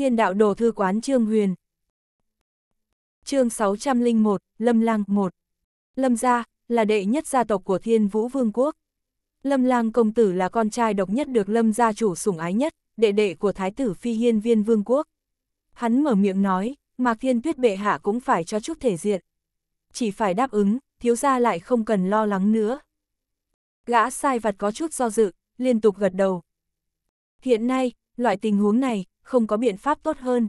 Thiên đạo đồ thư quán Trương Huyền. Chương 601, Lâm Lang 1. Lâm gia là đệ nhất gia tộc của Thiên Vũ Vương quốc. Lâm Lang công tử là con trai độc nhất được Lâm gia chủ sủng ái nhất, đệ đệ của thái tử Phi Hiên Viên Vương quốc. Hắn mở miệng nói, Mạc Thiên Tuyết bệ hạ cũng phải cho chút thể diện. Chỉ phải đáp ứng, thiếu gia lại không cần lo lắng nữa. Gã sai vặt có chút do dự, liên tục gật đầu. Hiện nay, loại tình huống này, không có biện pháp tốt hơn.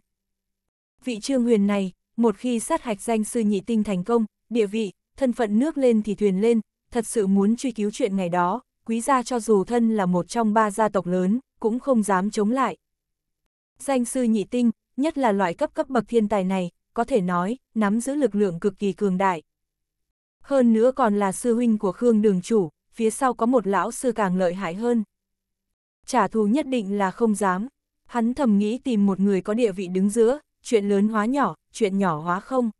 Vị trương huyền này, một khi sát hạch danh sư nhị tinh thành công, địa vị, thân phận nước lên thì thuyền lên, thật sự muốn truy cứu chuyện ngày đó, quý gia cho dù thân là một trong ba gia tộc lớn, cũng không dám chống lại. Danh sư nhị tinh, nhất là loại cấp cấp bậc thiên tài này, có thể nói, nắm giữ lực lượng cực kỳ cường đại. Hơn nữa còn là sư huynh của Khương đường chủ, phía sau có một lão sư càng lợi hại hơn. Trả thù nhất định là không dám, Hắn thầm nghĩ tìm một người có địa vị đứng giữa, chuyện lớn hóa nhỏ, chuyện nhỏ hóa không.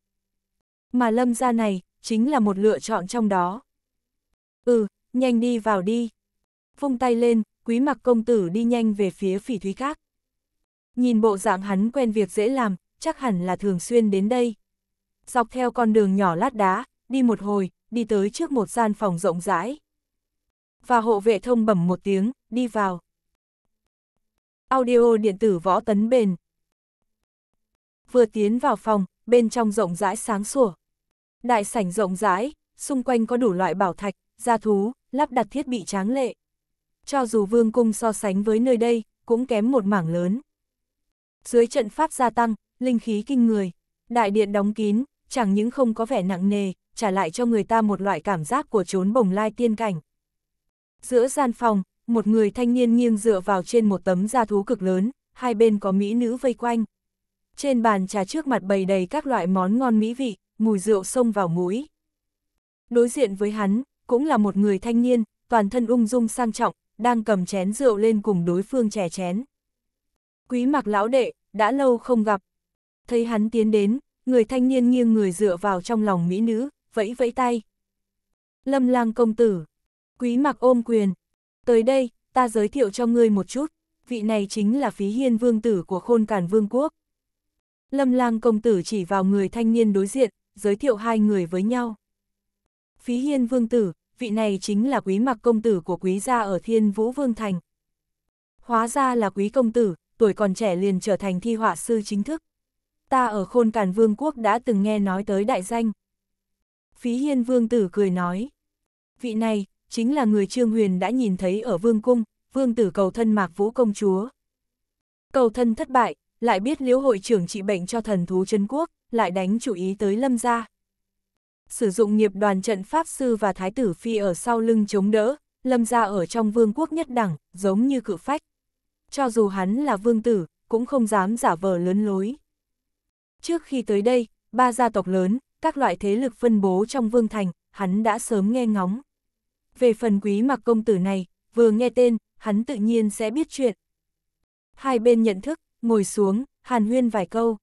Mà lâm ra này, chính là một lựa chọn trong đó. Ừ, nhanh đi vào đi. Vung tay lên, quý mặc công tử đi nhanh về phía phỉ thúy các. Nhìn bộ dạng hắn quen việc dễ làm, chắc hẳn là thường xuyên đến đây. Dọc theo con đường nhỏ lát đá, đi một hồi, đi tới trước một gian phòng rộng rãi. Và hộ vệ thông bẩm một tiếng, đi vào. Audio điện tử võ tấn bền. Vừa tiến vào phòng, bên trong rộng rãi sáng sủa. Đại sảnh rộng rãi, xung quanh có đủ loại bảo thạch, gia thú, lắp đặt thiết bị tráng lệ. Cho dù vương cung so sánh với nơi đây, cũng kém một mảng lớn. Dưới trận pháp gia tăng, linh khí kinh người, đại điện đóng kín, chẳng những không có vẻ nặng nề, trả lại cho người ta một loại cảm giác của trốn bồng lai tiên cảnh. Giữa gian phòng, một người thanh niên nghiêng dựa vào trên một tấm da thú cực lớn, hai bên có mỹ nữ vây quanh. Trên bàn trà trước mặt bày đầy các loại món ngon mỹ vị, mùi rượu xông vào mũi. Đối diện với hắn, cũng là một người thanh niên, toàn thân ung dung sang trọng, đang cầm chén rượu lên cùng đối phương chè chén. Quý mặc lão đệ, đã lâu không gặp. Thấy hắn tiến đến, người thanh niên nghiêng người dựa vào trong lòng mỹ nữ, vẫy vẫy tay. Lâm lang công tử. Quý mặc ôm quyền, Tới đây, ta giới thiệu cho ngươi một chút, vị này chính là phí hiên vương tử của khôn cản vương quốc. Lâm lang công tử chỉ vào người thanh niên đối diện, giới thiệu hai người với nhau. Phí hiên vương tử, vị này chính là quý mặc công tử của quý gia ở thiên vũ vương thành. Hóa ra là quý công tử, tuổi còn trẻ liền trở thành thi họa sư chính thức. Ta ở khôn cản vương quốc đã từng nghe nói tới đại danh. Phí hiên vương tử cười nói. Vị này, chính là người Trương Huyền đã nhìn thấy ở vương cung, vương tử cầu thân mạc vũ công chúa. Cầu thân thất bại, lại biết liễu hội trưởng trị bệnh cho thần thú chân quốc, lại đánh chủ ý tới lâm gia. Sử dụng nghiệp đoàn trận Pháp Sư và Thái tử Phi ở sau lưng chống đỡ, lâm gia ở trong vương quốc nhất đẳng, giống như cự phách. Cho dù hắn là vương tử, cũng không dám giả vờ lớn lối. Trước khi tới đây, ba gia tộc lớn, các loại thế lực phân bố trong vương thành, hắn đã sớm nghe ngóng. Về phần quý mặc công tử này, vừa nghe tên, hắn tự nhiên sẽ biết chuyện. Hai bên nhận thức, ngồi xuống, hàn huyên vài câu.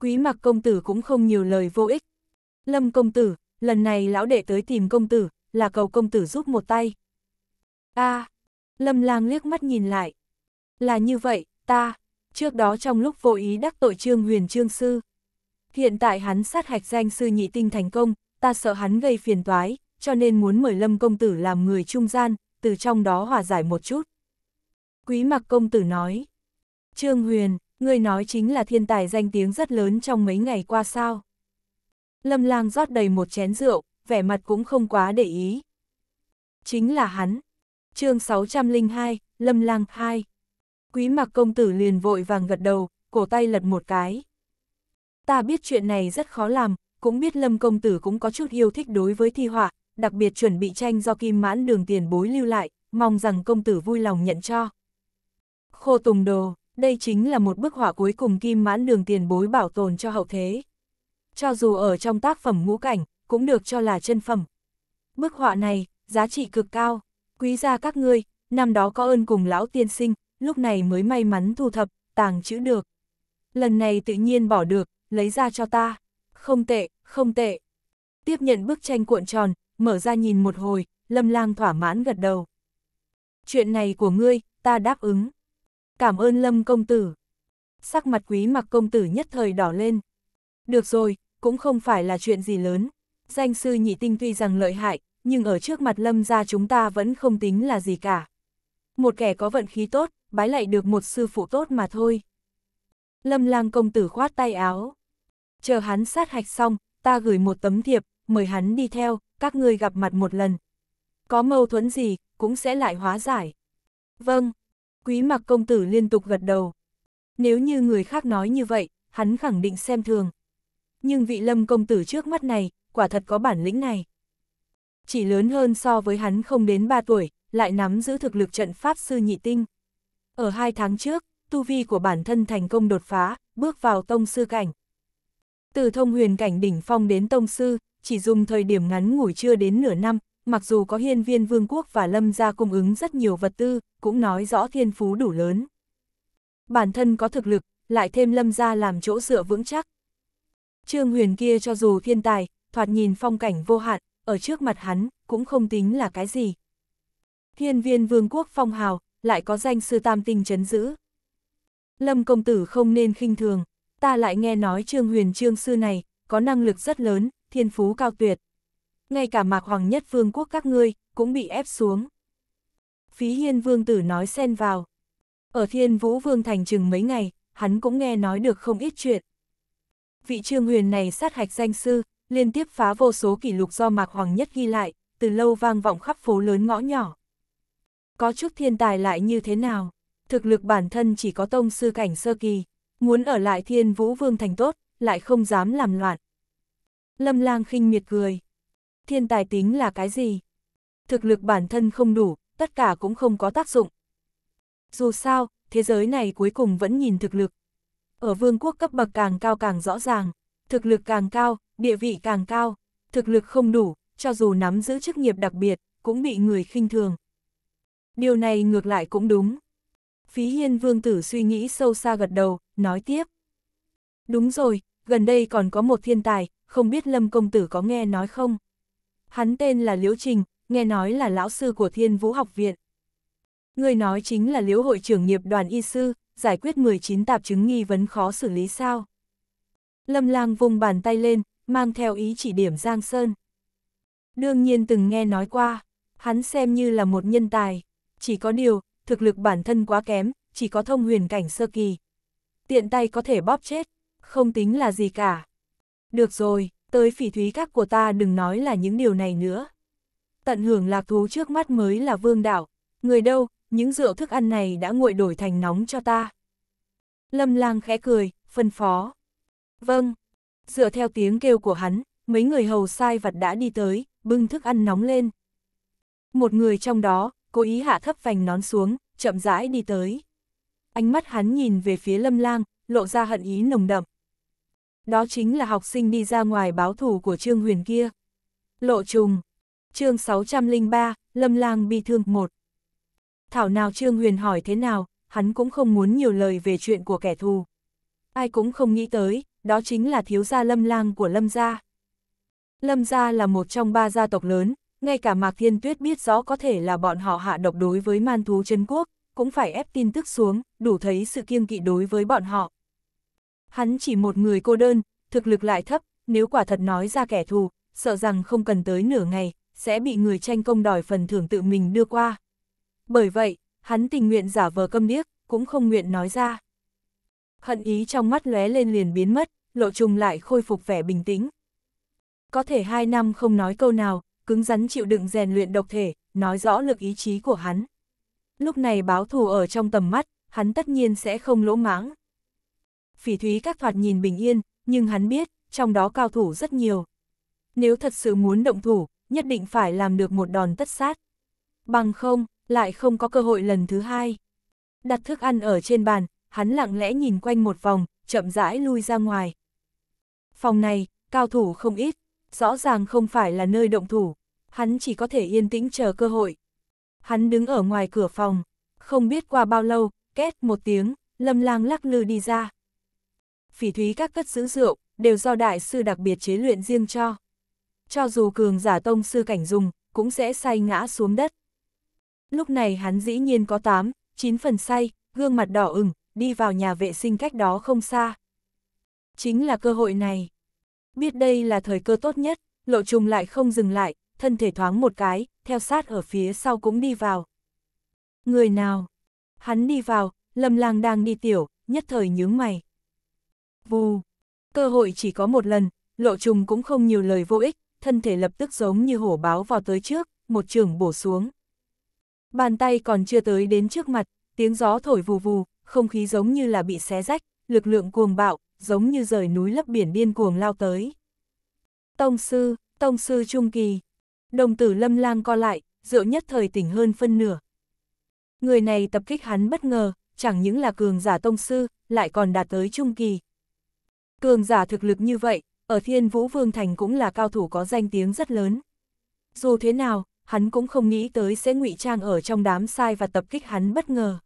Quý mặc công tử cũng không nhiều lời vô ích. Lâm công tử, lần này lão đệ tới tìm công tử, là cầu công tử giúp một tay. a à, Lâm lang liếc mắt nhìn lại. Là như vậy, ta, trước đó trong lúc vô ý đắc tội trương huyền trương sư. Hiện tại hắn sát hạch danh sư nhị tinh thành công, ta sợ hắn gây phiền toái, cho nên muốn mời Lâm công tử làm người trung gian, từ trong đó hòa giải một chút. Quý mặc công tử nói, Trương Huyền, người nói chính là thiên tài danh tiếng rất lớn trong mấy ngày qua sao. Lâm lang rót đầy một chén rượu, vẻ mặt cũng không quá để ý. Chính là hắn. chương 602, Lâm lang 2. Quý mặc công tử liền vội vàng gật đầu, cổ tay lật một cái. Ta biết chuyện này rất khó làm, cũng biết Lâm công tử cũng có chút yêu thích đối với thi họa, đặc biệt chuẩn bị tranh do kim mãn đường tiền bối lưu lại, mong rằng công tử vui lòng nhận cho. Khô Tùng Đồ, đây chính là một bức họa cuối cùng kim mãn đường tiền bối bảo tồn cho hậu thế. Cho dù ở trong tác phẩm ngũ cảnh, cũng được cho là chân phẩm. Bức họa này, giá trị cực cao, quý gia các ngươi, năm đó có ơn cùng lão tiên sinh, lúc này mới may mắn thu thập, tàng chữ được. Lần này tự nhiên bỏ được, lấy ra cho ta. Không tệ, không tệ. Tiếp nhận bức tranh cuộn tròn, mở ra nhìn một hồi, lâm lang thỏa mãn gật đầu. Chuyện này của ngươi, ta đáp ứng. Cảm ơn lâm công tử. Sắc mặt quý mặc công tử nhất thời đỏ lên. Được rồi, cũng không phải là chuyện gì lớn. Danh sư nhị tinh tuy rằng lợi hại, nhưng ở trước mặt lâm gia chúng ta vẫn không tính là gì cả. Một kẻ có vận khí tốt, bái lại được một sư phụ tốt mà thôi. Lâm lang công tử khoát tay áo. Chờ hắn sát hạch xong, ta gửi một tấm thiệp, mời hắn đi theo, các ngươi gặp mặt một lần. Có mâu thuẫn gì, cũng sẽ lại hóa giải. Vâng, quý mặc công tử liên tục gật đầu. Nếu như người khác nói như vậy, hắn khẳng định xem thường. Nhưng vị lâm công tử trước mắt này, quả thật có bản lĩnh này. Chỉ lớn hơn so với hắn không đến 3 tuổi, lại nắm giữ thực lực trận Pháp Sư Nhị Tinh. Ở hai tháng trước, tu vi của bản thân thành công đột phá, bước vào tông sư cảnh. Từ thông huyền cảnh đỉnh phong đến tông sư, chỉ dùng thời điểm ngắn ngủi chưa đến nửa năm, mặc dù có hiên viên vương quốc và lâm gia cung ứng rất nhiều vật tư, cũng nói rõ thiên phú đủ lớn. Bản thân có thực lực, lại thêm lâm gia làm chỗ dựa vững chắc. Trương huyền kia cho dù thiên tài, thoạt nhìn phong cảnh vô hạn, ở trước mặt hắn, cũng không tính là cái gì. Thiên viên vương quốc phong hào, lại có danh sư tam tinh chấn giữ. Lâm công tử không nên khinh thường, ta lại nghe nói trương huyền trương sư này, có năng lực rất lớn, thiên phú cao tuyệt. Ngay cả mạc hoàng nhất vương quốc các ngươi, cũng bị ép xuống. Phí hiên vương tử nói xen vào. Ở thiên vũ vương thành chừng mấy ngày, hắn cũng nghe nói được không ít chuyện. Vị trương huyền này sát hạch danh sư, liên tiếp phá vô số kỷ lục do mạc hoàng nhất ghi lại, từ lâu vang vọng khắp phố lớn ngõ nhỏ. Có chút thiên tài lại như thế nào? Thực lực bản thân chỉ có tông sư cảnh sơ kỳ, muốn ở lại thiên vũ vương thành tốt, lại không dám làm loạn. Lâm lang khinh miệt cười. Thiên tài tính là cái gì? Thực lực bản thân không đủ, tất cả cũng không có tác dụng. Dù sao, thế giới này cuối cùng vẫn nhìn thực lực. Ở vương quốc cấp bậc càng cao càng rõ ràng, thực lực càng cao, địa vị càng cao, thực lực không đủ, cho dù nắm giữ chức nghiệp đặc biệt, cũng bị người khinh thường. Điều này ngược lại cũng đúng. Phí hiên vương tử suy nghĩ sâu xa gật đầu, nói tiếp. Đúng rồi, gần đây còn có một thiên tài, không biết Lâm Công Tử có nghe nói không? Hắn tên là Liễu Trình, nghe nói là lão sư của Thiên Vũ Học Viện. Người nói chính là Liễu Hội trưởng nghiệp đoàn y sư, giải quyết 19 tạp chứng nghi vấn khó xử lý sao? Lâm lang vùng bàn tay lên, mang theo ý chỉ điểm Giang Sơn. Đương nhiên từng nghe nói qua, hắn xem như là một nhân tài, chỉ có điều, thực lực bản thân quá kém, chỉ có thông huyền cảnh sơ kỳ. Tiện tay có thể bóp chết, không tính là gì cả. Được rồi, tới phỉ thúy các của ta đừng nói là những điều này nữa. Tận hưởng lạc thú trước mắt mới là vương đạo, người đâu, những rượu thức ăn này đã nguội đổi thành nóng cho ta. Lâm lang khẽ cười, phân phó. Vâng, dựa theo tiếng kêu của hắn, mấy người hầu sai vật đã đi tới, bưng thức ăn nóng lên. Một người trong đó, cố ý hạ thấp vành nón xuống, chậm rãi đi tới. Ánh mắt hắn nhìn về phía lâm lang, lộ ra hận ý nồng đậm. Đó chính là học sinh đi ra ngoài báo thủ của Trương Huyền kia. Lộ trùng, chương 603, Lâm Lang bi thương một Thảo nào Trương Huyền hỏi thế nào, hắn cũng không muốn nhiều lời về chuyện của kẻ thù. Ai cũng không nghĩ tới, đó chính là thiếu gia Lâm Lang của Lâm gia. Lâm gia là một trong ba gia tộc lớn, ngay cả Mạc Thiên Tuyết biết rõ có thể là bọn họ hạ độc đối với man thú chân quốc, cũng phải ép tin tức xuống, đủ thấy sự kiêng kỵ đối với bọn họ, hắn chỉ một người cô đơn, thực lực lại thấp, nếu quả thật nói ra kẻ thù, sợ rằng không cần tới nửa ngày, sẽ bị người tranh công đòi phần thưởng tự mình đưa qua. Bởi vậy, hắn tình nguyện giả vờ câm điếc, cũng không nguyện nói ra. Hận ý trong mắt lóe lên liền biến mất, lộ trùng lại khôi phục vẻ bình tĩnh. Có thể hai năm không nói câu nào, cứng rắn chịu đựng rèn luyện độc thể, nói rõ lực ý chí của hắn. Lúc này báo thù ở trong tầm mắt, hắn tất nhiên sẽ không lỗ mãng phỉ thúy các thoạt nhìn bình yên, nhưng hắn biết, trong đó cao thủ rất nhiều. Nếu thật sự muốn động thủ, nhất định phải làm được một đòn tất sát. Bằng không, lại không có cơ hội lần thứ hai. Đặt thức ăn ở trên bàn, hắn lặng lẽ nhìn quanh một vòng, chậm rãi lui ra ngoài. Phòng này, cao thủ không ít, rõ ràng không phải là nơi động thủ, hắn chỉ có thể yên tĩnh chờ cơ hội. Hắn đứng ở ngoài cửa phòng, không biết qua bao lâu, két một tiếng, lâm lang lắc lư đi ra phỉ thúy các cất giữ rượu, đều do đại sư đặc biệt chế luyện riêng cho. Cho dù cường giả tông sư cảnh dùng, cũng sẽ say ngã xuống đất. Lúc này hắn dĩ nhiên có 8, 9 phần say, gương mặt đỏ ửng, đi vào nhà vệ sinh cách đó không xa. Chính là cơ hội này. Biết đây là thời cơ tốt nhất, lộ trùng lại không dừng lại, thân thể thoáng một cái, theo sát ở phía sau cũng đi vào. Người nào? Hắn đi vào, lầm làng đang đi tiểu, nhất thời nhướng mày. Vù, cơ hội chỉ có một lần, lộ trùng cũng không nhiều lời vô ích, thân thể lập tức giống như hổ báo vào tới trước, một trường bổ xuống. Bàn tay còn chưa tới đến trước mặt, tiếng gió thổi vù vù, không khí giống như là bị xé rách, lực lượng cuồng bạo, giống như rời núi lấp biển điên cuồng lao tới. Tông sư, tông sư trung kỳ. Đồng tử lâm lang co lại, rượu nhất thời tỉnh hơn phân nửa. Người này tập kích hắn bất ngờ, chẳng những là cường giả tông sư, lại còn đạt tới trung kỳ, Cường giả thực lực như vậy, ở Thiên Vũ Vương Thành cũng là cao thủ có danh tiếng rất lớn. Dù thế nào, hắn cũng không nghĩ tới sẽ ngụy trang ở trong đám sai và tập kích hắn bất ngờ.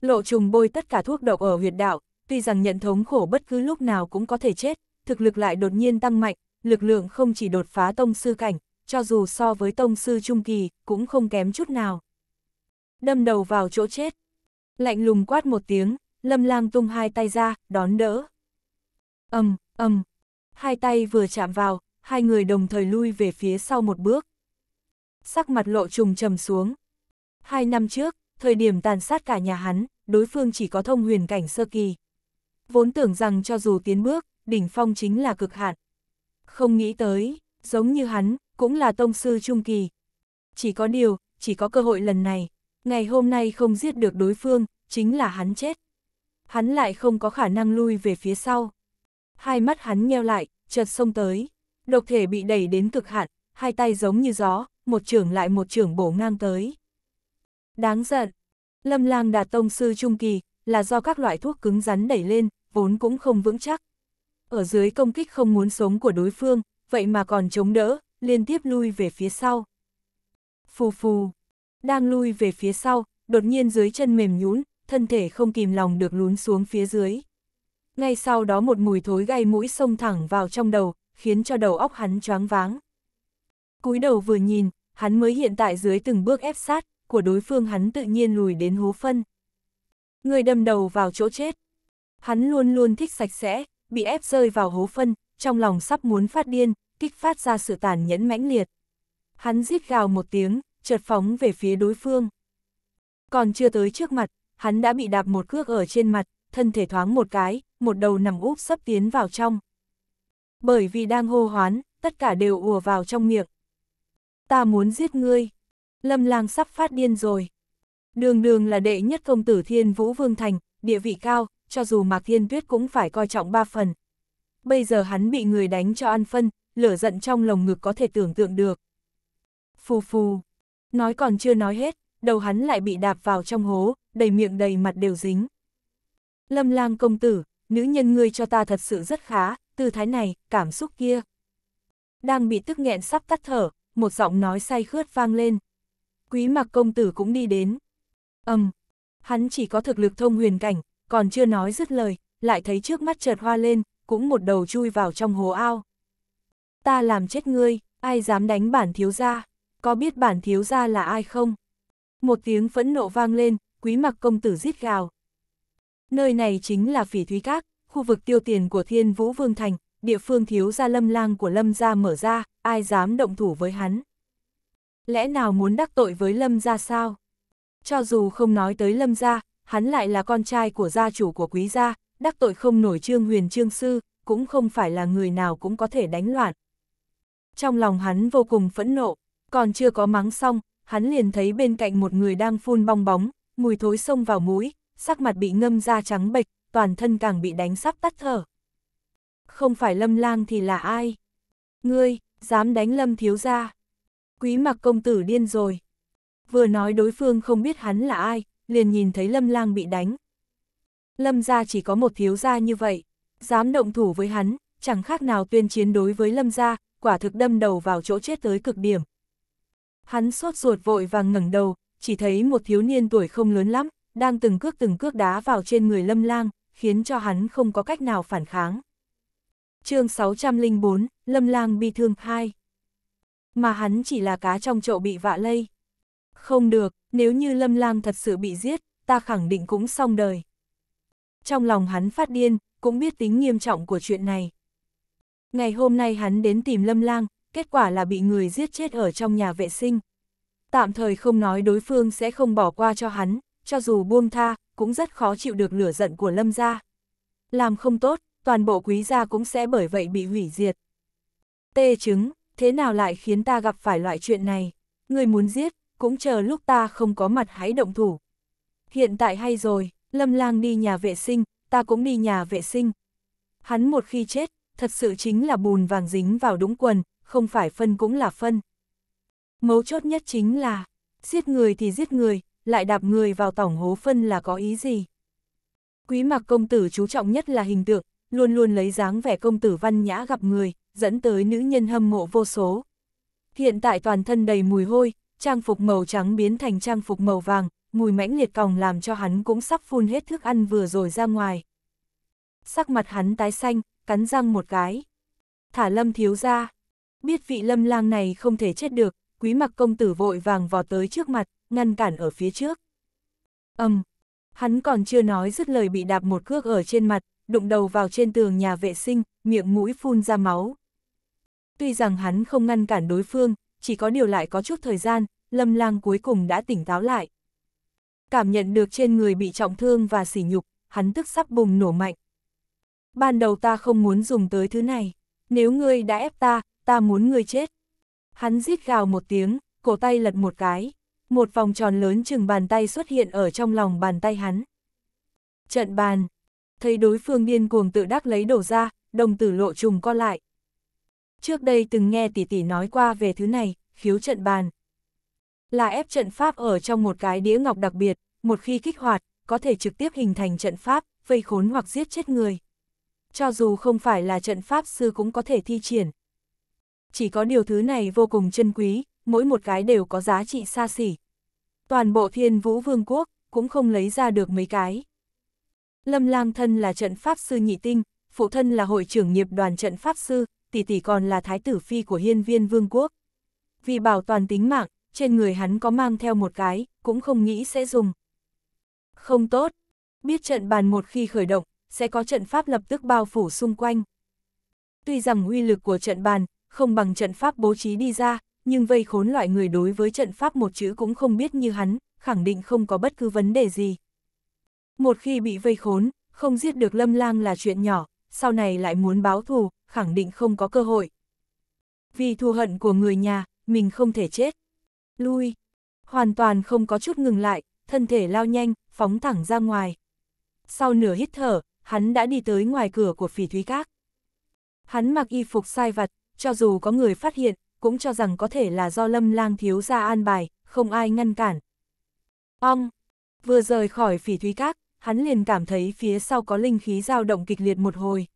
Lộ trùng bôi tất cả thuốc độc ở huyệt đạo, tuy rằng nhận thống khổ bất cứ lúc nào cũng có thể chết, thực lực lại đột nhiên tăng mạnh, lực lượng không chỉ đột phá tông sư cảnh, cho dù so với tông sư trung kỳ, cũng không kém chút nào. Đâm đầu vào chỗ chết. Lạnh lùng quát một tiếng, lâm lang tung hai tay ra, đón đỡ. Âm, um, âm. Hai tay vừa chạm vào, hai người đồng thời lui về phía sau một bước. Sắc mặt lộ trùng trầm xuống. Hai năm trước, thời điểm tàn sát cả nhà hắn, đối phương chỉ có thông huyền cảnh sơ kỳ. Vốn tưởng rằng cho dù tiến bước, đỉnh phong chính là cực hạn. Không nghĩ tới, giống như hắn, cũng là tông sư trung kỳ. Chỉ có điều, chỉ có cơ hội lần này. Ngày hôm nay không giết được đối phương, chính là hắn chết. Hắn lại không có khả năng lui về phía sau hai mắt hắn nheo lại, chợt xông tới. Độc thể bị đẩy đến cực hạn, hai tay giống như gió, một trưởng lại một trưởng bổ ngang tới. Đáng giận, lâm lang đạt tông sư trung kỳ, là do các loại thuốc cứng rắn đẩy lên, vốn cũng không vững chắc. Ở dưới công kích không muốn sống của đối phương, vậy mà còn chống đỡ, liên tiếp lui về phía sau. Phù phù, đang lui về phía sau, đột nhiên dưới chân mềm nhũn, thân thể không kìm lòng được lún xuống phía dưới ngay sau đó một mùi thối gai mũi xông thẳng vào trong đầu, khiến cho đầu óc hắn choáng váng. cúi đầu vừa nhìn, hắn mới hiện tại dưới từng bước ép sát, của đối phương hắn tự nhiên lùi đến hố phân. Người đâm đầu vào chỗ chết. Hắn luôn luôn thích sạch sẽ, bị ép rơi vào hố phân, trong lòng sắp muốn phát điên, kích phát ra sự tàn nhẫn mãnh liệt. Hắn rít gào một tiếng, chợt phóng về phía đối phương. Còn chưa tới trước mặt, hắn đã bị đạp một cước ở trên mặt, thân thể thoáng một cái, một đầu nằm úp sắp tiến vào trong. Bởi vì đang hô hoán, tất cả đều ùa vào trong miệng. Ta muốn giết ngươi. Lâm lang sắp phát điên rồi. Đường đường là đệ nhất công tử thiên vũ vương thành, địa vị cao, cho dù Mạc Thiên Tuyết cũng phải coi trọng ba phần. Bây giờ hắn bị người đánh cho ăn phân, lửa giận trong lồng ngực có thể tưởng tượng được. Phù phù. Nói còn chưa nói hết, đầu hắn lại bị đạp vào trong hố, đầy miệng đầy mặt đều dính. Lâm lang công tử, nữ nhân ngươi cho ta thật sự rất khá, tư thái này, cảm xúc kia. Đang bị tức nghẹn sắp tắt thở, một giọng nói say khướt vang lên. Quý mặc công tử cũng đi đến. Âm, um, hắn chỉ có thực lực thông huyền cảnh, còn chưa nói dứt lời, lại thấy trước mắt chợt hoa lên, cũng một đầu chui vào trong hồ ao. Ta làm chết ngươi, ai dám đánh bản thiếu gia, có biết bản thiếu gia là ai không? Một tiếng phẫn nộ vang lên, quý mặc công tử rít gào, Nơi này chính là phỉ thúy các, khu vực tiêu tiền của thiên vũ vương thành, địa phương thiếu gia lâm lang của lâm gia mở ra, ai dám động thủ với hắn. Lẽ nào muốn đắc tội với lâm gia sao? Cho dù không nói tới lâm gia, hắn lại là con trai của gia chủ của quý gia, đắc tội không nổi trương huyền trương sư, cũng không phải là người nào cũng có thể đánh loạn. Trong lòng hắn vô cùng phẫn nộ, còn chưa có mắng xong, hắn liền thấy bên cạnh một người đang phun bong bóng, mùi thối xông vào mũi, sắc mặt bị ngâm ra trắng bệch, toàn thân càng bị đánh sắp tắt thở. Không phải lâm lang thì là ai? Ngươi, dám đánh lâm thiếu gia? Quý mặc công tử điên rồi. Vừa nói đối phương không biết hắn là ai, liền nhìn thấy lâm lang bị đánh. Lâm gia chỉ có một thiếu gia như vậy, dám động thủ với hắn, chẳng khác nào tuyên chiến đối với lâm gia, quả thực đâm đầu vào chỗ chết tới cực điểm. Hắn sốt ruột vội vàng ngẩng đầu, chỉ thấy một thiếu niên tuổi không lớn lắm, đang từng cước từng cước đá vào trên người lâm lang, khiến cho hắn không có cách nào phản kháng. chương 604, lâm lang bị thương hai Mà hắn chỉ là cá trong chậu bị vạ lây. Không được, nếu như lâm lang thật sự bị giết, ta khẳng định cũng xong đời. Trong lòng hắn phát điên, cũng biết tính nghiêm trọng của chuyện này. Ngày hôm nay hắn đến tìm lâm lang, kết quả là bị người giết chết ở trong nhà vệ sinh. Tạm thời không nói đối phương sẽ không bỏ qua cho hắn, cho dù buông tha, cũng rất khó chịu được lửa giận của lâm gia. Làm không tốt, toàn bộ quý gia cũng sẽ bởi vậy bị hủy diệt. Tê chứng, thế nào lại khiến ta gặp phải loại chuyện này? Người muốn giết, cũng chờ lúc ta không có mặt hãy động thủ. Hiện tại hay rồi, lâm lang đi nhà vệ sinh, ta cũng đi nhà vệ sinh. Hắn một khi chết, thật sự chính là bùn vàng dính vào đúng quần, không phải phân cũng là phân. Mấu chốt nhất chính là, giết người thì giết người, lại đạp người vào tổng hố phân là có ý gì? Quý mặc công tử chú trọng nhất là hình tượng, luôn luôn lấy dáng vẻ công tử văn nhã gặp người, dẫn tới nữ nhân hâm mộ vô số. Hiện tại toàn thân đầy mùi hôi, trang phục màu trắng biến thành trang phục màu vàng, mùi mãnh liệt còng làm cho hắn cũng sắp phun hết thức ăn vừa rồi ra ngoài. Sắc mặt hắn tái xanh, cắn răng một cái. Thả lâm thiếu ra. Biết vị lâm lang này không thể chết được, quý mặc công tử vội vàng vò tới trước mặt, ngăn cản ở phía trước. Âm, hắn còn chưa nói dứt lời bị đạp một cước ở trên mặt, đụng đầu vào trên tường nhà vệ sinh, miệng mũi phun ra máu. Tuy rằng hắn không ngăn cản đối phương, chỉ có điều lại có chút thời gian, lâm lang cuối cùng đã tỉnh táo lại. Cảm nhận được trên người bị trọng thương và sỉ nhục, hắn tức sắp bùng nổ mạnh. Ban đầu ta không muốn dùng tới thứ này, nếu ngươi đã ép ta, ta muốn ngươi chết. Hắn rít gào một tiếng, cổ tay lật một cái một vòng tròn lớn chừng bàn tay xuất hiện ở trong lòng bàn tay hắn. Trận bàn, thấy đối phương điên cuồng tự đắc lấy đổ ra, đồng tử lộ trùng co lại. Trước đây từng nghe tỷ tỷ nói qua về thứ này, khiếu trận bàn. Là ép trận pháp ở trong một cái đĩa ngọc đặc biệt, một khi kích hoạt, có thể trực tiếp hình thành trận pháp, vây khốn hoặc giết chết người. Cho dù không phải là trận pháp sư cũng có thể thi triển. Chỉ có điều thứ này vô cùng chân quý, mỗi một cái đều có giá trị xa xỉ toàn bộ thiên vũ vương quốc cũng không lấy ra được mấy cái. Lâm Lang thân là trận pháp sư nhị tinh, phụ thân là hội trưởng nghiệp đoàn trận pháp sư, tỷ tỷ còn là thái tử phi của hiên viên vương quốc. Vì bảo toàn tính mạng, trên người hắn có mang theo một cái, cũng không nghĩ sẽ dùng. Không tốt, biết trận bàn một khi khởi động, sẽ có trận pháp lập tức bao phủ xung quanh. Tuy rằng uy lực của trận bàn không bằng trận pháp bố trí đi ra, nhưng vây khốn loại người đối với trận pháp một chữ cũng không biết như hắn, khẳng định không có bất cứ vấn đề gì. Một khi bị vây khốn, không giết được lâm lang là chuyện nhỏ, sau này lại muốn báo thù, khẳng định không có cơ hội. Vì thù hận của người nhà, mình không thể chết. Lui, hoàn toàn không có chút ngừng lại, thân thể lao nhanh, phóng thẳng ra ngoài. Sau nửa hít thở, hắn đã đi tới ngoài cửa của phỉ thúy các. Hắn mặc y phục sai vặt, cho dù có người phát hiện, cũng cho rằng có thể là do lâm lang thiếu ra an bài, không ai ngăn cản. Ong! Vừa rời khỏi phỉ thúy các, hắn liền cảm thấy phía sau có linh khí dao động kịch liệt một hồi.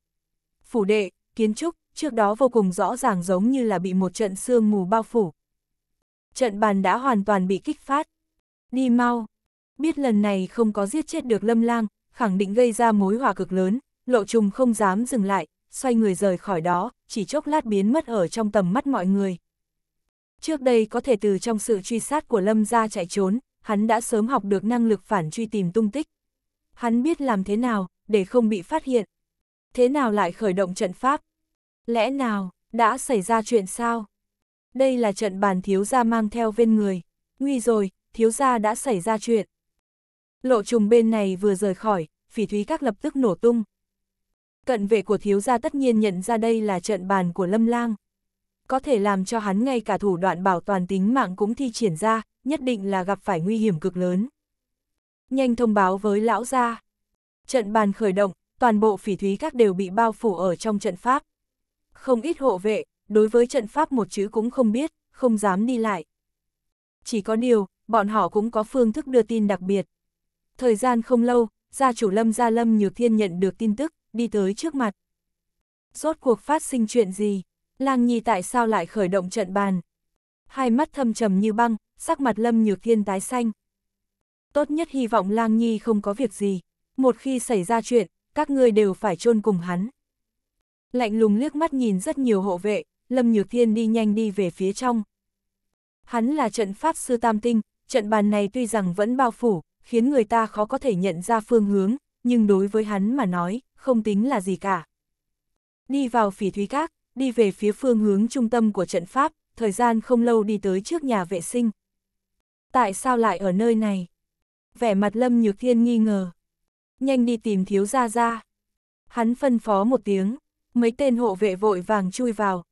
Phủ đệ, kiến trúc, trước đó vô cùng rõ ràng giống như là bị một trận sương mù bao phủ. Trận bàn đã hoàn toàn bị kích phát. Đi mau! Biết lần này không có giết chết được lâm lang, khẳng định gây ra mối hỏa cực lớn, lộ trùng không dám dừng lại, xoay người rời khỏi đó, chỉ chốc lát biến mất ở trong tầm mắt mọi người. Trước đây có thể từ trong sự truy sát của Lâm ra chạy trốn, hắn đã sớm học được năng lực phản truy tìm tung tích. Hắn biết làm thế nào, để không bị phát hiện. Thế nào lại khởi động trận pháp? Lẽ nào, đã xảy ra chuyện sao? Đây là trận bàn thiếu gia mang theo bên người. Nguy rồi, thiếu gia đã xảy ra chuyện. Lộ trùng bên này vừa rời khỏi, phỉ thúy các lập tức nổ tung, cận vệ của thiếu gia tất nhiên nhận ra đây là trận bàn của Lâm Lang. Có thể làm cho hắn ngay cả thủ đoạn bảo toàn tính mạng cũng thi triển ra, nhất định là gặp phải nguy hiểm cực lớn. Nhanh thông báo với lão gia. Trận bàn khởi động, toàn bộ phỉ thúy các đều bị bao phủ ở trong trận pháp. Không ít hộ vệ, đối với trận pháp một chữ cũng không biết, không dám đi lại. Chỉ có điều, bọn họ cũng có phương thức đưa tin đặc biệt. Thời gian không lâu, gia chủ Lâm Gia Lâm Nhược Thiên nhận được tin tức, đi tới trước mặt. Rốt cuộc phát sinh chuyện gì? Lang Nhi tại sao lại khởi động trận bàn? Hai mắt thâm trầm như băng, sắc mặt Lâm Nhược Thiên tái xanh. Tốt nhất hy vọng Lang Nhi không có việc gì. Một khi xảy ra chuyện, các ngươi đều phải chôn cùng hắn. Lạnh lùng liếc mắt nhìn rất nhiều hộ vệ, Lâm Nhược Thiên đi nhanh đi về phía trong. Hắn là trận pháp sư tam tinh, trận bàn này tuy rằng vẫn bao phủ, khiến người ta khó có thể nhận ra phương hướng, nhưng đối với hắn mà nói, không tính là gì cả. Đi vào phỉ thúy các, đi về phía phương hướng trung tâm của trận pháp, thời gian không lâu đi tới trước nhà vệ sinh. Tại sao lại ở nơi này? Vẻ mặt Lâm Nhược Thiên nghi ngờ. Nhanh đi tìm thiếu gia gia. Hắn phân phó một tiếng, mấy tên hộ vệ vội vàng chui vào.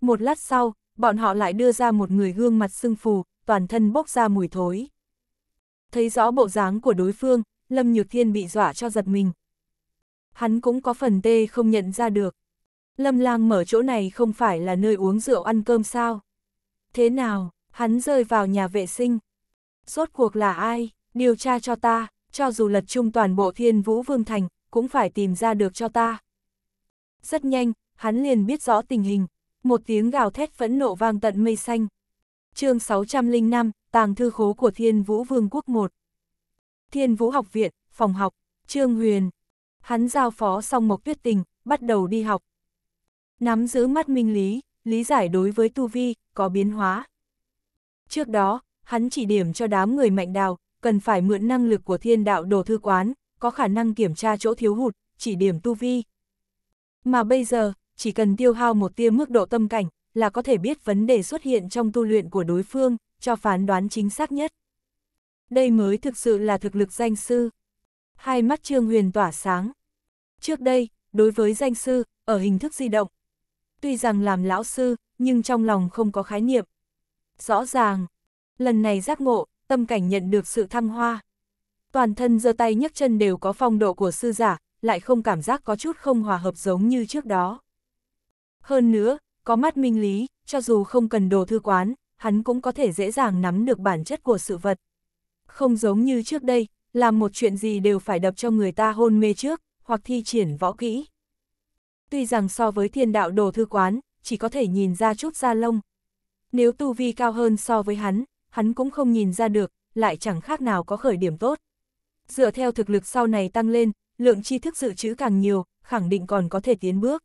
Một lát sau, bọn họ lại đưa ra một người gương mặt sưng phù, toàn thân bốc ra mùi thối. Thấy rõ bộ dáng của đối phương, Lâm Nhược Thiên bị dọa cho giật mình, hắn cũng có phần tê không nhận ra được. Lâm lang mở chỗ này không phải là nơi uống rượu ăn cơm sao? Thế nào, hắn rơi vào nhà vệ sinh. Rốt cuộc là ai, điều tra cho ta, cho dù lật chung toàn bộ thiên vũ vương thành, cũng phải tìm ra được cho ta. Rất nhanh, hắn liền biết rõ tình hình, một tiếng gào thét phẫn nộ vang tận mây xanh. chương 605, tàng thư khố của thiên vũ vương quốc 1. Thiên vũ học viện, phòng học, Trương Huyền, hắn giao phó xong Mộc Tuyết Tình, bắt đầu đi học. Nắm giữ mắt minh lý, lý giải đối với tu vi, có biến hóa. Trước đó, hắn chỉ điểm cho đám người mạnh đào, cần phải mượn năng lực của thiên đạo đồ thư quán, có khả năng kiểm tra chỗ thiếu hụt, chỉ điểm tu vi. Mà bây giờ, chỉ cần tiêu hao một tia mức độ tâm cảnh, là có thể biết vấn đề xuất hiện trong tu luyện của đối phương, cho phán đoán chính xác nhất. Đây mới thực sự là thực lực danh sư. Hai mắt Trương Huyền tỏa sáng. Trước đây, đối với danh sư, ở hình thức di động, tuy rằng làm lão sư, nhưng trong lòng không có khái niệm. Rõ ràng, lần này giác ngộ, tâm cảnh nhận được sự thăng hoa. Toàn thân giơ tay nhấc chân đều có phong độ của sư giả, lại không cảm giác có chút không hòa hợp giống như trước đó. Hơn nữa, có mắt minh lý, cho dù không cần đồ thư quán, hắn cũng có thể dễ dàng nắm được bản chất của sự vật. Không giống như trước đây, làm một chuyện gì đều phải đập cho người ta hôn mê trước, hoặc thi triển võ kỹ. Tuy rằng so với thiên đạo đồ thư quán, chỉ có thể nhìn ra chút da lông. Nếu tu vi cao hơn so với hắn, hắn cũng không nhìn ra được, lại chẳng khác nào có khởi điểm tốt. Dựa theo thực lực sau này tăng lên, lượng tri thức dự trữ càng nhiều, khẳng định còn có thể tiến bước.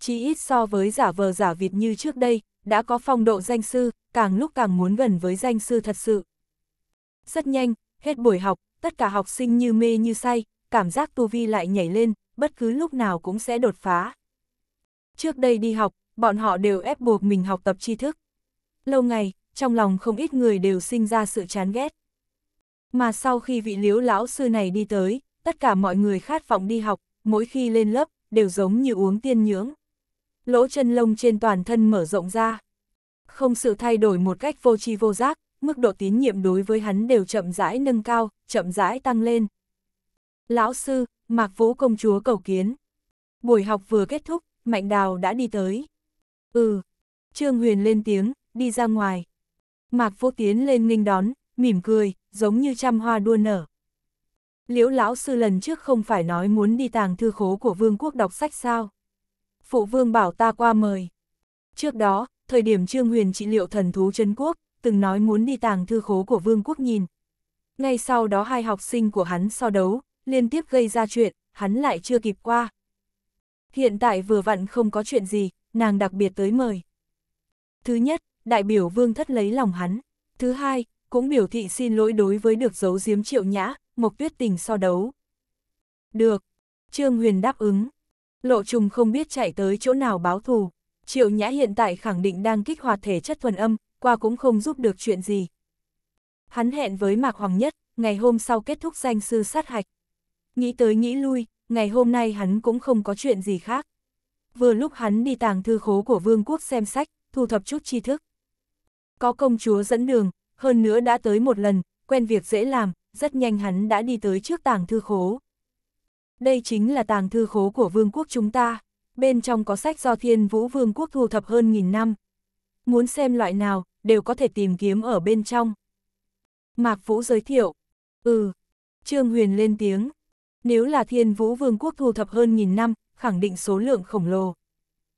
Chỉ ít so với giả vờ giả vịt như trước đây, đã có phong độ danh sư, càng lúc càng muốn gần với danh sư thật sự. Rất nhanh, hết buổi học, tất cả học sinh như mê như say, cảm giác tu vi lại nhảy lên, bất cứ lúc nào cũng sẽ đột phá. Trước đây đi học, bọn họ đều ép buộc mình học tập tri thức. Lâu ngày, trong lòng không ít người đều sinh ra sự chán ghét. Mà sau khi vị liếu lão sư này đi tới, tất cả mọi người khát vọng đi học, mỗi khi lên lớp, đều giống như uống tiên nhưỡng. Lỗ chân lông trên toàn thân mở rộng ra. Không sự thay đổi một cách vô tri vô giác, mức độ tín nhiệm đối với hắn đều chậm rãi nâng cao, chậm rãi tăng lên. Lão sư, Mạc Vũ công chúa cầu kiến. Buổi học vừa kết thúc, Mạnh Đào đã đi tới. Ừ. Trương Huyền lên tiếng, đi ra ngoài. Mạc Vũ tiến lên nghênh đón, mỉm cười, giống như trăm hoa đua nở. Liễu lão sư lần trước không phải nói muốn đi tàng thư khố của vương quốc đọc sách sao? Phụ vương bảo ta qua mời. Trước đó, thời điểm Trương Huyền trị liệu thần thú chân quốc, từng nói muốn đi tàng thư khố của vương quốc nhìn. Ngay sau đó hai học sinh của hắn so đấu, liên tiếp gây ra chuyện, hắn lại chưa kịp qua. Hiện tại vừa vặn không có chuyện gì, nàng đặc biệt tới mời. Thứ nhất, đại biểu vương thất lấy lòng hắn. Thứ hai, cũng biểu thị xin lỗi đối với được giấu giếm triệu nhã, mộc tuyết tình so đấu. Được, Trương Huyền đáp ứng. Lộ trùng không biết chạy tới chỗ nào báo thù. Triệu nhã hiện tại khẳng định đang kích hoạt thể chất thuần âm, qua cũng không giúp được chuyện gì. Hắn hẹn với Mạc Hoàng Nhất, ngày hôm sau kết thúc danh sư sát hạch. Nghĩ tới nghĩ lui, ngày hôm nay hắn cũng không có chuyện gì khác. Vừa lúc hắn đi tàng thư khố của vương quốc xem sách, thu thập chút tri thức. Có công chúa dẫn đường, hơn nữa đã tới một lần, quen việc dễ làm, rất nhanh hắn đã đi tới trước tàng thư khố. Đây chính là tàng thư khố của vương quốc chúng ta, bên trong có sách do thiên vũ vương quốc thu thập hơn nghìn năm. Muốn xem loại nào, đều có thể tìm kiếm ở bên trong. Mạc Vũ giới thiệu. Ừ. Trương Huyền lên tiếng. Nếu là thiên vũ vương quốc thu thập hơn nghìn năm, khẳng định số lượng khổng lồ.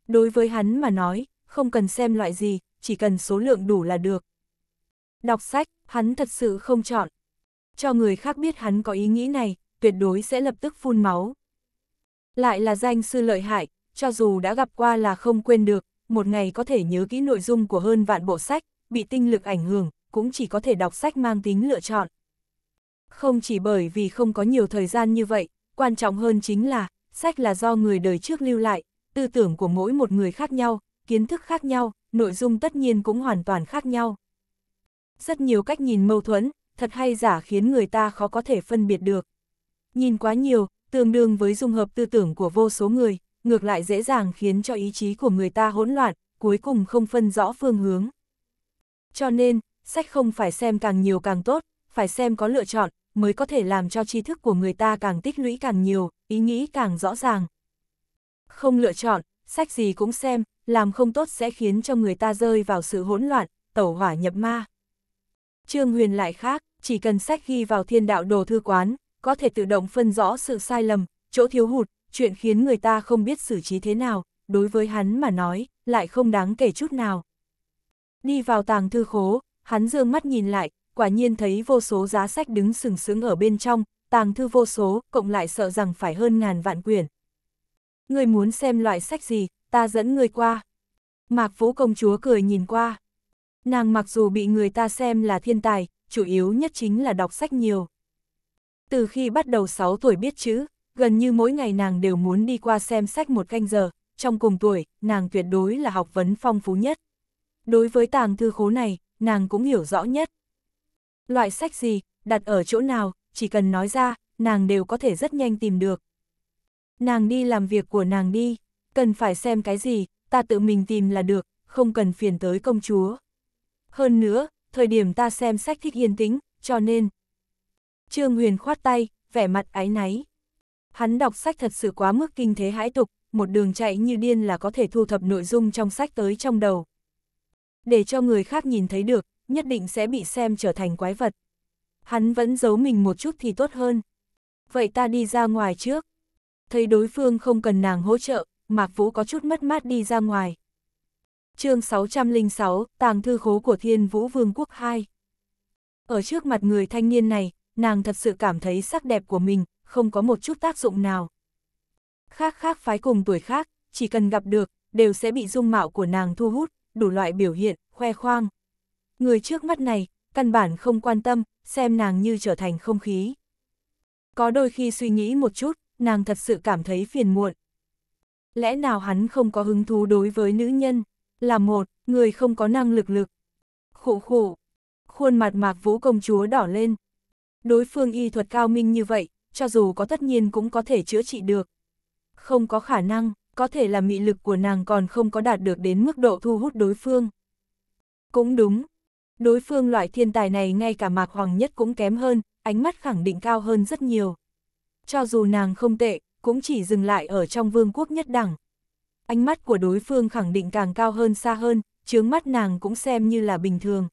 Đối với hắn mà nói, không cần xem loại gì, chỉ cần số lượng đủ là được. Đọc sách, hắn thật sự không chọn. Cho người khác biết hắn có ý nghĩ này, tuyệt đối sẽ lập tức phun máu. Lại là danh sư lợi hại, cho dù đã gặp qua là không quên được, một ngày có thể nhớ kỹ nội dung của hơn vạn bộ sách, bị tinh lực ảnh hưởng, cũng chỉ có thể đọc sách mang tính lựa chọn. Không chỉ bởi vì không có nhiều thời gian như vậy, quan trọng hơn chính là, sách là do người đời trước lưu lại, tư tưởng của mỗi một người khác nhau, kiến thức khác nhau, nội dung tất nhiên cũng hoàn toàn khác nhau. Rất nhiều cách nhìn mâu thuẫn, thật hay giả khiến người ta khó có thể phân biệt được. Nhìn quá nhiều, tương đương với dung hợp tư tưởng của vô số người, ngược lại dễ dàng khiến cho ý chí của người ta hỗn loạn, cuối cùng không phân rõ phương hướng. Cho nên, sách không phải xem càng nhiều càng tốt, phải xem có lựa chọn, mới có thể làm cho tri thức của người ta càng tích lũy càng nhiều, ý nghĩ càng rõ ràng. Không lựa chọn, sách gì cũng xem, làm không tốt sẽ khiến cho người ta rơi vào sự hỗn loạn, tẩu hỏa nhập ma. Trương Huyền lại khác, chỉ cần sách ghi vào thiên đạo đồ thư quán, có thể tự động phân rõ sự sai lầm, chỗ thiếu hụt, chuyện khiến người ta không biết xử trí thế nào, đối với hắn mà nói, lại không đáng kể chút nào. Đi vào tàng thư khố, hắn dương mắt nhìn lại, quả nhiên thấy vô số giá sách đứng sừng sững ở bên trong, tàng thư vô số, cộng lại sợ rằng phải hơn ngàn vạn quyển. Người muốn xem loại sách gì, ta dẫn người qua. Mạc Vũ công chúa cười nhìn qua. Nàng mặc dù bị người ta xem là thiên tài, chủ yếu nhất chính là đọc sách nhiều. Từ khi bắt đầu 6 tuổi biết chữ, gần như mỗi ngày nàng đều muốn đi qua xem sách một canh giờ, trong cùng tuổi, nàng tuyệt đối là học vấn phong phú nhất. Đối với tàng thư khố này, nàng cũng hiểu rõ nhất loại sách gì, đặt ở chỗ nào, chỉ cần nói ra, nàng đều có thể rất nhanh tìm được. Nàng đi làm việc của nàng đi, cần phải xem cái gì, ta tự mình tìm là được, không cần phiền tới công chúa. Hơn nữa, thời điểm ta xem sách thích yên tĩnh, cho nên... Trương Huyền khoát tay, vẻ mặt áy náy. Hắn đọc sách thật sự quá mức kinh thế hãi tục, một đường chạy như điên là có thể thu thập nội dung trong sách tới trong đầu. Để cho người khác nhìn thấy được, nhất định sẽ bị xem trở thành quái vật. Hắn vẫn giấu mình một chút thì tốt hơn. Vậy ta đi ra ngoài trước. Thấy đối phương không cần nàng hỗ trợ, Mạc Vũ có chút mất mát đi ra ngoài. chương 606, tàng thư khố của Thiên Vũ Vương quốc 2. Ở trước mặt người thanh niên này, nàng thật sự cảm thấy sắc đẹp của mình, không có một chút tác dụng nào. Khác khác phái cùng tuổi khác, chỉ cần gặp được, đều sẽ bị dung mạo của nàng thu hút, đủ loại biểu hiện, khoe khoang người trước mắt này, căn bản không quan tâm, xem nàng như trở thành không khí. Có đôi khi suy nghĩ một chút, nàng thật sự cảm thấy phiền muộn. Lẽ nào hắn không có hứng thú đối với nữ nhân, là một, người không có năng lực lực. Khụ khụ, khuôn mặt mạc vũ công chúa đỏ lên. Đối phương y thuật cao minh như vậy, cho dù có tất nhiên cũng có thể chữa trị được. Không có khả năng, có thể là mị lực của nàng còn không có đạt được đến mức độ thu hút đối phương. Cũng đúng, Đối phương loại thiên tài này ngay cả Mạc Hoàng Nhất cũng kém hơn, ánh mắt khẳng định cao hơn rất nhiều. Cho dù nàng không tệ, cũng chỉ dừng lại ở trong vương quốc nhất đẳng. Ánh mắt của đối phương khẳng định càng cao hơn xa hơn, chướng mắt nàng cũng xem như là bình thường.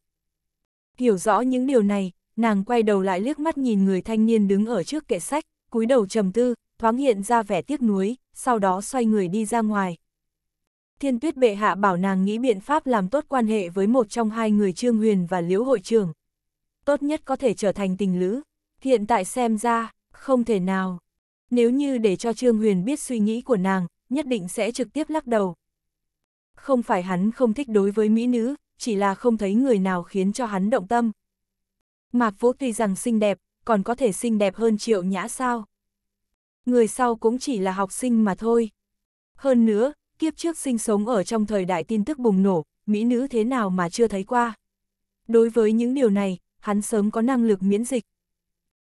Hiểu rõ những điều này, nàng quay đầu lại liếc mắt nhìn người thanh niên đứng ở trước kệ sách, cúi đầu trầm tư, thoáng hiện ra vẻ tiếc nuối, sau đó xoay người đi ra ngoài. Thiên tuyết bệ hạ bảo nàng nghĩ biện pháp làm tốt quan hệ với một trong hai người Trương Huyền và Liễu hội trưởng. Tốt nhất có thể trở thành tình lữ. Hiện tại xem ra, không thể nào. Nếu như để cho Trương Huyền biết suy nghĩ của nàng, nhất định sẽ trực tiếp lắc đầu. Không phải hắn không thích đối với mỹ nữ, chỉ là không thấy người nào khiến cho hắn động tâm. Mạc Vũ tuy rằng xinh đẹp, còn có thể xinh đẹp hơn triệu nhã sao. Người sau cũng chỉ là học sinh mà thôi. Hơn nữa, kiếp trước sinh sống ở trong thời đại tin tức bùng nổ, mỹ nữ thế nào mà chưa thấy qua. Đối với những điều này, hắn sớm có năng lực miễn dịch.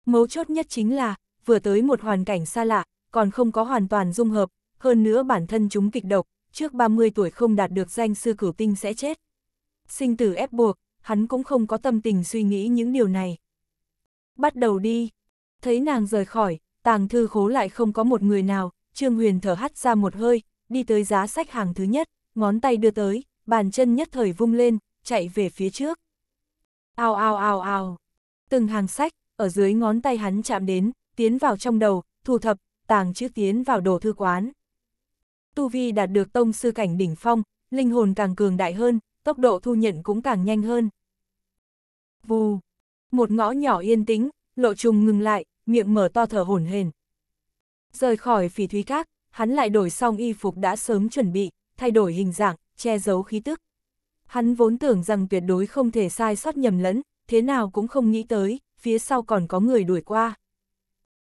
Mấu chốt nhất chính là, vừa tới một hoàn cảnh xa lạ, còn không có hoàn toàn dung hợp, hơn nữa bản thân chúng kịch độc, trước 30 tuổi không đạt được danh sư cửu tinh sẽ chết. Sinh tử ép buộc, hắn cũng không có tâm tình suy nghĩ những điều này. Bắt đầu đi. Thấy nàng rời khỏi, tàng thư khố lại không có một người nào, Trương Huyền thở hắt ra một hơi, đi tới giá sách hàng thứ nhất, ngón tay đưa tới, bàn chân nhất thời vung lên, chạy về phía trước. Ao ao ao ao, từng hàng sách, ở dưới ngón tay hắn chạm đến, tiến vào trong đầu, thu thập, tàng chữ tiến vào đồ thư quán. Tu Vi đạt được tông sư cảnh đỉnh phong, linh hồn càng cường đại hơn, tốc độ thu nhận cũng càng nhanh hơn. Vù, một ngõ nhỏ yên tĩnh, lộ trùng ngừng lại, miệng mở to thở hổn hển. Rời khỏi phỉ thúy các, hắn lại đổi xong y phục đã sớm chuẩn bị, thay đổi hình dạng, che giấu khí tức. Hắn vốn tưởng rằng tuyệt đối không thể sai sót nhầm lẫn, thế nào cũng không nghĩ tới, phía sau còn có người đuổi qua.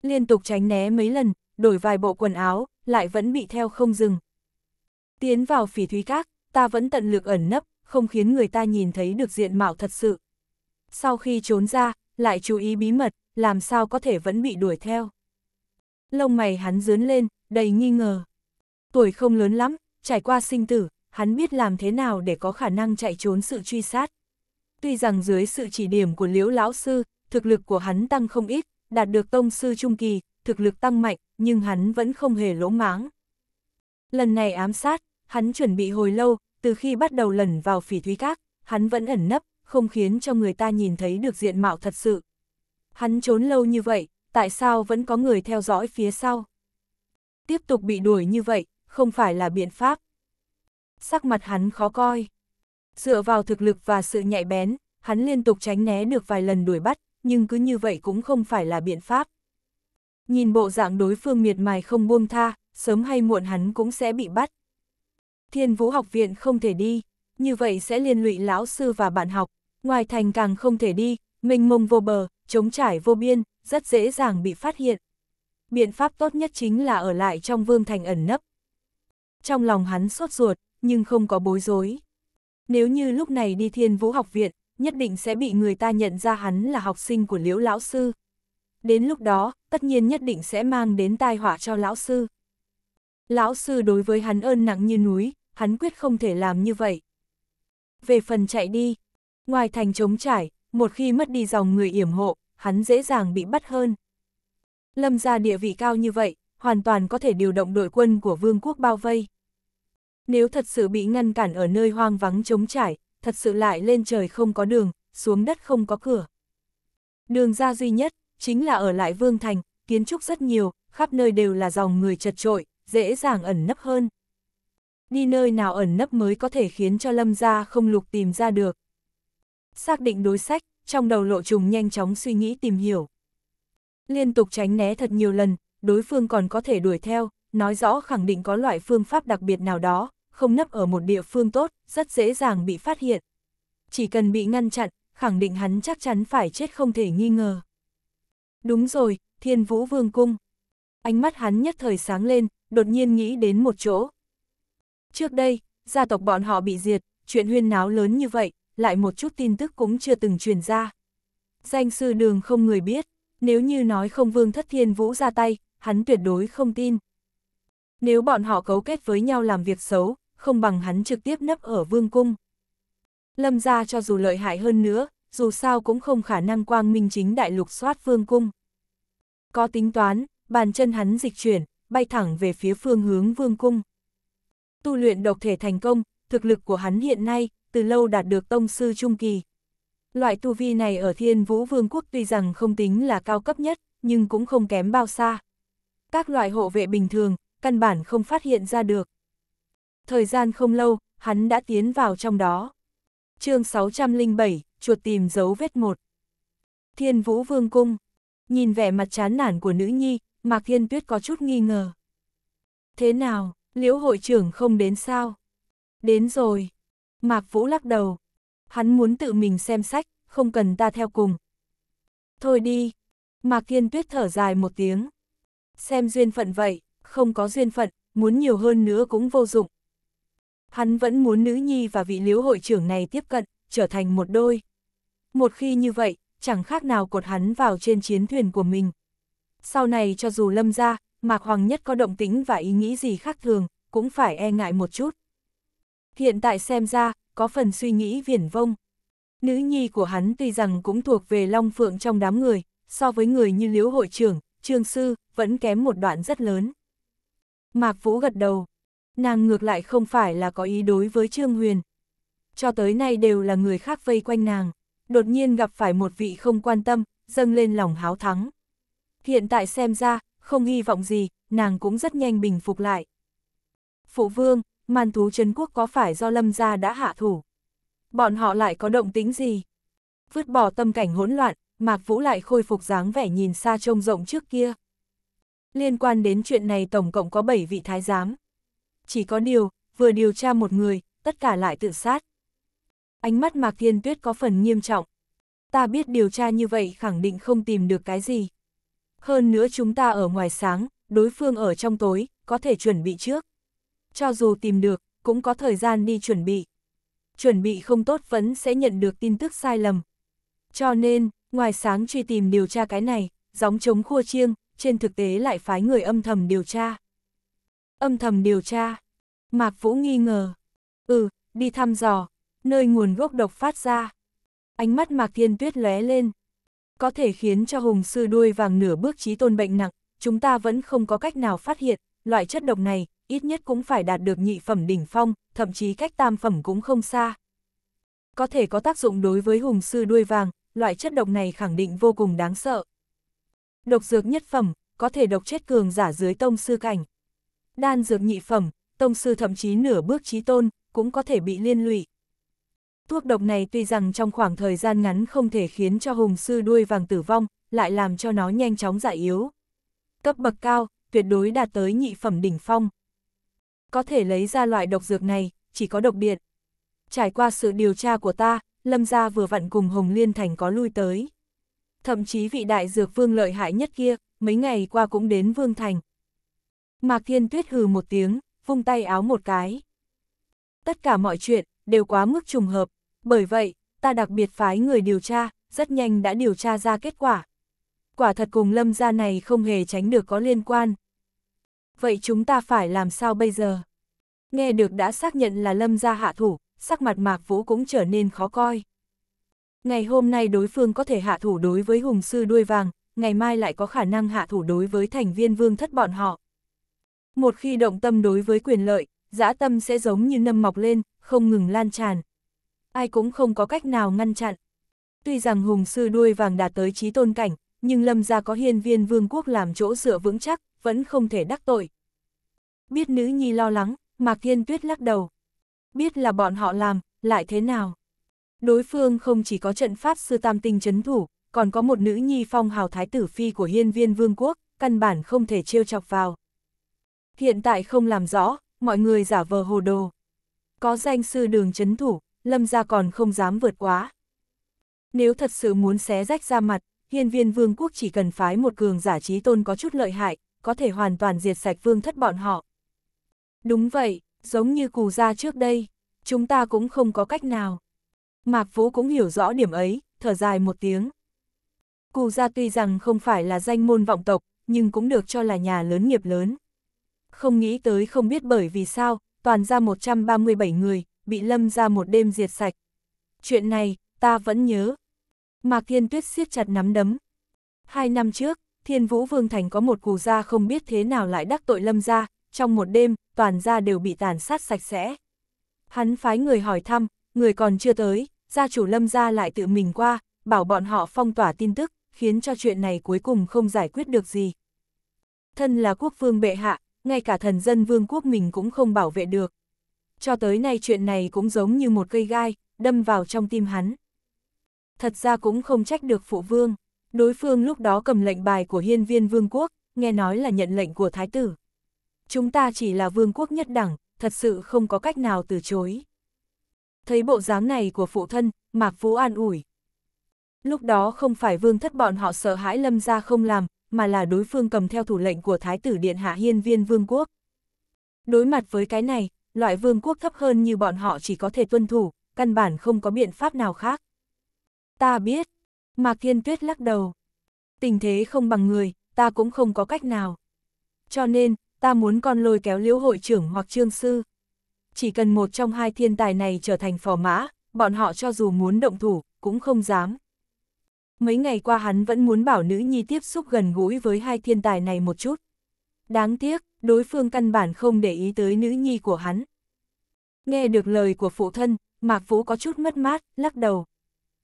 Liên tục tránh né mấy lần, đổi vài bộ quần áo, lại vẫn bị theo không dừng. Tiến vào phỉ thúy các, ta vẫn tận lực ẩn nấp, không khiến người ta nhìn thấy được diện mạo thật sự. Sau khi trốn ra, lại chú ý bí mật, làm sao có thể vẫn bị đuổi theo. Lông mày hắn dướn lên, đầy nghi ngờ. Tuổi không lớn lắm, trải qua sinh tử, hắn biết làm thế nào để có khả năng chạy trốn sự truy sát. Tuy rằng dưới sự chỉ điểm của liễu lão sư, thực lực của hắn tăng không ít, đạt được tông sư trung kỳ, thực lực tăng mạnh, nhưng hắn vẫn không hề lỗ máng. Lần này ám sát, hắn chuẩn bị hồi lâu, từ khi bắt đầu lẩn vào phỉ thúy các, hắn vẫn ẩn nấp, không khiến cho người ta nhìn thấy được diện mạo thật sự. Hắn trốn lâu như vậy, tại sao vẫn có người theo dõi phía sau? Tiếp tục bị đuổi như vậy, không phải là biện pháp. Sắc mặt hắn khó coi. Dựa vào thực lực và sự nhạy bén, hắn liên tục tránh né được vài lần đuổi bắt, nhưng cứ như vậy cũng không phải là biện pháp. Nhìn bộ dạng đối phương miệt mài không buông tha, sớm hay muộn hắn cũng sẽ bị bắt. Thiên vũ học viện không thể đi, như vậy sẽ liên lụy lão sư và bạn học, ngoài thành càng không thể đi, mình mông vô bờ, chống trải vô biên, rất dễ dàng bị phát hiện biện pháp tốt nhất chính là ở lại trong vương thành ẩn nấp. Trong lòng hắn sốt ruột, nhưng không có bối rối. Nếu như lúc này đi thiên vũ học viện, nhất định sẽ bị người ta nhận ra hắn là học sinh của liễu lão sư. Đến lúc đó, tất nhiên nhất định sẽ mang đến tai họa cho lão sư. Lão sư đối với hắn ơn nặng như núi, hắn quyết không thể làm như vậy. Về phần chạy đi, ngoài thành trống trải, một khi mất đi dòng người yểm hộ, hắn dễ dàng bị bắt hơn. Lâm gia địa vị cao như vậy, hoàn toàn có thể điều động đội quân của vương quốc bao vây. Nếu thật sự bị ngăn cản ở nơi hoang vắng trống trải, thật sự lại lên trời không có đường, xuống đất không có cửa. Đường ra duy nhất, chính là ở lại Vương Thành, kiến trúc rất nhiều, khắp nơi đều là dòng người chật trội, dễ dàng ẩn nấp hơn. Đi nơi nào ẩn nấp mới có thể khiến cho Lâm gia không lục tìm ra được. Xác định đối sách, trong đầu lộ trùng nhanh chóng suy nghĩ tìm hiểu. Liên tục tránh né thật nhiều lần, đối phương còn có thể đuổi theo, nói rõ khẳng định có loại phương pháp đặc biệt nào đó, không nấp ở một địa phương tốt, rất dễ dàng bị phát hiện. Chỉ cần bị ngăn chặn, khẳng định hắn chắc chắn phải chết không thể nghi ngờ. Đúng rồi, Thiên Vũ Vương Cung. Ánh mắt hắn nhất thời sáng lên, đột nhiên nghĩ đến một chỗ. Trước đây, gia tộc bọn họ bị diệt, chuyện huyên náo lớn như vậy, lại một chút tin tức cũng chưa từng truyền ra. Danh sư đường không người biết nếu như nói không Vương Thất Thiên Vũ ra tay, hắn tuyệt đối không tin. Nếu bọn họ cấu kết với nhau làm việc xấu, không bằng hắn trực tiếp nấp ở Vương Cung. Lâm ra cho dù lợi hại hơn nữa, dù sao cũng không khả năng quang minh chính đại lục soát Vương Cung. Có tính toán, bàn chân hắn dịch chuyển, bay thẳng về phía phương hướng Vương Cung. Tu luyện độc thể thành công, thực lực của hắn hiện nay, từ lâu đạt được tông sư trung kỳ, Loại tu vi này ở thiên vũ vương quốc tuy rằng không tính là cao cấp nhất, nhưng cũng không kém bao xa. Các loại hộ vệ bình thường, căn bản không phát hiện ra được. Thời gian không lâu, hắn đã tiến vào trong đó. chương 607, chuột tìm dấu vết một. Thiên vũ vương cung. Nhìn vẻ mặt chán nản của nữ nhi, Mạc Thiên Tuyết có chút nghi ngờ. Thế nào, liễu hội trưởng không đến sao? Đến rồi. Mạc Vũ lắc đầu, hắn muốn tự mình xem sách, không cần ta theo cùng. Thôi đi, Mạc Thiên Tuyết thở dài một tiếng. Xem duyên phận vậy, không có duyên phận, muốn nhiều hơn nữa cũng vô dụng. Hắn vẫn muốn nữ nhi và vị liễu hội trưởng này tiếp cận, trở thành một đôi. Một khi như vậy, chẳng khác nào cột hắn vào trên chiến thuyền của mình. Sau này cho dù lâm ra, Mạc Hoàng Nhất có động tính và ý nghĩ gì khác thường, cũng phải e ngại một chút. Hiện tại xem ra, có phần suy nghĩ viển vông. Nữ nhi của hắn tuy rằng cũng thuộc về Long Phượng trong đám người, so với người như Liễu hội trưởng, Trương sư, vẫn kém một đoạn rất lớn. Mạc Vũ gật đầu, nàng ngược lại không phải là có ý đối với Trương Huyền. Cho tới nay đều là người khác vây quanh nàng, đột nhiên gặp phải một vị không quan tâm, dâng lên lòng háo thắng. Hiện tại xem ra, không hy vọng gì, nàng cũng rất nhanh bình phục lại. Phụ vương, man thú Trấn Quốc có phải do Lâm gia đã hạ thủ? Bọn họ lại có động tính gì? Vứt bỏ tâm cảnh hỗn loạn, Mạc Vũ lại khôi phục dáng vẻ nhìn xa trông rộng trước kia. Liên quan đến chuyện này tổng cộng có 7 vị thái giám. Chỉ có điều, vừa điều tra một người, tất cả lại tự sát. Ánh mắt Mạc Thiên Tuyết có phần nghiêm trọng. Ta biết điều tra như vậy khẳng định không tìm được cái gì. Hơn nữa chúng ta ở ngoài sáng, đối phương ở trong tối, có thể chuẩn bị trước cho dù tìm được, cũng có thời gian đi chuẩn bị. Chuẩn bị không tốt vẫn sẽ nhận được tin tức sai lầm. Cho nên, ngoài sáng truy tìm điều tra cái này, gióng chống khua chiêng, trên thực tế lại phái người âm thầm điều tra. Âm thầm điều tra. Mạc Vũ nghi ngờ. Ừ, đi thăm dò, nơi nguồn gốc độc phát ra. Ánh mắt Mạc Thiên Tuyết lóe lên. Có thể khiến cho Hùng Sư đuôi vàng nửa bước trí tôn bệnh nặng, chúng ta vẫn không có cách nào phát hiện, Loại chất độc này, ít nhất cũng phải đạt được nhị phẩm đỉnh phong, thậm chí cách tam phẩm cũng không xa. Có thể có tác dụng đối với hùng sư đuôi vàng, loại chất độc này khẳng định vô cùng đáng sợ. Độc dược nhất phẩm, có thể độc chết cường giả dưới tông sư cảnh. Đan dược nhị phẩm, tông sư thậm chí nửa bước trí tôn, cũng có thể bị liên lụy. Thuốc độc này tuy rằng trong khoảng thời gian ngắn không thể khiến cho hùng sư đuôi vàng tử vong, lại làm cho nó nhanh chóng giải yếu. Cấp bậc cao, tuyệt đối đạt tới nhị phẩm đỉnh phong. Có thể lấy ra loại độc dược này, chỉ có độc điện. Trải qua sự điều tra của ta, Lâm gia vừa vặn cùng Hồng Liên Thành có lui tới. Thậm chí vị đại dược vương lợi hại nhất kia, mấy ngày qua cũng đến Vương Thành. Mạc Thiên Tuyết hừ một tiếng, vung tay áo một cái. Tất cả mọi chuyện, đều quá mức trùng hợp, bởi vậy, ta đặc biệt phái người điều tra, rất nhanh đã điều tra ra kết quả. Quả thật cùng lâm gia này không hề tránh được có liên quan vậy chúng ta phải làm sao bây giờ? Nghe được đã xác nhận là lâm gia hạ thủ, sắc mặt mạc vũ cũng trở nên khó coi. Ngày hôm nay đối phương có thể hạ thủ đối với hùng sư đuôi vàng, ngày mai lại có khả năng hạ thủ đối với thành viên vương thất bọn họ. Một khi động tâm đối với quyền lợi, dã tâm sẽ giống như nâm mọc lên, không ngừng lan tràn. Ai cũng không có cách nào ngăn chặn. Tuy rằng hùng sư đuôi vàng đạt tới trí tôn cảnh, nhưng lâm gia có hiên viên vương quốc làm chỗ dựa vững chắc, vẫn không thể đắc tội. Biết nữ nhi lo lắng, Mạc Thiên Tuyết lắc đầu. Biết là bọn họ làm, lại thế nào? Đối phương không chỉ có trận pháp sư tam tinh chấn thủ, còn có một nữ nhi phong hào thái tử phi của hiên viên vương quốc, căn bản không thể trêu chọc vào. Hiện tại không làm rõ, mọi người giả vờ hồ đồ. Có danh sư đường chấn thủ, lâm gia còn không dám vượt quá. Nếu thật sự muốn xé rách ra mặt, hiên viên vương quốc chỉ cần phái một cường giả trí tôn có chút lợi hại, có thể hoàn toàn diệt sạch vương thất bọn họ. Đúng vậy, giống như cù gia trước đây, chúng ta cũng không có cách nào. Mạc Vũ cũng hiểu rõ điểm ấy, thở dài một tiếng. Cù gia tuy rằng không phải là danh môn vọng tộc, nhưng cũng được cho là nhà lớn nghiệp lớn. Không nghĩ tới không biết bởi vì sao, toàn ra 137 người, bị lâm ra một đêm diệt sạch. Chuyện này, ta vẫn nhớ. Mạc Thiên Tuyết siết chặt nắm đấm. Hai năm trước, Thiên Vũ Vương Thành có một cù gia không biết thế nào lại đắc tội lâm gia, trong một đêm, toàn gia đều bị tàn sát sạch sẽ. Hắn phái người hỏi thăm, người còn chưa tới, gia chủ lâm gia lại tự mình qua, bảo bọn họ phong tỏa tin tức, khiến cho chuyện này cuối cùng không giải quyết được gì. Thân là quốc vương bệ hạ, ngay cả thần dân vương quốc mình cũng không bảo vệ được. Cho tới nay chuyện này cũng giống như một cây gai, đâm vào trong tim hắn. Thật ra cũng không trách được phụ vương. Đối phương lúc đó cầm lệnh bài của hiên viên vương quốc, nghe nói là nhận lệnh của thái tử. Chúng ta chỉ là vương quốc nhất đẳng, thật sự không có cách nào từ chối. Thấy bộ dáng này của phụ thân, Mạc phú an ủi. Lúc đó không phải vương thất bọn họ sợ hãi lâm ra không làm, mà là đối phương cầm theo thủ lệnh của thái tử điện hạ hiên viên vương quốc. Đối mặt với cái này, loại vương quốc thấp hơn như bọn họ chỉ có thể tuân thủ, căn bản không có biện pháp nào khác. Ta biết, Mạc Thiên Tuyết lắc đầu. Tình thế không bằng người, ta cũng không có cách nào. Cho nên, ta muốn con lôi kéo liễu hội trưởng hoặc trương sư. Chỉ cần một trong hai thiên tài này trở thành phò mã, bọn họ cho dù muốn động thủ, cũng không dám. Mấy ngày qua hắn vẫn muốn bảo nữ nhi tiếp xúc gần gũi với hai thiên tài này một chút. Đáng tiếc, đối phương căn bản không để ý tới nữ nhi của hắn. Nghe được lời của phụ thân, Mạc Vũ có chút mất mát, lắc đầu.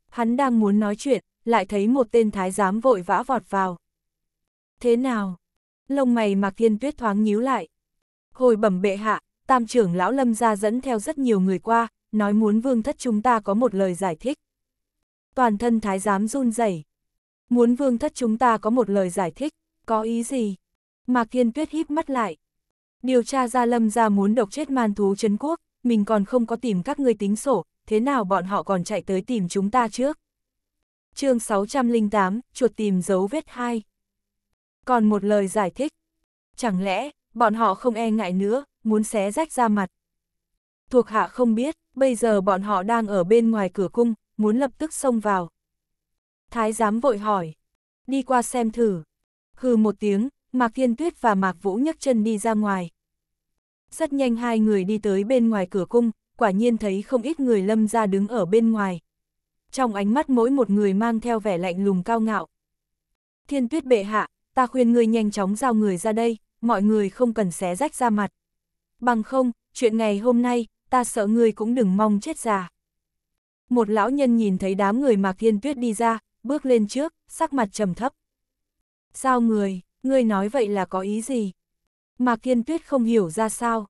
Hắn đang muốn nói chuyện, lại thấy một tên thái giám vội vã vọt vào. Thế nào? Lông mày Mạc Thiên Tuyết thoáng nhíu lại. Hồi bẩm bệ hạ, tam trưởng lão lâm ra dẫn theo rất nhiều người qua, nói muốn vương thất chúng ta có một lời giải thích. Toàn thân thái giám run rẩy Muốn vương thất chúng ta có một lời giải thích, có ý gì? Mạc Thiên Tuyết híp mắt lại. Điều tra ra lâm ra muốn độc chết man thú Trấn quốc, mình còn không có tìm các ngươi tính sổ, thế nào bọn họ còn chạy tới tìm chúng ta trước? chương 608, chuột tìm dấu vết 2. Còn một lời giải thích. Chẳng lẽ, bọn họ không e ngại nữa, muốn xé rách ra mặt. Thuộc hạ không biết, bây giờ bọn họ đang ở bên ngoài cửa cung, muốn lập tức xông vào. Thái giám vội hỏi. Đi qua xem thử. Hừ một tiếng, Mạc Thiên Tuyết và Mạc Vũ nhấc chân đi ra ngoài. Rất nhanh hai người đi tới bên ngoài cửa cung, quả nhiên thấy không ít người lâm ra đứng ở bên ngoài, trong ánh mắt mỗi một người mang theo vẻ lạnh lùng cao ngạo. Thiên tuyết bệ hạ, ta khuyên ngươi nhanh chóng giao người ra đây, mọi người không cần xé rách ra mặt. Bằng không, chuyện ngày hôm nay, ta sợ ngươi cũng đừng mong chết già. Một lão nhân nhìn thấy đám người Mạc Thiên Tuyết đi ra, bước lên trước, sắc mặt trầm thấp. Sao người, ngươi nói vậy là có ý gì? Mạc Thiên Tuyết không hiểu ra sao.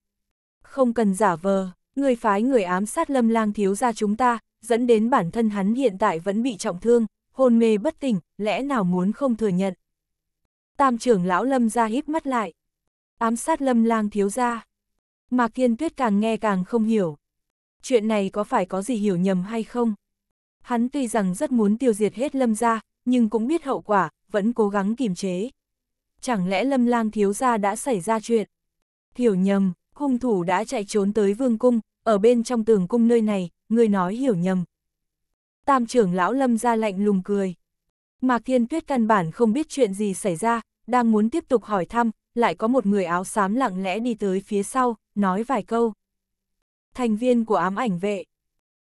Không cần giả vờ, ngươi phái người ám sát lâm lang thiếu ra chúng ta, dẫn đến bản thân hắn hiện tại vẫn bị trọng thương, hôn mê bất tỉnh, lẽ nào muốn không thừa nhận. Tam trưởng lão lâm ra híp mắt lại. Ám sát lâm lang thiếu ra. Mà Thiên tuyết càng nghe càng không hiểu. Chuyện này có phải có gì hiểu nhầm hay không? Hắn tuy rằng rất muốn tiêu diệt hết lâm ra, nhưng cũng biết hậu quả, vẫn cố gắng kiềm chế. Chẳng lẽ lâm lang thiếu ra đã xảy ra chuyện? Hiểu nhầm, hung thủ đã chạy trốn tới vương cung, ở bên trong tường cung nơi này, người nói hiểu nhầm. Tam trưởng lão lâm ra lạnh lùng cười. Mạc Thiên Tuyết căn bản không biết chuyện gì xảy ra, đang muốn tiếp tục hỏi thăm, lại có một người áo xám lặng lẽ đi tới phía sau, nói vài câu. Thành viên của ám ảnh vệ.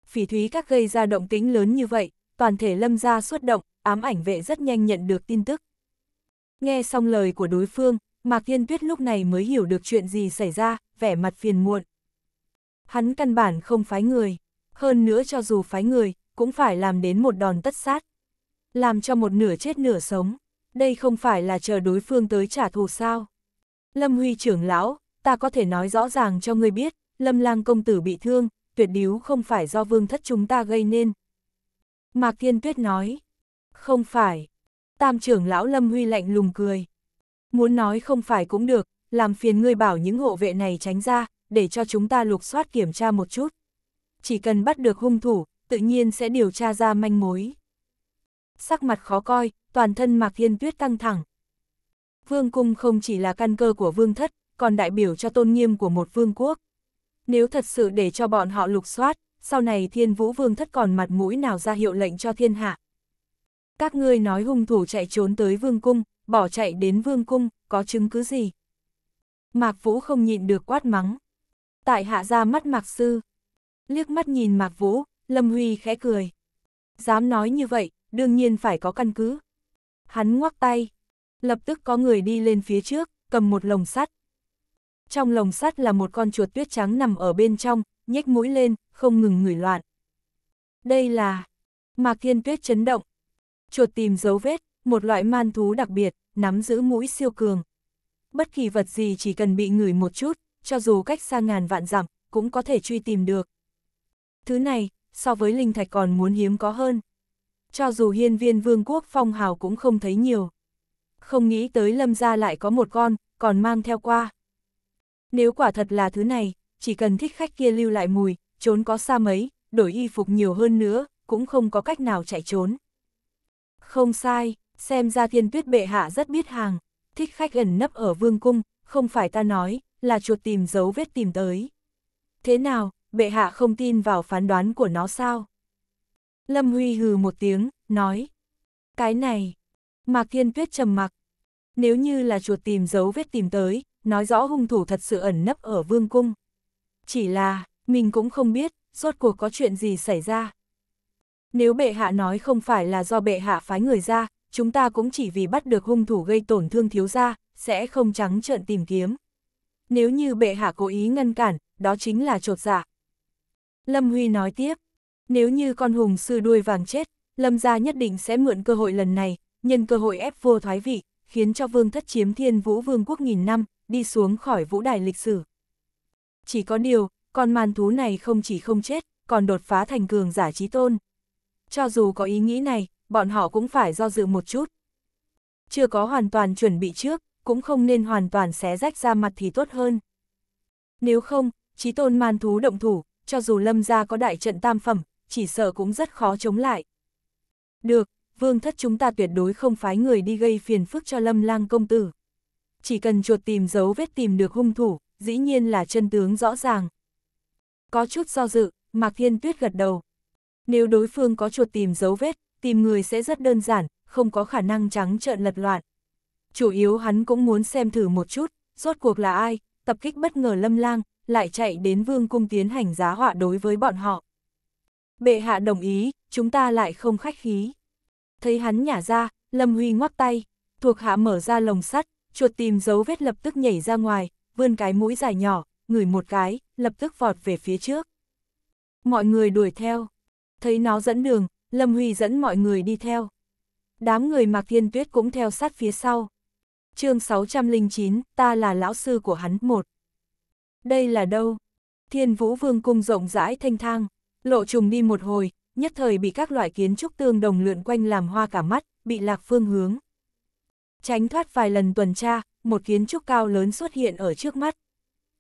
Phỉ thúy các gây ra động tính lớn như vậy, toàn thể lâm ra xuất động, ám ảnh vệ rất nhanh nhận được tin tức. Nghe xong lời của đối phương, Mạc Thiên Tuyết lúc này mới hiểu được chuyện gì xảy ra, vẻ mặt phiền muộn. Hắn căn bản không phái người, hơn nữa cho dù phái người, cũng phải làm đến một đòn tất sát. Làm cho một nửa chết nửa sống, đây không phải là chờ đối phương tới trả thù sao. Lâm Huy trưởng lão, ta có thể nói rõ ràng cho ngươi biết, Lâm Lang công tử bị thương, tuyệt điếu không phải do vương thất chúng ta gây nên. Mạc Thiên Tuyết nói, không phải. Tam trưởng lão Lâm Huy lạnh lùng cười. Muốn nói không phải cũng được, làm phiền ngươi bảo những hộ vệ này tránh ra, để cho chúng ta lục soát kiểm tra một chút. Chỉ cần bắt được hung thủ, tự nhiên sẽ điều tra ra manh mối. Sắc mặt khó coi, toàn thân Mạc Thiên Tuyết căng thẳng. Vương cung không chỉ là căn cơ của vương thất, còn đại biểu cho tôn nghiêm của một vương quốc. Nếu thật sự để cho bọn họ lục soát, sau này thiên vũ vương thất còn mặt mũi nào ra hiệu lệnh cho thiên hạ. Các ngươi nói hung thủ chạy trốn tới vương cung, bỏ chạy đến vương cung, có chứng cứ gì? Mạc Vũ không nhịn được quát mắng tại hạ ra mắt Mạc Sư. Liếc mắt nhìn Mạc Vũ, Lâm Huy khẽ cười. Dám nói như vậy, đương nhiên phải có căn cứ. Hắn ngoắc tay. Lập tức có người đi lên phía trước, cầm một lồng sắt. Trong lồng sắt là một con chuột tuyết trắng nằm ở bên trong, nhếch mũi lên, không ngừng ngửi loạn. Đây là... Mạc Thiên Tuyết chấn động. Chuột tìm dấu vết, một loại man thú đặc biệt, nắm giữ mũi siêu cường. Bất kỳ vật gì chỉ cần bị ngửi một chút, cho dù cách xa ngàn vạn dặm cũng có thể truy tìm được. Thứ này, so với linh thạch còn muốn hiếm có hơn. Cho dù hiên viên vương quốc phong hào cũng không thấy nhiều. Không nghĩ tới lâm gia lại có một con, còn mang theo qua. Nếu quả thật là thứ này, chỉ cần thích khách kia lưu lại mùi, trốn có xa mấy, đổi y phục nhiều hơn nữa, cũng không có cách nào chạy trốn. Không sai, xem ra thiên tuyết bệ hạ rất biết hàng, thích khách ẩn nấp ở vương cung, không phải ta nói, là chuột tìm dấu vết tìm tới. Thế nào, bệ hạ không tin vào phán đoán của nó sao? Lâm Huy hừ một tiếng, nói. Cái này, Mạc Thiên Tuyết trầm mặc. Nếu như là chuột tìm dấu vết tìm tới, nói rõ hung thủ thật sự ẩn nấp ở vương cung. Chỉ là, mình cũng không biết, rốt cuộc có chuyện gì xảy ra. Nếu bệ hạ nói không phải là do bệ hạ phái người ra, chúng ta cũng chỉ vì bắt được hung thủ gây tổn thương thiếu gia, sẽ không trắng trợn tìm kiếm nếu như bệ hạ cố ý ngăn cản, đó chính là trột dạ. Lâm Huy nói tiếp, nếu như con hùng sư đuôi vàng chết, Lâm gia nhất định sẽ mượn cơ hội lần này, nhân cơ hội ép vua thoái vị, khiến cho vương thất chiếm thiên vũ vương quốc nghìn năm, đi xuống khỏi vũ đài lịch sử. Chỉ có điều, con man thú này không chỉ không chết, còn đột phá thành cường giả trí tôn. Cho dù có ý nghĩ này, bọn họ cũng phải do dự một chút. Chưa có hoàn toàn chuẩn bị trước, cũng không nên hoàn toàn xé rách ra mặt thì tốt hơn. Nếu không, trí tôn man thú động thủ, cho dù lâm gia có đại trận tam phẩm, chỉ sợ cũng rất khó chống lại. Được, vương thất chúng ta tuyệt đối không phái người đi gây phiền phức cho lâm lang công tử. Chỉ cần chuột tìm dấu vết tìm được hung thủ, dĩ nhiên là chân tướng rõ ràng. Có chút do dự, Mạc Thiên Tuyết gật đầu. Nếu đối phương có chuột tìm dấu vết, tìm người sẽ rất đơn giản, không có khả năng trắng trợn lật loạn chủ yếu hắn cũng muốn xem thử một chút, rốt cuộc là ai, tập kích bất ngờ lâm lang, lại chạy đến vương cung tiến hành giá họa đối với bọn họ. Bệ hạ đồng ý, chúng ta lại không khách khí. Thấy hắn nhả ra, Lâm Huy ngoắc tay, thuộc hạ mở ra lồng sắt, chuột tìm dấu vết lập tức nhảy ra ngoài, vươn cái mũi dài nhỏ, ngửi một cái, lập tức vọt về phía trước. Mọi người đuổi theo, thấy nó dẫn đường, Lâm Huy dẫn mọi người đi theo. Đám người mặc Thiên Tuyết cũng theo sát phía sau chương 609, ta là lão sư của hắn một. Đây là đâu? Thiên Vũ Vương cung rộng rãi thanh thang, lộ trùng đi một hồi, nhất thời bị các loại kiến trúc tương đồng lượn quanh làm hoa cả mắt, bị lạc phương hướng. Tránh thoát vài lần tuần tra, một kiến trúc cao lớn xuất hiện ở trước mắt.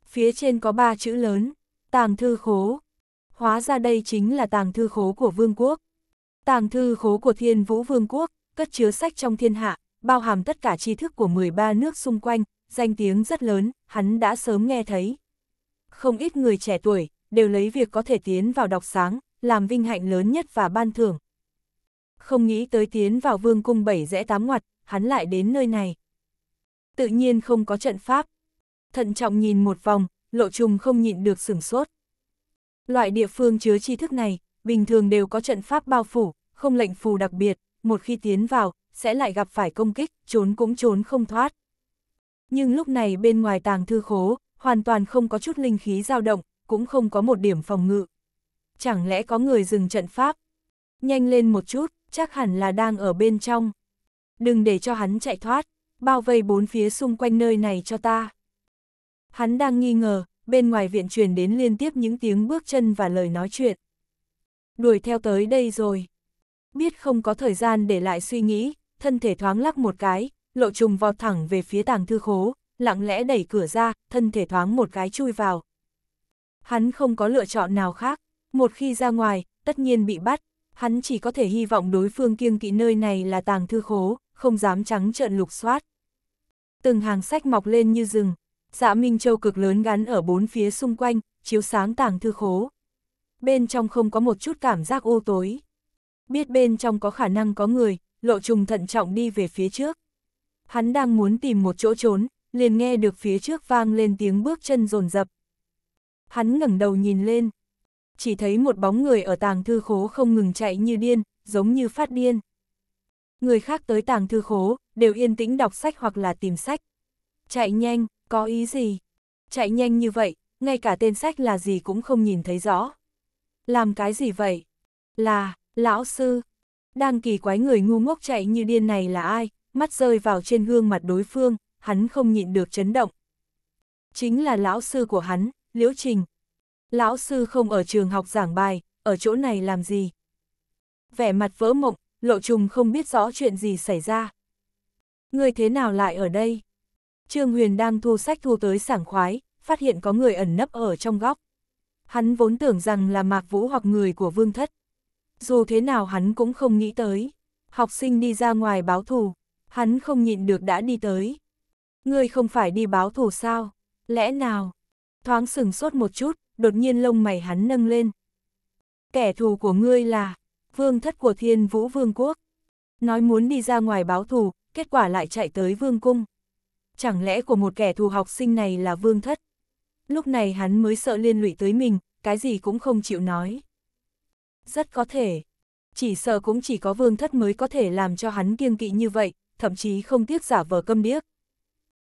Phía trên có ba chữ lớn, tàng thư khố. Hóa ra đây chính là tàng thư khố của vương quốc. Tàng thư khố của thiên vũ vương quốc, cất chứa sách trong thiên hạ, bao hàm tất cả tri thức của 13 nước xung quanh, danh tiếng rất lớn, hắn đã sớm nghe thấy. Không ít người trẻ tuổi, đều lấy việc có thể tiến vào đọc sáng, làm vinh hạnh lớn nhất và ban thưởng. Không nghĩ tới tiến vào vương cung bảy rẽ tám ngoặt, hắn lại đến nơi này. Tự nhiên không có trận pháp. Thận trọng nhìn một vòng, lộ trùng không nhịn được sửng sốt. Loại địa phương chứa tri thức này, bình thường đều có trận pháp bao phủ, không lệnh phù đặc biệt, một khi tiến vào, sẽ lại gặp phải công kích, trốn cũng trốn không thoát. Nhưng lúc này bên ngoài tàng thư khố, hoàn toàn không có chút linh khí dao động, cũng không có một điểm phòng ngự. Chẳng lẽ có người dừng trận pháp? Nhanh lên một chút, chắc hẳn là đang ở bên trong. Đừng để cho hắn chạy thoát, bao vây bốn phía xung quanh nơi này cho ta. Hắn đang nghi ngờ, bên ngoài viện truyền đến liên tiếp những tiếng bước chân và lời nói chuyện. Đuổi theo tới đây rồi. Biết không có thời gian để lại suy nghĩ, thân thể thoáng lắc một cái, lộ trùng vọt thẳng về phía tàng thư khố, lặng lẽ đẩy cửa ra, thân thể thoáng một cái chui vào. Hắn không có lựa chọn nào khác, một khi ra ngoài, tất nhiên bị bắt, hắn chỉ có thể hy vọng đối phương kiêng kỵ nơi này là tàng thư khố, không dám trắng trợn lục soát. Từng hàng sách mọc lên như rừng, dạ Minh Châu cực lớn gắn ở bốn phía xung quanh, chiếu sáng tàng thư khố. Bên trong không có một chút cảm giác ô tối. Biết bên trong có khả năng có người, lộ trùng thận trọng đi về phía trước. Hắn đang muốn tìm một chỗ trốn, liền nghe được phía trước vang lên tiếng bước chân rồn rập. Hắn ngẩng đầu nhìn lên, chỉ thấy một bóng người ở tàng thư khố không ngừng chạy như điên, giống như phát điên. Người khác tới tàng thư khố, đều yên tĩnh đọc sách hoặc là tìm sách. Chạy nhanh, có ý gì? Chạy nhanh như vậy, ngay cả tên sách là gì cũng không nhìn thấy rõ. Làm cái gì vậy? Là, lão sư, đang kỳ quái người ngu ngốc chạy như điên này là ai, mắt rơi vào trên gương mặt đối phương, hắn không nhịn được chấn động. Chính là lão sư của hắn, Liễu Trình. Lão sư không ở trường học giảng bài, ở chỗ này làm gì? Vẻ mặt vỡ mộng, lộ trùng không biết rõ chuyện gì xảy ra. Người thế nào lại ở đây? Trương Huyền đang thu sách thu tới sảng khoái, phát hiện có người ẩn nấp ở trong góc. Hắn vốn tưởng rằng là Mạc Vũ hoặc người của Vương Thất dù thế nào hắn cũng không nghĩ tới. Học sinh đi ra ngoài báo thù, hắn không nhịn được đã đi tới. Ngươi không phải đi báo thù sao? Lẽ nào? Thoáng sửng sốt một chút, đột nhiên lông mày hắn nâng lên. Kẻ thù của ngươi là vương thất của thiên vũ vương quốc. Nói muốn đi ra ngoài báo thù, kết quả lại chạy tới vương cung. Chẳng lẽ của một kẻ thù học sinh này là vương thất? Lúc này hắn mới sợ liên lụy tới mình, cái gì cũng không chịu nói. Rất có thể. Chỉ sợ cũng chỉ có vương thất mới có thể làm cho hắn kiêng kỵ như vậy, thậm chí không tiếc giả vờ câm điếc.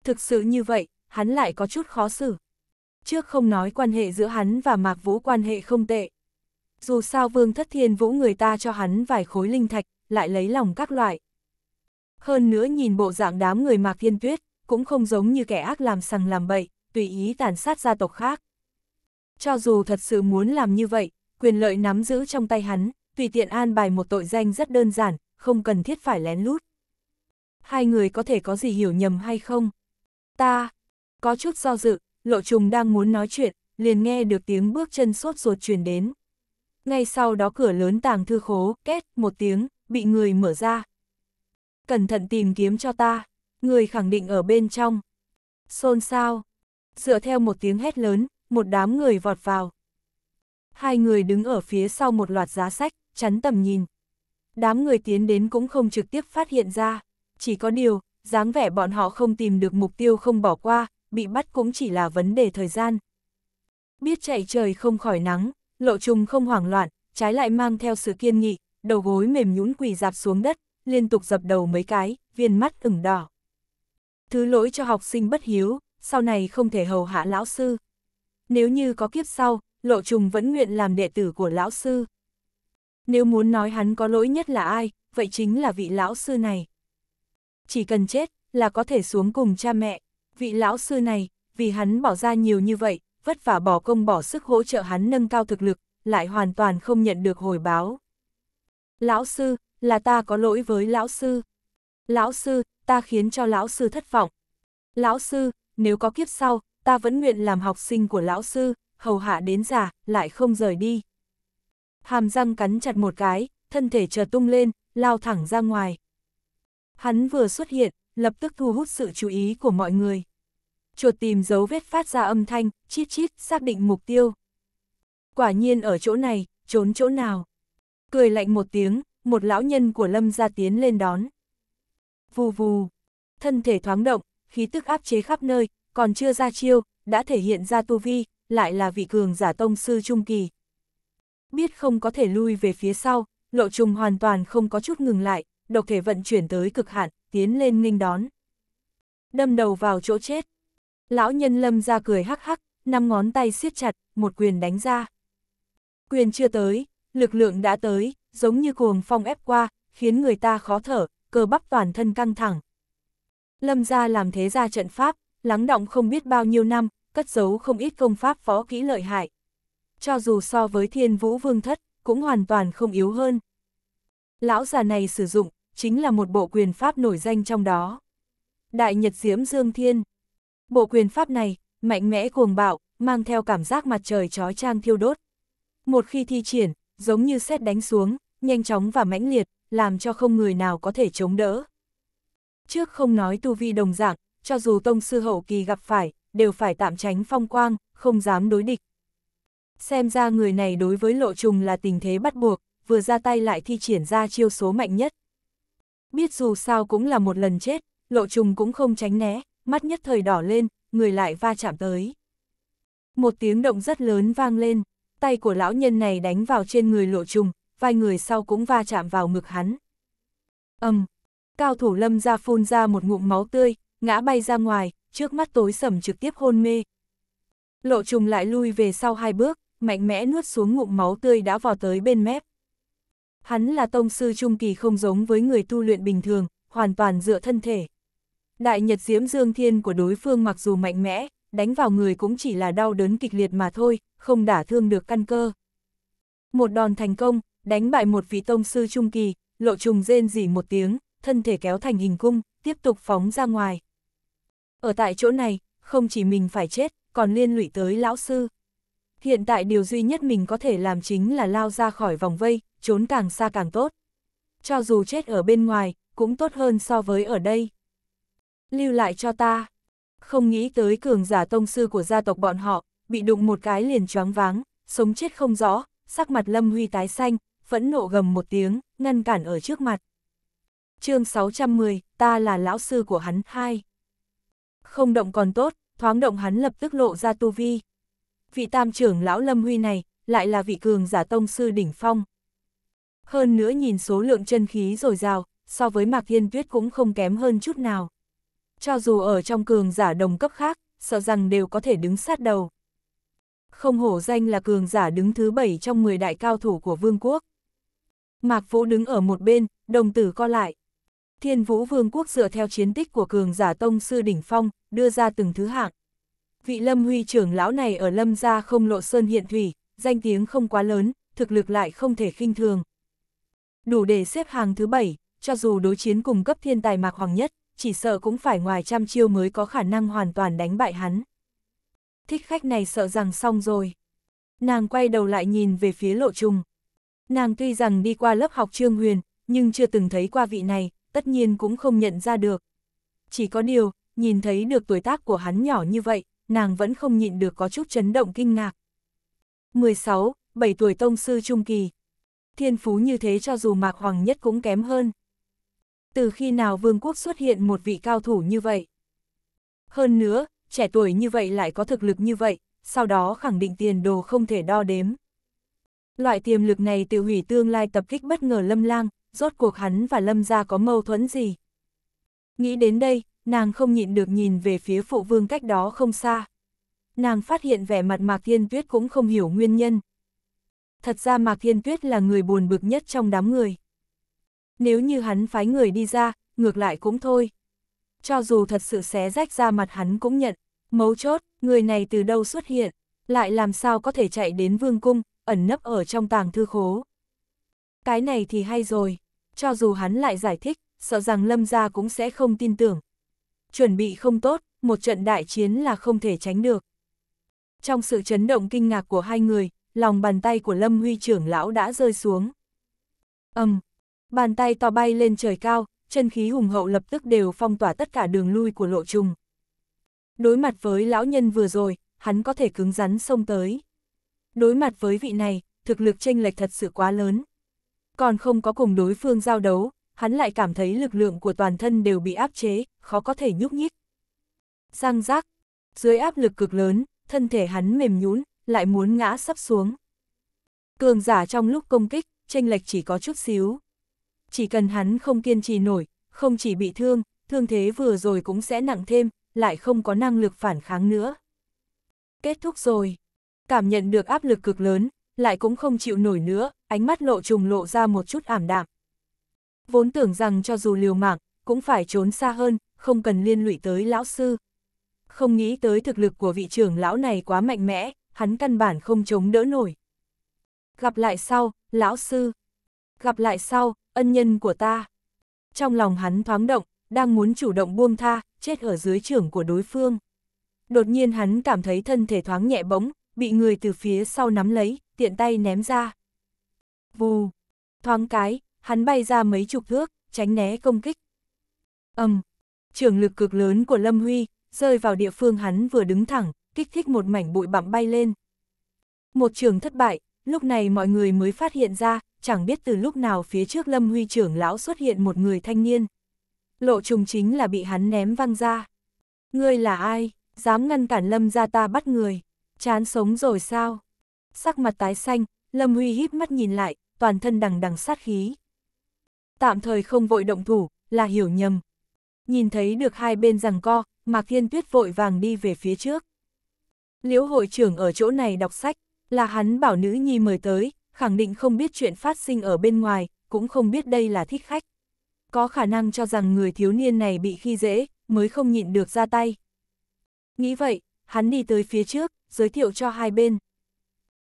Thực sự như vậy, hắn lại có chút khó xử. Trước không nói quan hệ giữa hắn và Mạc Vũ quan hệ không tệ. Dù sao vương thất thiên vũ người ta cho hắn vài khối linh thạch, lại lấy lòng các loại. Hơn nữa nhìn bộ dạng đám người Mạc Thiên Tuyết, cũng không giống như kẻ ác làm sằng làm bậy, tùy ý tàn sát gia tộc khác. Cho dù thật sự muốn làm như vậy, quyền lợi nắm giữ trong tay hắn, tùy tiện an bài một tội danh rất đơn giản, không cần thiết phải lén lút. Hai người có thể có gì hiểu nhầm hay không? Ta, có chút do dự, lộ trùng đang muốn nói chuyện, liền nghe được tiếng bước chân sốt ruột truyền đến. Ngay sau đó cửa lớn tàng thư khố, két, một tiếng, bị người mở ra. Cẩn thận tìm kiếm cho ta, người khẳng định ở bên trong. Xôn xao, dựa theo một tiếng hét lớn, một đám người vọt vào, hai người đứng ở phía sau một loạt giá sách, chắn tầm nhìn. Đám người tiến đến cũng không trực tiếp phát hiện ra, chỉ có điều, dáng vẻ bọn họ không tìm được mục tiêu không bỏ qua, bị bắt cũng chỉ là vấn đề thời gian. Biết chạy trời không khỏi nắng, lộ trùng không hoảng loạn, trái lại mang theo sự kiên nghị, đầu gối mềm nhũn quỳ dạp xuống đất, liên tục dập đầu mấy cái, viên mắt ửng đỏ. Thứ lỗi cho học sinh bất hiếu, sau này không thể hầu hạ lão sư. Nếu như có kiếp sau, Lộ Trùng vẫn nguyện làm đệ tử của lão sư. Nếu muốn nói hắn có lỗi nhất là ai, vậy chính là vị lão sư này. Chỉ cần chết là có thể xuống cùng cha mẹ, vị lão sư này, vì hắn bỏ ra nhiều như vậy, vất vả bỏ công bỏ sức hỗ trợ hắn nâng cao thực lực, lại hoàn toàn không nhận được hồi báo. Lão sư, là ta có lỗi với lão sư. Lão sư, ta khiến cho lão sư thất vọng. Lão sư, nếu có kiếp sau, ta vẫn nguyện làm học sinh của lão sư hầu hạ đến già lại không rời đi. Hàm răng cắn chặt một cái, thân thể chờ tung lên, lao thẳng ra ngoài. Hắn vừa xuất hiện, lập tức thu hút sự chú ý của mọi người. Chuột tìm dấu vết phát ra âm thanh, chít chít, xác định mục tiêu. Quả nhiên ở chỗ này, trốn chỗ nào. Cười lạnh một tiếng, một lão nhân của Lâm gia tiến lên đón. Vù vù, thân thể thoáng động, khí tức áp chế khắp nơi, còn chưa ra chiêu, đã thể hiện ra tu vi, lại là vị cường giả tông sư trung kỳ. Biết không có thể lui về phía sau, lộ trùng hoàn toàn không có chút ngừng lại, độc thể vận chuyển tới cực hạn, tiến lên nghênh đón. Đâm đầu vào chỗ chết. Lão nhân lâm ra cười hắc hắc, năm ngón tay siết chặt, một quyền đánh ra. Quyền chưa tới, lực lượng đã tới, giống như cuồng phong ép qua, khiến người ta khó thở, cơ bắp toàn thân căng thẳng. Lâm ra làm thế ra trận pháp, lắng động không biết bao nhiêu năm, cất giấu không ít công pháp phó kỹ lợi hại. Cho dù so với thiên vũ vương thất, cũng hoàn toàn không yếu hơn. Lão già này sử dụng, chính là một bộ quyền pháp nổi danh trong đó. Đại Nhật Diễm Dương Thiên Bộ quyền pháp này, mạnh mẽ cuồng bạo, mang theo cảm giác mặt trời chói trang thiêu đốt. Một khi thi triển, giống như xét đánh xuống, nhanh chóng và mãnh liệt, làm cho không người nào có thể chống đỡ. Trước không nói tu vi đồng dạng, cho dù tông sư hậu kỳ gặp phải, đều phải tạm tránh phong quang, không dám đối địch. Xem ra người này đối với lộ trùng là tình thế bắt buộc, vừa ra tay lại thi triển ra chiêu số mạnh nhất. Biết dù sao cũng là một lần chết, lộ trùng cũng không tránh né, mắt nhất thời đỏ lên, người lại va chạm tới. Một tiếng động rất lớn vang lên, tay của lão nhân này đánh vào trên người lộ trùng, vai người sau cũng va chạm vào ngực hắn. Âm, cao thủ lâm ra phun ra một ngụm máu tươi, ngã bay ra ngoài, trước mắt tối sầm trực tiếp hôn mê. Lộ trùng lại lui về sau hai bước, mạnh mẽ nuốt xuống ngụm máu tươi đã vò tới bên mép. Hắn là tông sư trung kỳ không giống với người tu luyện bình thường, hoàn toàn dựa thân thể. Đại nhật diễm dương thiên của đối phương mặc dù mạnh mẽ, đánh vào người cũng chỉ là đau đớn kịch liệt mà thôi, không đả thương được căn cơ. Một đòn thành công, đánh bại một vị tông sư trung kỳ, lộ trùng rên rỉ một tiếng, thân thể kéo thành hình cung, tiếp tục phóng ra ngoài. Ở tại chỗ này, không chỉ mình phải chết, còn liên lụy tới lão sư. Hiện tại điều duy nhất mình có thể làm chính là lao ra khỏi vòng vây, trốn càng xa càng tốt. Cho dù chết ở bên ngoài, cũng tốt hơn so với ở đây. Lưu lại cho ta. Không nghĩ tới cường giả tông sư của gia tộc bọn họ, bị đụng một cái liền choáng váng, sống chết không rõ, sắc mặt Lâm Huy tái xanh, phẫn nộ gầm một tiếng, ngăn cản ở trước mặt. chương 610, ta là lão sư của hắn, hai không động còn tốt, thoáng động hắn lập tức lộ ra tu vi. Vị tam trưởng lão Lâm Huy này, lại là vị cường giả tông sư đỉnh phong. Hơn nữa nhìn số lượng chân khí dồi dào, so với Mạc Thiên Tuyết cũng không kém hơn chút nào. Cho dù ở trong cường giả đồng cấp khác, sợ rằng đều có thể đứng sát đầu. Không hổ danh là cường giả đứng thứ bảy trong 10 đại cao thủ của vương quốc. Mạc Vũ đứng ở một bên, đồng tử co lại. Thiên Vũ Vương quốc dựa theo chiến tích của cường giả tông sư đỉnh phong, đưa ra từng thứ hạng. Vị Lâm Huy trưởng lão này ở Lâm gia không lộ sơn hiện thủy, danh tiếng không quá lớn, thực lực lại không thể khinh thường. Đủ để xếp hàng thứ bảy, cho dù đối chiến cùng cấp thiên tài mạc hoàng nhất, chỉ sợ cũng phải ngoài trăm chiêu mới có khả năng hoàn toàn đánh bại hắn. Thích khách này sợ rằng xong rồi. Nàng quay đầu lại nhìn về phía lộ trùng. Nàng tuy rằng đi qua lớp học trương huyền, nhưng chưa từng thấy qua vị này, tất nhiên cũng không nhận ra được. Chỉ có điều, nhìn thấy được tuổi tác của hắn nhỏ như vậy, nàng vẫn không nhịn được có chút chấn động kinh ngạc. 16, 7 tuổi tông sư trung kỳ. Thiên phú như thế cho dù mạc hoàng nhất cũng kém hơn. Từ khi nào vương quốc xuất hiện một vị cao thủ như vậy? Hơn nữa, trẻ tuổi như vậy lại có thực lực như vậy, sau đó khẳng định tiền đồ không thể đo đếm. Loại tiềm lực này tự hủy tương lai tập kích bất ngờ lâm lang, rốt cuộc hắn và Lâm gia có mâu thuẫn gì. Nghĩ đến đây, nàng không nhịn được nhìn về phía phụ vương cách đó không xa. Nàng phát hiện vẻ mặt Mạc Thiên Tuyết cũng không hiểu nguyên nhân. Thật ra Mạc Thiên Tuyết là người buồn bực nhất trong đám người. Nếu như hắn phái người đi ra, ngược lại cũng thôi. Cho dù thật sự xé rách ra mặt hắn cũng nhận, mấu chốt, người này từ đâu xuất hiện, lại làm sao có thể chạy đến vương cung, ẩn nấp ở trong tàng thư khố. Cái này thì hay rồi cho dù hắn lại giải thích, sợ rằng Lâm gia cũng sẽ không tin tưởng. Chuẩn bị không tốt, một trận đại chiến là không thể tránh được. Trong sự chấn động kinh ngạc của hai người, lòng bàn tay của Lâm Huy trưởng lão đã rơi xuống. ầm, um, bàn tay to bay lên trời cao, chân khí hùng hậu lập tức đều phong tỏa tất cả đường lui của lộ trùng. Đối mặt với lão nhân vừa rồi, hắn có thể cứng rắn xông tới. Đối mặt với vị này, thực lực chênh lệch thật sự quá lớn, còn không có cùng đối phương giao đấu, hắn lại cảm thấy lực lượng của toàn thân đều bị áp chế, khó có thể nhúc nhích. Giang giác, dưới áp lực cực lớn, thân thể hắn mềm nhũn, lại muốn ngã sắp xuống. Cường giả trong lúc công kích, tranh lệch chỉ có chút xíu. Chỉ cần hắn không kiên trì nổi, không chỉ bị thương, thương thế vừa rồi cũng sẽ nặng thêm, lại không có năng lực phản kháng nữa. Kết thúc rồi. Cảm nhận được áp lực cực lớn, lại cũng không chịu nổi nữa, ánh mắt lộ trùng lộ ra một chút ảm đạm. Vốn tưởng rằng cho dù liều mạng, cũng phải trốn xa hơn, không cần liên lụy tới lão sư. Không nghĩ tới thực lực của vị trưởng lão này quá mạnh mẽ, hắn căn bản không chống đỡ nổi. Gặp lại sau, lão sư. Gặp lại sau, ân nhân của ta. Trong lòng hắn thoáng động, đang muốn chủ động buông tha, chết ở dưới trưởng của đối phương. Đột nhiên hắn cảm thấy thân thể thoáng nhẹ bỗng, bị người từ phía sau nắm lấy, tiện tay ném ra. Vù, thoáng cái, hắn bay ra mấy chục thước, tránh né công kích. ầm, trường lực cực lớn của Lâm Huy, rơi vào địa phương hắn vừa đứng thẳng, kích thích một mảnh bụi bặm bay lên. Một trường thất bại, lúc này mọi người mới phát hiện ra, chẳng biết từ lúc nào phía trước Lâm Huy trưởng lão xuất hiện một người thanh niên. Lộ trùng chính là bị hắn ném văng ra. Ngươi là ai, dám ngăn cản Lâm ra ta bắt người. Chán sống rồi sao? Sắc mặt tái xanh, Lâm Huy híp mắt nhìn lại, toàn thân đằng đằng sát khí. Tạm thời không vội động thủ, là hiểu nhầm. Nhìn thấy được hai bên rằng co, Mạc Thiên Tuyết vội vàng đi về phía trước. Liễu hội trưởng ở chỗ này đọc sách, là hắn bảo nữ nhi mời tới, khẳng định không biết chuyện phát sinh ở bên ngoài, cũng không biết đây là thích khách. Có khả năng cho rằng người thiếu niên này bị khi dễ, mới không nhịn được ra tay. Nghĩ vậy, hắn đi tới phía trước, giới thiệu cho hai bên.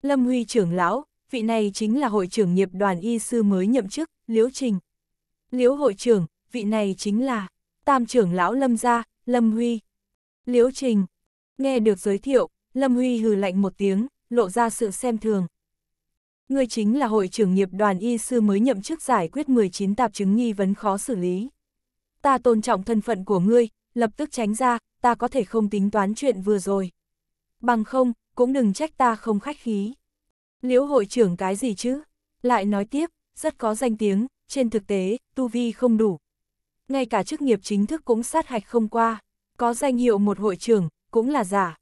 Lâm Huy trưởng lão, vị này chính là hội trưởng nghiệp đoàn y sư mới nhậm chức, Liễu Trình. Liễu hội trưởng, vị này chính là tam trưởng lão Lâm Gia, Lâm Huy. Liễu Trình, nghe được giới thiệu, Lâm Huy hừ lạnh một tiếng, lộ ra sự xem thường. Người chính là hội trưởng nghiệp đoàn y sư mới nhậm chức giải quyết 19 tạp chứng nghi vấn khó xử lý. Ta tôn trọng thân phận của ngươi, lập tức tránh ra, ta có thể không tính toán chuyện vừa rồi. Bằng không, cũng đừng trách ta không khách khí. Liễu hội trưởng cái gì chứ? Lại nói tiếp, rất có danh tiếng, trên thực tế, tu vi không đủ. Ngay cả chức nghiệp chính thức cũng sát hạch không qua, có danh hiệu một hội trưởng, cũng là giả.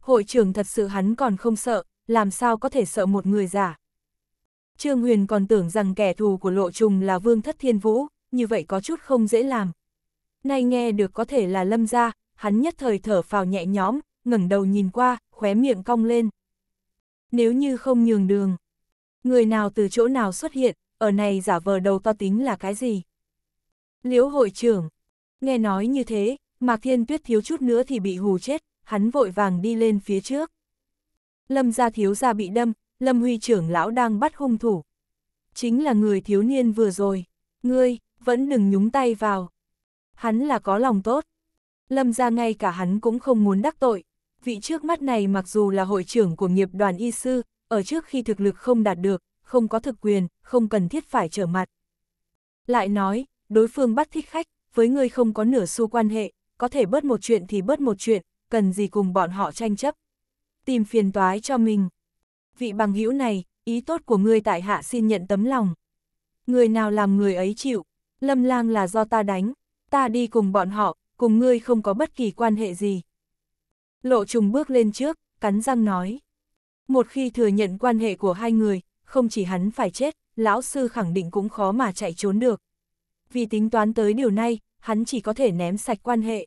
Hội trưởng thật sự hắn còn không sợ, làm sao có thể sợ một người giả. Trương Huyền còn tưởng rằng kẻ thù của lộ trùng là Vương Thất Thiên Vũ, như vậy có chút không dễ làm. Nay nghe được có thể là lâm gia hắn nhất thời thở phào nhẹ nhõm, ngẩng đầu nhìn qua, khóe miệng cong lên. Nếu như không nhường đường, người nào từ chỗ nào xuất hiện, ở này giả vờ đầu to tính là cái gì? Liễu hội trưởng, nghe nói như thế, Mạc Thiên Tuyết thiếu chút nữa thì bị hù chết, hắn vội vàng đi lên phía trước. Lâm gia thiếu gia bị đâm, Lâm Huy trưởng lão đang bắt hung thủ. Chính là người thiếu niên vừa rồi, ngươi, vẫn đừng nhúng tay vào. Hắn là có lòng tốt. Lâm gia ngay cả hắn cũng không muốn đắc tội, vị trước mắt này mặc dù là hội trưởng của nghiệp đoàn y sư, ở trước khi thực lực không đạt được, không có thực quyền, không cần thiết phải trở mặt. Lại nói, đối phương bắt thích khách, với người không có nửa xu quan hệ, có thể bớt một chuyện thì bớt một chuyện, cần gì cùng bọn họ tranh chấp. Tìm phiền toái cho mình. Vị bằng hữu này, ý tốt của người tại hạ xin nhận tấm lòng. Người nào làm người ấy chịu, lâm lang là do ta đánh, ta đi cùng bọn họ, cùng ngươi không có bất kỳ quan hệ gì, Lộ trùng bước lên trước, cắn răng nói. Một khi thừa nhận quan hệ của hai người, không chỉ hắn phải chết, lão sư khẳng định cũng khó mà chạy trốn được. Vì tính toán tới điều này, hắn chỉ có thể ném sạch quan hệ.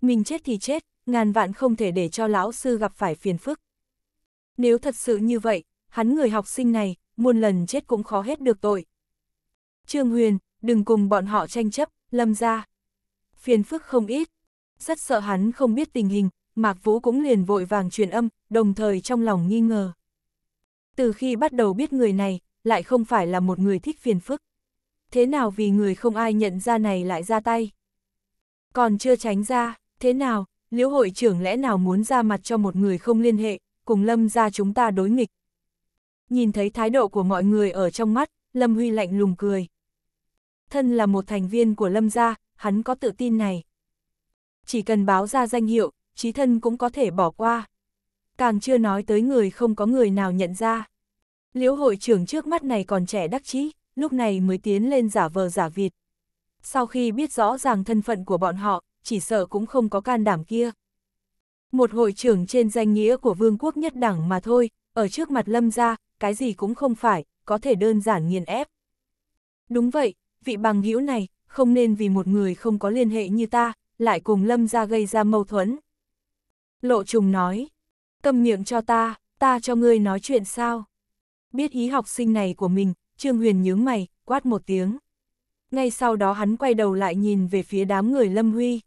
Mình chết thì chết, ngàn vạn không thể để cho lão sư gặp phải phiền phức. Nếu thật sự như vậy, hắn người học sinh này, muôn lần chết cũng khó hết được tội. Trương Huyền, đừng cùng bọn họ tranh chấp, lâm ra. Phiền phức không ít, rất sợ hắn không biết tình hình, Mạc Vũ cũng liền vội vàng truyền âm, đồng thời trong lòng nghi ngờ. Từ khi bắt đầu biết người này, lại không phải là một người thích phiền phức. Thế nào vì người không ai nhận ra này lại ra tay? Còn chưa tránh ra, thế nào, liễu hội trưởng lẽ nào muốn ra mặt cho một người không liên hệ, cùng lâm ra chúng ta đối nghịch? Nhìn thấy thái độ của mọi người ở trong mắt, Lâm Huy lạnh lùng cười. Thân là một thành viên của Lâm gia, hắn có tự tin này. Chỉ cần báo ra danh hiệu, trí thân cũng có thể bỏ qua. Càng chưa nói tới người không có người nào nhận ra. Liễu hội trưởng trước mắt này còn trẻ đắc chí, lúc này mới tiến lên giả vờ giả vịt. Sau khi biết rõ ràng thân phận của bọn họ, chỉ sợ cũng không có can đảm kia. Một hội trưởng trên danh nghĩa của vương quốc nhất đẳng mà thôi, ở trước mặt lâm ra, cái gì cũng không phải, có thể đơn giản nghiền ép. Đúng vậy, vị bằng hữu này, không nên vì một người không có liên hệ như ta, lại cùng lâm ra gây ra mâu thuẫn, Lộ trùng nói, cầm miệng cho ta, ta cho ngươi nói chuyện sao? Biết ý học sinh này của mình, Trương Huyền nhướng mày, quát một tiếng. Ngay sau đó hắn quay đầu lại nhìn về phía đám người Lâm Huy.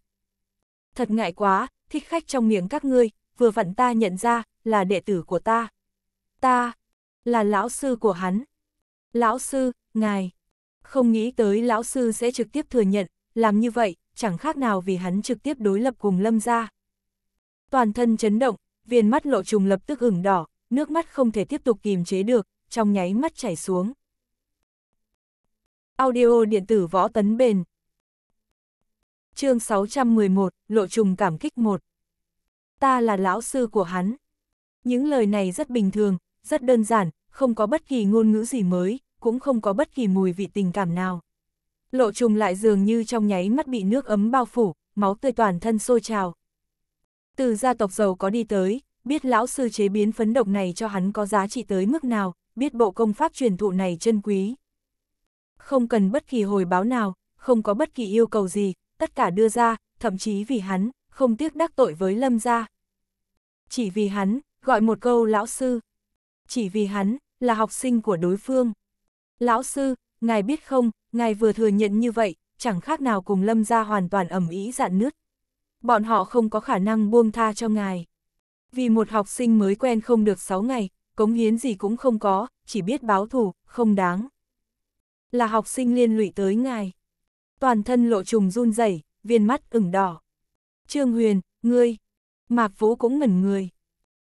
Thật ngại quá, thích khách trong miệng các ngươi, vừa vặn ta nhận ra, là đệ tử của ta. Ta, là lão sư của hắn. Lão sư, ngài, không nghĩ tới lão sư sẽ trực tiếp thừa nhận, làm như vậy, chẳng khác nào vì hắn trực tiếp đối lập cùng Lâm ra. Toàn thân chấn động, viên mắt lộ trùng lập tức ửng đỏ, nước mắt không thể tiếp tục kìm chế được, trong nháy mắt chảy xuống. Audio điện tử võ tấn bền Chương 611, Lộ trùng cảm kích 1 Ta là lão sư của hắn. Những lời này rất bình thường, rất đơn giản, không có bất kỳ ngôn ngữ gì mới, cũng không có bất kỳ mùi vị tình cảm nào. Lộ trùng lại dường như trong nháy mắt bị nước ấm bao phủ, máu tươi toàn thân sôi trào. Từ gia tộc giàu có đi tới, biết lão sư chế biến phấn độc này cho hắn có giá trị tới mức nào, biết bộ công pháp truyền thụ này chân quý. Không cần bất kỳ hồi báo nào, không có bất kỳ yêu cầu gì, tất cả đưa ra, thậm chí vì hắn, không tiếc đắc tội với lâm gia. Chỉ vì hắn, gọi một câu lão sư. Chỉ vì hắn, là học sinh của đối phương. Lão sư, ngài biết không, ngài vừa thừa nhận như vậy, chẳng khác nào cùng lâm gia hoàn toàn ẩm ý dạn nứt bọn họ không có khả năng buông tha cho ngài. Vì một học sinh mới quen không được 6 ngày, cống hiến gì cũng không có, chỉ biết báo thù, không đáng. Là học sinh liên lụy tới ngài. Toàn thân lộ trùng run rẩy, viên mắt ửng đỏ. Trương Huyền, ngươi. Mạc Vũ cũng ngẩn người.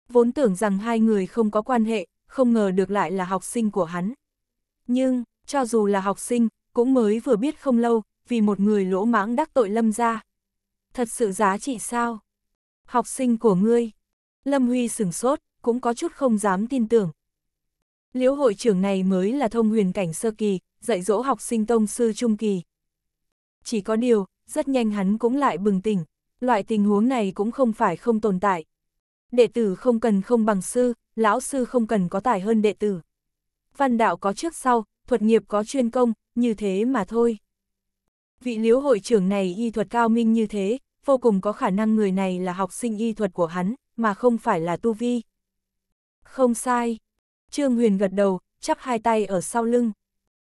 Vốn tưởng rằng hai người không có quan hệ, không ngờ được lại là học sinh của hắn. Nhưng, cho dù là học sinh, cũng mới vừa biết không lâu, vì một người lỗ mãng đắc tội lâm ra, thật sự giá trị sao? Học sinh của ngươi. Lâm Huy sửng sốt, cũng có chút không dám tin tưởng. Liễu hội trưởng này mới là thông huyền cảnh sơ kỳ, dạy dỗ học sinh tông sư trung kỳ. Chỉ có điều, rất nhanh hắn cũng lại bừng tỉnh, loại tình huống này cũng không phải không tồn tại. Đệ tử không cần không bằng sư, lão sư không cần có tài hơn đệ tử. Văn đạo có trước sau, thuật nghiệp có chuyên công, như thế mà thôi. Vị liễu hội trưởng này y thuật cao minh như thế, vô cùng có khả năng người này là học sinh y thuật của hắn, mà không phải là tu vi. Không sai. Trương Huyền gật đầu, chắp hai tay ở sau lưng.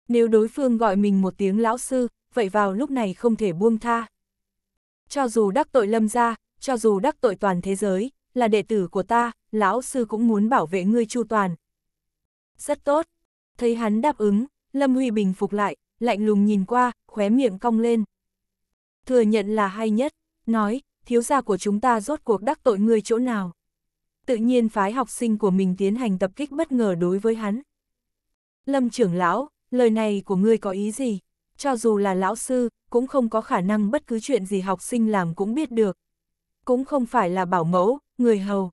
Nếu đối phương gọi mình một tiếng lão sư, vậy vào lúc này không thể buông tha. Cho dù đắc tội lâm gia cho dù đắc tội toàn thế giới, là đệ tử của ta, lão sư cũng muốn bảo vệ ngươi chu toàn. Rất tốt. Thấy hắn đáp ứng, Lâm Huy Bình phục lại, lạnh lùng nhìn qua, khóe miệng cong lên. Thừa nhận là hay nhất nói, thiếu gia của chúng ta rốt cuộc đắc tội ngươi chỗ nào. Tự nhiên phái học sinh của mình tiến hành tập kích bất ngờ đối với hắn. Lâm trưởng lão, lời này của ngươi có ý gì? Cho dù là lão sư, cũng không có khả năng bất cứ chuyện gì học sinh làm cũng biết được. Cũng không phải là bảo mẫu, người hầu.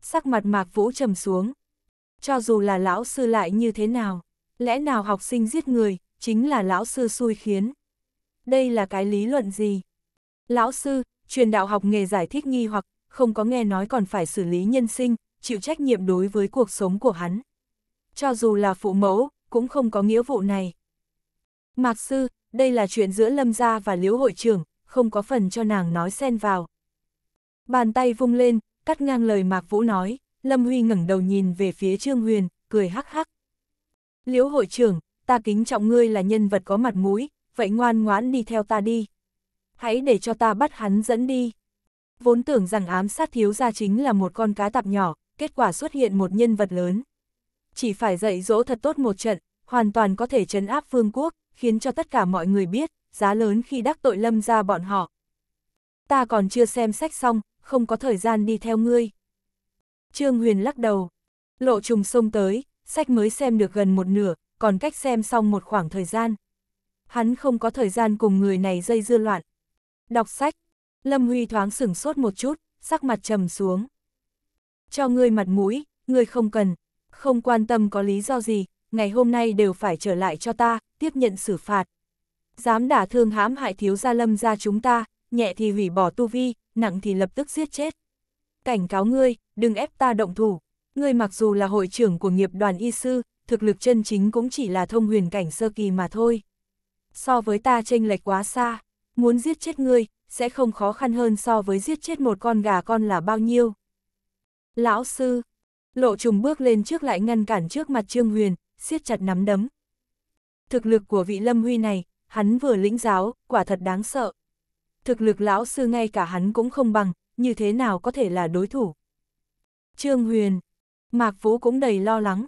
Sắc mặt mạc vũ trầm xuống. Cho dù là lão sư lại như thế nào, lẽ nào học sinh giết người, chính là lão sư xui khiến. Đây là cái lý luận gì? Lão sư, truyền đạo học nghề giải thích nghi hoặc, không có nghe nói còn phải xử lý nhân sinh, chịu trách nhiệm đối với cuộc sống của hắn. Cho dù là phụ mẫu, cũng không có nghĩa vụ này. Mạc sư, đây là chuyện giữa Lâm Gia và Liễu hội trưởng, không có phần cho nàng nói xen vào. Bàn tay vung lên, cắt ngang lời Mạc Vũ nói, Lâm Huy ngẩng đầu nhìn về phía Trương Huyền, cười hắc hắc. Liễu hội trưởng, ta kính trọng ngươi là nhân vật có mặt mũi, vậy ngoan ngoãn đi theo ta đi hãy để cho ta bắt hắn dẫn đi. Vốn tưởng rằng ám sát thiếu gia chính là một con cá tạp nhỏ, kết quả xuất hiện một nhân vật lớn. Chỉ phải dạy dỗ thật tốt một trận, hoàn toàn có thể chấn áp phương quốc, khiến cho tất cả mọi người biết, giá lớn khi đắc tội lâm ra bọn họ. Ta còn chưa xem sách xong, không có thời gian đi theo ngươi. Trương Huyền lắc đầu, lộ trùng sông tới, sách mới xem được gần một nửa, còn cách xem xong một khoảng thời gian. Hắn không có thời gian cùng người này dây dưa loạn. Đọc sách. Lâm Huy thoáng sửng sốt một chút, sắc mặt trầm xuống. Cho ngươi mặt mũi, ngươi không cần, không quan tâm có lý do gì, ngày hôm nay đều phải trở lại cho ta, tiếp nhận xử phạt. Dám đả thương hãm hại thiếu gia lâm gia chúng ta, nhẹ thì hủy bỏ tu vi, nặng thì lập tức giết chết. Cảnh cáo ngươi, đừng ép ta động thủ. Ngươi mặc dù là hội trưởng của nghiệp đoàn y sư, thực lực chân chính cũng chỉ là thông huyền cảnh sơ kỳ mà thôi. So với ta chênh lệch quá xa muốn giết chết ngươi, sẽ không khó khăn hơn so với giết chết một con gà con là bao nhiêu. Lão sư, lộ trùng bước lên trước lại ngăn cản trước mặt Trương Huyền, siết chặt nắm đấm. Thực lực của vị lâm huy này, hắn vừa lĩnh giáo, quả thật đáng sợ. Thực lực lão sư ngay cả hắn cũng không bằng, như thế nào có thể là đối thủ. Trương Huyền, Mạc Vũ cũng đầy lo lắng.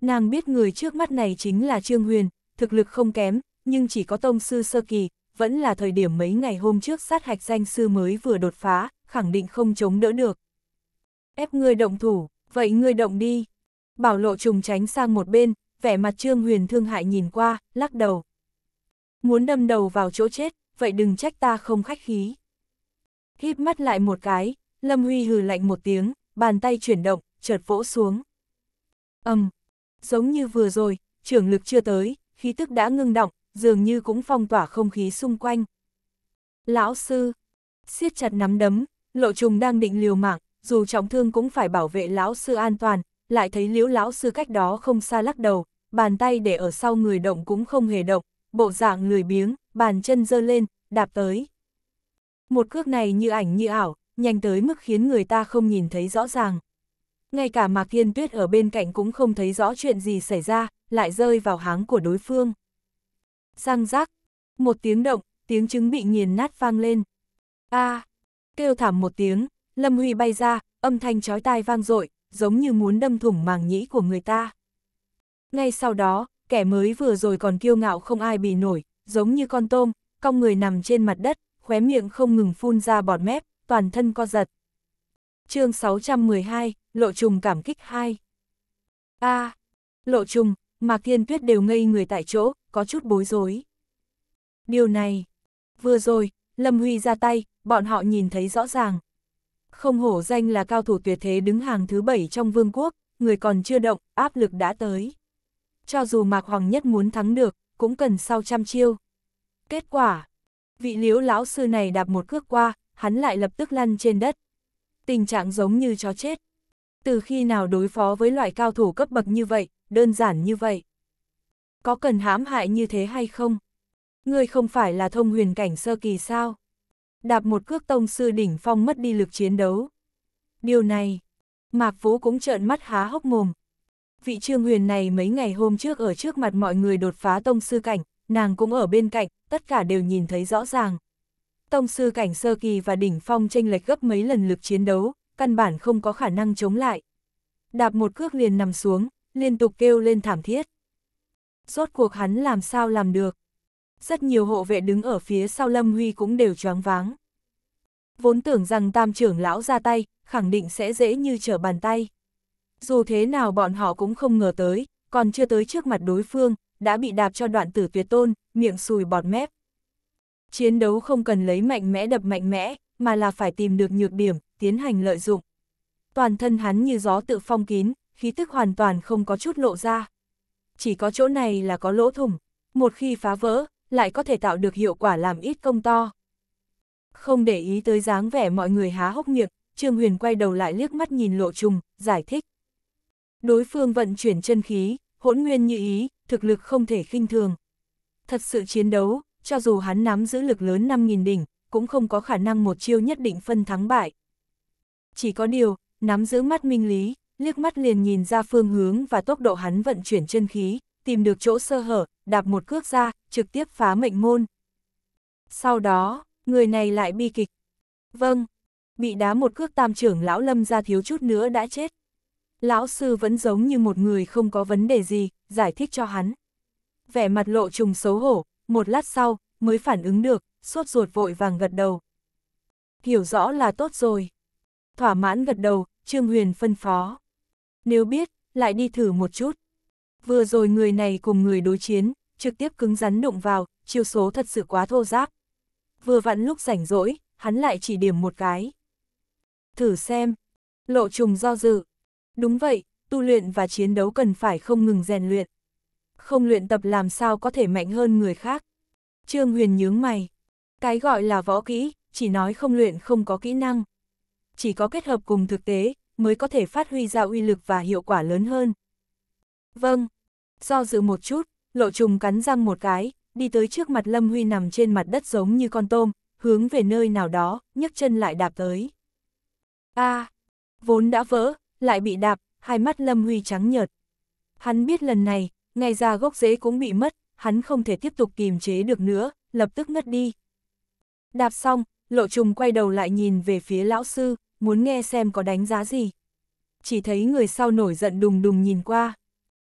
Nàng biết người trước mắt này chính là Trương Huyền, thực lực không kém, nhưng chỉ có tông sư sơ kỳ, vẫn là thời điểm mấy ngày hôm trước sát hạch danh sư mới vừa đột phá, khẳng định không chống đỡ được. Ép ngươi động thủ, vậy ngươi động đi. Bảo lộ trùng tránh sang một bên, vẻ mặt trương huyền thương hại nhìn qua, lắc đầu. Muốn đâm đầu vào chỗ chết, vậy đừng trách ta không khách khí. hít mắt lại một cái, Lâm Huy hừ lạnh một tiếng, bàn tay chuyển động, chợt vỗ xuống. Âm, giống như vừa rồi, trưởng lực chưa tới, khí tức đã ngưng động, dường như cũng phong tỏa không khí xung quanh. Lão sư, siết chặt nắm đấm, lộ trùng đang định liều mạng, dù trọng thương cũng phải bảo vệ lão sư an toàn, lại thấy liễu lão sư cách đó không xa lắc đầu, bàn tay để ở sau người động cũng không hề động, bộ dạng lười biếng, bàn chân dơ lên, đạp tới. Một cước này như ảnh như ảo, nhanh tới mức khiến người ta không nhìn thấy rõ ràng. Ngay cả Mạc Thiên Tuyết ở bên cạnh cũng không thấy rõ chuyện gì xảy ra, lại rơi vào háng của đối phương. Răng rác. Một tiếng động, tiếng trứng bị nghiền nát vang lên. A! À, kêu thảm một tiếng, Lâm Huy bay ra, âm thanh chói tai vang dội, giống như muốn đâm thủng màng nhĩ của người ta. Ngay sau đó, kẻ mới vừa rồi còn kiêu ngạo không ai bì nổi, giống như con tôm, cong người nằm trên mặt đất, khóe miệng không ngừng phun ra bọt mép, toàn thân co giật. chương 612, Lộ trùng cảm kích 2 A, à, Lộ trùng, Mạc Thiên Tuyết đều ngây người tại chỗ, có chút bối rối. Điều này, vừa rồi, Lâm Huy ra tay, bọn họ nhìn thấy rõ ràng. Không hổ danh là cao thủ tuyệt thế đứng hàng thứ bảy trong vương quốc, người còn chưa động, áp lực đã tới. Cho dù Mạc Hoàng nhất muốn thắng được, cũng cần sau trăm chiêu. Kết quả, vị liễu lão sư này đạp một cước qua, hắn lại lập tức lăn trên đất. Tình trạng giống như chó chết. Từ khi nào đối phó với loại cao thủ cấp bậc như vậy, đơn giản như vậy có cần hãm hại như thế hay không? Ngươi không phải là thông huyền cảnh sơ kỳ sao? Đạp một cước tông sư đỉnh phong mất đi lực chiến đấu. Điều này, Mạc phú cũng trợn mắt há hốc mồm. Vị trương huyền này mấy ngày hôm trước ở trước mặt mọi người đột phá tông sư cảnh, nàng cũng ở bên cạnh, tất cả đều nhìn thấy rõ ràng. Tông sư cảnh sơ kỳ và đỉnh phong tranh lệch gấp mấy lần lực chiến đấu, căn bản không có khả năng chống lại. Đạp một cước liền nằm xuống, liên tục kêu lên thảm thiết rốt cuộc hắn làm sao làm được. Rất nhiều hộ vệ đứng ở phía sau Lâm Huy cũng đều choáng váng. Vốn tưởng rằng tam trưởng lão ra tay, khẳng định sẽ dễ như trở bàn tay. Dù thế nào bọn họ cũng không ngờ tới, còn chưa tới trước mặt đối phương, đã bị đạp cho đoạn tử tuyệt tôn, miệng sùi bọt mép. Chiến đấu không cần lấy mạnh mẽ đập mạnh mẽ, mà là phải tìm được nhược điểm, tiến hành lợi dụng. Toàn thân hắn như gió tự phong kín, khí tức hoàn toàn không có chút lộ ra chỉ có chỗ này là có lỗ thủng, một khi phá vỡ, lại có thể tạo được hiệu quả làm ít công to. Không để ý tới dáng vẻ mọi người há hốc miệng, Trương Huyền quay đầu lại liếc mắt nhìn lộ trùng, giải thích. Đối phương vận chuyển chân khí, hỗn nguyên như ý, thực lực không thể khinh thường. Thật sự chiến đấu, cho dù hắn nắm giữ lực lớn 5.000 đỉnh, cũng không có khả năng một chiêu nhất định phân thắng bại. Chỉ có điều, nắm giữ mắt minh lý, liếc mắt liền nhìn ra phương hướng và tốc độ hắn vận chuyển chân khí, tìm được chỗ sơ hở, đạp một cước ra, trực tiếp phá mệnh môn. Sau đó, người này lại bi kịch. Vâng, bị đá một cước tam trưởng lão lâm ra thiếu chút nữa đã chết. Lão sư vẫn giống như một người không có vấn đề gì, giải thích cho hắn. Vẻ mặt lộ trùng xấu hổ, một lát sau, mới phản ứng được, sốt ruột vội vàng gật đầu. Hiểu rõ là tốt rồi. Thỏa mãn gật đầu, Trương Huyền phân phó nếu biết, lại đi thử một chút. Vừa rồi người này cùng người đối chiến, trực tiếp cứng rắn đụng vào, chiêu số thật sự quá thô giáp. Vừa vặn lúc rảnh rỗi, hắn lại chỉ điểm một cái. Thử xem, lộ trùng do dự. Đúng vậy, tu luyện và chiến đấu cần phải không ngừng rèn luyện. Không luyện tập làm sao có thể mạnh hơn người khác. Trương Huyền nhướng mày. Cái gọi là võ kỹ, chỉ nói không luyện không có kỹ năng. Chỉ có kết hợp cùng thực tế, mới có thể phát huy ra uy lực và hiệu quả lớn hơn. Vâng, do dự một chút, lộ trùng cắn răng một cái, đi tới trước mặt Lâm Huy nằm trên mặt đất giống như con tôm, hướng về nơi nào đó, nhấc chân lại đạp tới. a à, vốn đã vỡ, lại bị đạp, hai mắt Lâm Huy trắng nhợt. Hắn biết lần này, ngay ra gốc rễ cũng bị mất, hắn không thể tiếp tục kìm chế được nữa, lập tức ngất đi. Đạp xong, lộ trùng quay đầu lại nhìn về phía lão sư, muốn nghe xem có đánh giá gì. Chỉ thấy người sau nổi giận đùng đùng nhìn qua.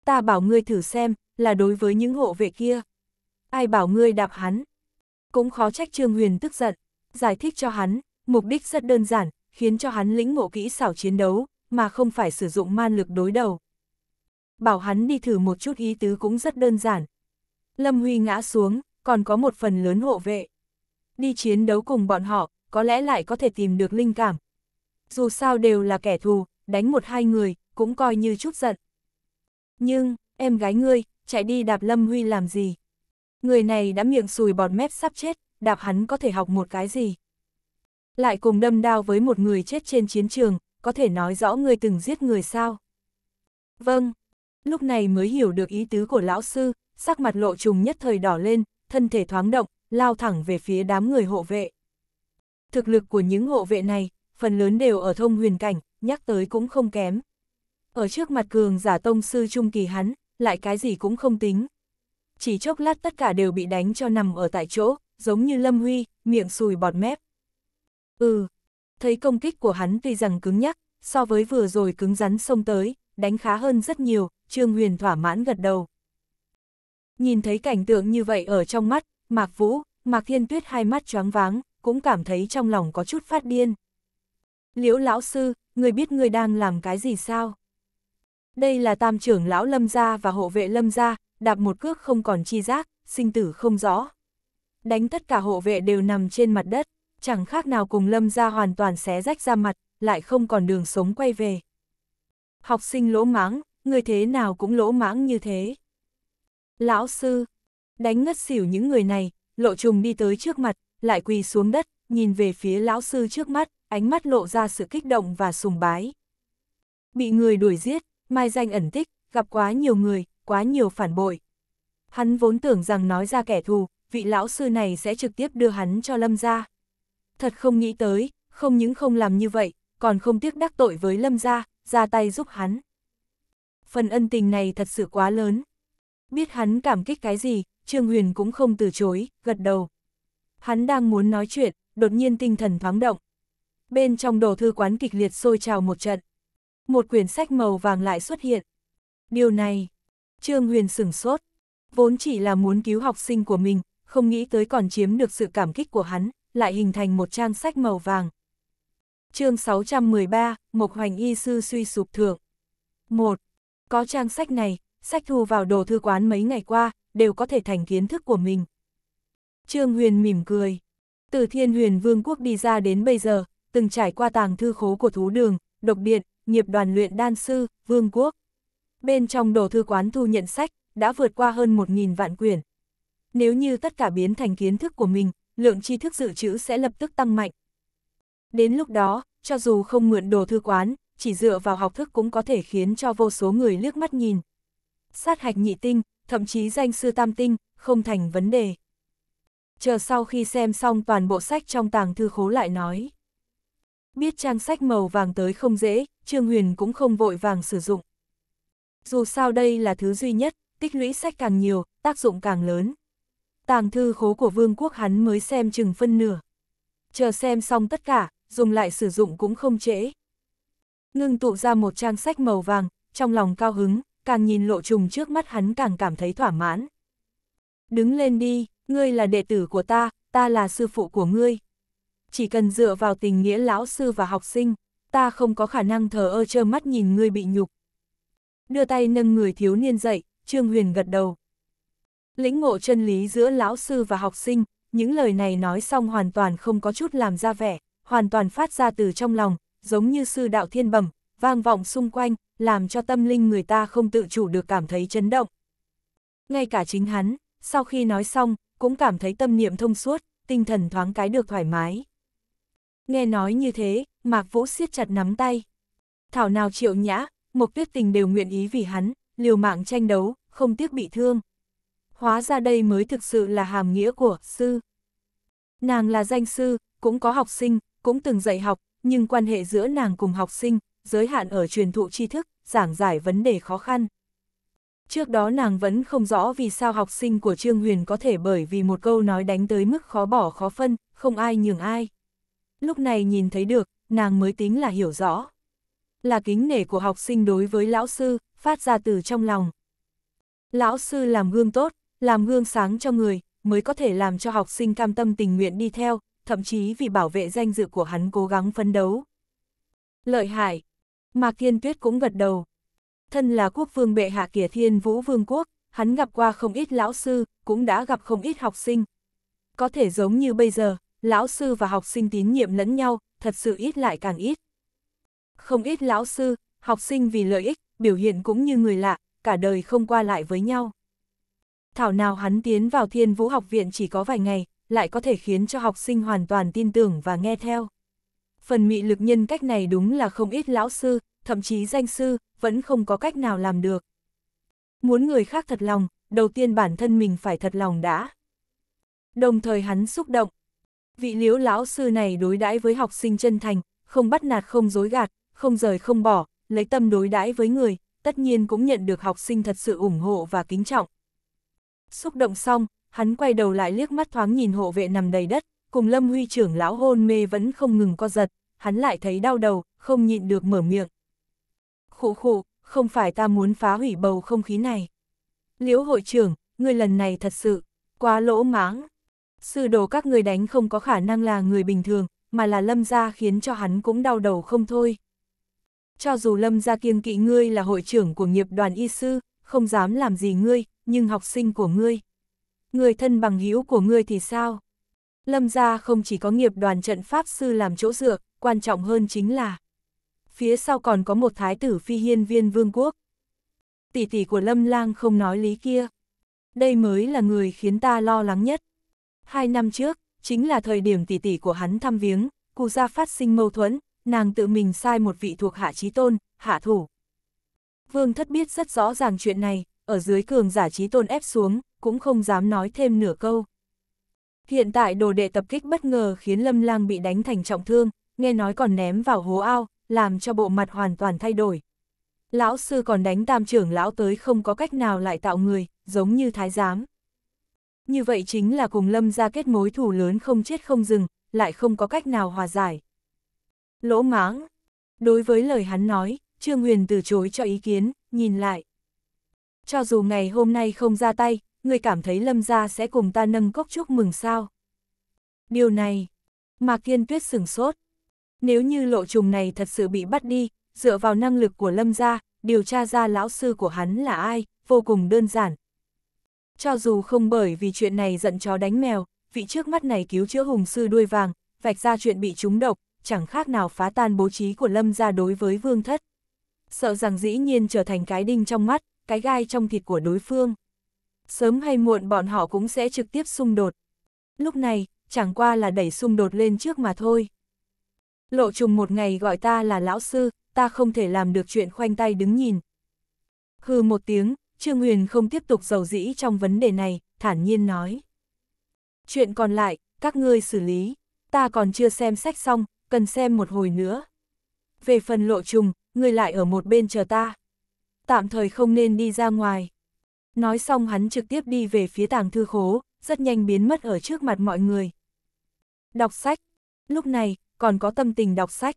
Ta bảo ngươi thử xem, là đối với những hộ vệ kia. Ai bảo ngươi đạp hắn? Cũng khó trách Trương Huyền tức giận, giải thích cho hắn, mục đích rất đơn giản, khiến cho hắn lĩnh ngộ kỹ xảo chiến đấu, mà không phải sử dụng man lực đối đầu. Bảo hắn đi thử một chút ý tứ cũng rất đơn giản. Lâm Huy ngã xuống, còn có một phần lớn hộ vệ. Đi chiến đấu cùng bọn họ, có lẽ lại có thể tìm được linh cảm, dù sao đều là kẻ thù, đánh một hai người, cũng coi như chút giận. Nhưng, em gái ngươi, chạy đi đạp Lâm Huy làm gì? Người này đã miệng sùi bọt mép sắp chết, đạp hắn có thể học một cái gì? Lại cùng đâm đao với một người chết trên chiến trường, có thể nói rõ ngươi từng giết người sao? Vâng, lúc này mới hiểu được ý tứ của lão sư, sắc mặt lộ trùng nhất thời đỏ lên, thân thể thoáng động, lao thẳng về phía đám người hộ vệ. Thực lực của những hộ vệ này, phần lớn đều ở thông huyền cảnh, nhắc tới cũng không kém. Ở trước mặt cường giả tông sư trung kỳ hắn, lại cái gì cũng không tính. Chỉ chốc lát tất cả đều bị đánh cho nằm ở tại chỗ, giống như Lâm Huy, miệng sùi bọt mép. Ừ, thấy công kích của hắn tuy rằng cứng nhắc, so với vừa rồi cứng rắn xông tới, đánh khá hơn rất nhiều, Trương Huyền thỏa mãn gật đầu. Nhìn thấy cảnh tượng như vậy ở trong mắt, Mạc Vũ, Mạc Thiên Tuyết hai mắt choáng váng, cũng cảm thấy trong lòng có chút phát điên. Liễu lão sư, người biết người đang làm cái gì sao? Đây là tam trưởng lão lâm gia và hộ vệ lâm gia, đạp một cước không còn chi giác, sinh tử không rõ. Đánh tất cả hộ vệ đều nằm trên mặt đất, chẳng khác nào cùng lâm gia hoàn toàn xé rách ra mặt, lại không còn đường sống quay về. Học sinh lỗ mãng, người thế nào cũng lỗ mãng như thế. Lão sư, đánh ngất xỉu những người này, lộ trùng đi tới trước mặt, lại quỳ xuống đất, nhìn về phía lão sư trước mắt, ánh mắt lộ ra sự kích động và sùng bái. Bị người đuổi giết, mai danh ẩn tích, gặp quá nhiều người, quá nhiều phản bội. Hắn vốn tưởng rằng nói ra kẻ thù, vị lão sư này sẽ trực tiếp đưa hắn cho lâm ra. Thật không nghĩ tới, không những không làm như vậy, còn không tiếc đắc tội với lâm ra, ra tay giúp hắn. Phần ân tình này thật sự quá lớn. Biết hắn cảm kích cái gì, Trương Huyền cũng không từ chối, gật đầu. Hắn đang muốn nói chuyện, đột nhiên tinh thần thoáng động, bên trong đồ thư quán kịch liệt sôi trào một trận. Một quyển sách màu vàng lại xuất hiện. Điều này, Trương Huyền sửng sốt, vốn chỉ là muốn cứu học sinh của mình, không nghĩ tới còn chiếm được sự cảm kích của hắn, lại hình thành một trang sách màu vàng. chương 613, Mộc Hoành Y Sư suy sụp thượng. 1. Có trang sách này, sách thu vào đồ thư quán mấy ngày qua, đều có thể thành kiến thức của mình. Trương Huyền mỉm cười. Từ Thiên Huyền Vương quốc đi ra đến bây giờ, từng trải qua tàng thư khố của thú đường, độc điện, nghiệp đoàn luyện đan sư, vương quốc. Bên trong đồ thư quán thu nhận sách, đã vượt qua hơn 1.000 vạn quyển. Nếu như tất cả biến thành kiến thức của mình, lượng tri thức dự trữ sẽ lập tức tăng mạnh. Đến lúc đó, cho dù không mượn đồ thư quán, chỉ dựa vào học thức cũng có thể khiến cho vô số người liếc mắt nhìn. Sát hạch nhị tinh, thậm chí danh sư tam tinh, không thành vấn đề. Chờ sau khi xem xong toàn bộ sách trong tàng thư khố lại nói. Biết trang sách màu vàng tới không dễ, Trương Huyền cũng không vội vàng sử dụng. Dù sao đây là thứ duy nhất, tích lũy sách càng nhiều, tác dụng càng lớn. Tàng thư khố của vương quốc hắn mới xem chừng phân nửa. Chờ xem xong tất cả, dùng lại sử dụng cũng không trễ. Ngưng tụ ra một trang sách màu vàng, trong lòng cao hứng, càng nhìn lộ trùng trước mắt hắn càng cảm thấy thỏa mãn. Đứng lên đi, ngươi là đệ tử của ta, ta là sư phụ của ngươi, chỉ cần dựa vào tình nghĩa lão sư và học sinh, ta không có khả năng thờ ơ trơ mắt nhìn ngươi bị nhục. Đưa tay nâng người thiếu niên dậy, Trương Huyền gật đầu. Lĩnh ngộ chân lý giữa lão sư và học sinh, những lời này nói xong hoàn toàn không có chút làm ra vẻ, hoàn toàn phát ra từ trong lòng, giống như sư đạo thiên bẩm, vang vọng xung quanh, làm cho tâm linh người ta không tự chủ được cảm thấy chấn động. Ngay cả chính hắn, sau khi nói xong, cũng cảm thấy tâm niệm thông suốt, tinh thần thoáng cái được thoải mái. Nghe nói như thế, Mạc Vũ siết chặt nắm tay. Thảo nào triệu nhã, một Tuyết Tình đều nguyện ý vì hắn, liều mạng tranh đấu, không tiếc bị thương. Hóa ra đây mới thực sự là hàm nghĩa của sư. Nàng là danh sư, cũng có học sinh, cũng từng dạy học, nhưng quan hệ giữa nàng cùng học sinh, giới hạn ở truyền thụ tri thức, giảng giải vấn đề khó khăn. Trước đó nàng vẫn không rõ vì sao học sinh của Trương Huyền có thể bởi vì một câu nói đánh tới mức khó bỏ khó phân, không ai nhường ai lúc này nhìn thấy được, nàng mới tính là hiểu rõ. Là kính nể của học sinh đối với lão sư, phát ra từ trong lòng. Lão sư làm gương tốt, làm gương sáng cho người, mới có thể làm cho học sinh cam tâm tình nguyện đi theo, thậm chí vì bảo vệ danh dự của hắn cố gắng phấn đấu. Lợi hại, Mạc Thiên Tuyết cũng gật đầu. Thân là quốc vương bệ hạ kìa thiên vũ vương quốc, hắn gặp qua không ít lão sư, cũng đã gặp không ít học sinh. Có thể giống như bây giờ, lão sư và học sinh tín nhiệm lẫn nhau, thật sự ít lại càng ít. Không ít lão sư, học sinh vì lợi ích, biểu hiện cũng như người lạ, cả đời không qua lại với nhau. Thảo nào hắn tiến vào thiên vũ học viện chỉ có vài ngày, lại có thể khiến cho học sinh hoàn toàn tin tưởng và nghe theo. Phần mị lực nhân cách này đúng là không ít lão sư, thậm chí danh sư, vẫn không có cách nào làm được. Muốn người khác thật lòng, đầu tiên bản thân mình phải thật lòng đã. Đồng thời hắn xúc động, Vị liễu lão sư này đối đãi với học sinh chân thành, không bắt nạt không dối gạt, không rời không bỏ, lấy tâm đối đãi với người, tất nhiên cũng nhận được học sinh thật sự ủng hộ và kính trọng. Xúc động xong, hắn quay đầu lại liếc mắt thoáng nhìn hộ vệ nằm đầy đất, cùng Lâm Huy trưởng lão hôn mê vẫn không ngừng co giật, hắn lại thấy đau đầu, không nhịn được mở miệng. Khụ khụ, không phải ta muốn phá hủy bầu không khí này. Liễu hội trưởng, người lần này thật sự, quá lỗ máng. Sư đồ các người đánh không có khả năng là người bình thường, mà là lâm gia khiến cho hắn cũng đau đầu không thôi. Cho dù lâm gia kiêng kỵ ngươi là hội trưởng của nghiệp đoàn y sư, không dám làm gì ngươi, nhưng học sinh của ngươi. Người thân bằng hữu của ngươi thì sao? Lâm gia không chỉ có nghiệp đoàn trận pháp sư làm chỗ dựa, quan trọng hơn chính là phía sau còn có một thái tử phi hiên viên vương quốc. Tỷ tỷ của Lâm Lang không nói lý kia. Đây mới là người khiến ta lo lắng nhất. Hai năm trước, chính là thời điểm tỷ tỷ của hắn thăm viếng, Cù gia phát sinh mâu thuẫn, nàng tự mình sai một vị thuộc hạ trí tôn, hạ thủ. Vương thất biết rất rõ ràng chuyện này, ở dưới cường giả trí tôn ép xuống, cũng không dám nói thêm nửa câu. Hiện tại đồ đệ tập kích bất ngờ khiến Lâm Lang bị đánh thành trọng thương, nghe nói còn ném vào hố ao, làm cho bộ mặt hoàn toàn thay đổi. Lão sư còn đánh tam trưởng lão tới không có cách nào lại tạo người, giống như thái giám như vậy chính là cùng lâm ra kết mối thù lớn không chết không dừng, lại không có cách nào hòa giải. Lỗ mãng. Đối với lời hắn nói, Trương Huyền từ chối cho ý kiến, nhìn lại. Cho dù ngày hôm nay không ra tay, người cảm thấy lâm ra sẽ cùng ta nâng cốc chúc mừng sao. Điều này, mà kiên tuyết sửng sốt. Nếu như lộ trùng này thật sự bị bắt đi, dựa vào năng lực của lâm gia, điều tra ra lão sư của hắn là ai, vô cùng đơn giản, cho dù không bởi vì chuyện này giận chó đánh mèo, vị trước mắt này cứu chữa hùng sư đuôi vàng, vạch ra chuyện bị trúng độc, chẳng khác nào phá tan bố trí của lâm gia đối với vương thất. Sợ rằng dĩ nhiên trở thành cái đinh trong mắt, cái gai trong thịt của đối phương. Sớm hay muộn bọn họ cũng sẽ trực tiếp xung đột. Lúc này, chẳng qua là đẩy xung đột lên trước mà thôi. Lộ trùng một ngày gọi ta là lão sư, ta không thể làm được chuyện khoanh tay đứng nhìn. Hừ một tiếng, Trương Huyền không tiếp tục dầu dĩ trong vấn đề này, thản nhiên nói. Chuyện còn lại, các ngươi xử lý, ta còn chưa xem sách xong, cần xem một hồi nữa. Về phần lộ trùng, ngươi lại ở một bên chờ ta. Tạm thời không nên đi ra ngoài. Nói xong hắn trực tiếp đi về phía tàng thư khố, rất nhanh biến mất ở trước mặt mọi người. Đọc sách. Lúc này, còn có tâm tình đọc sách.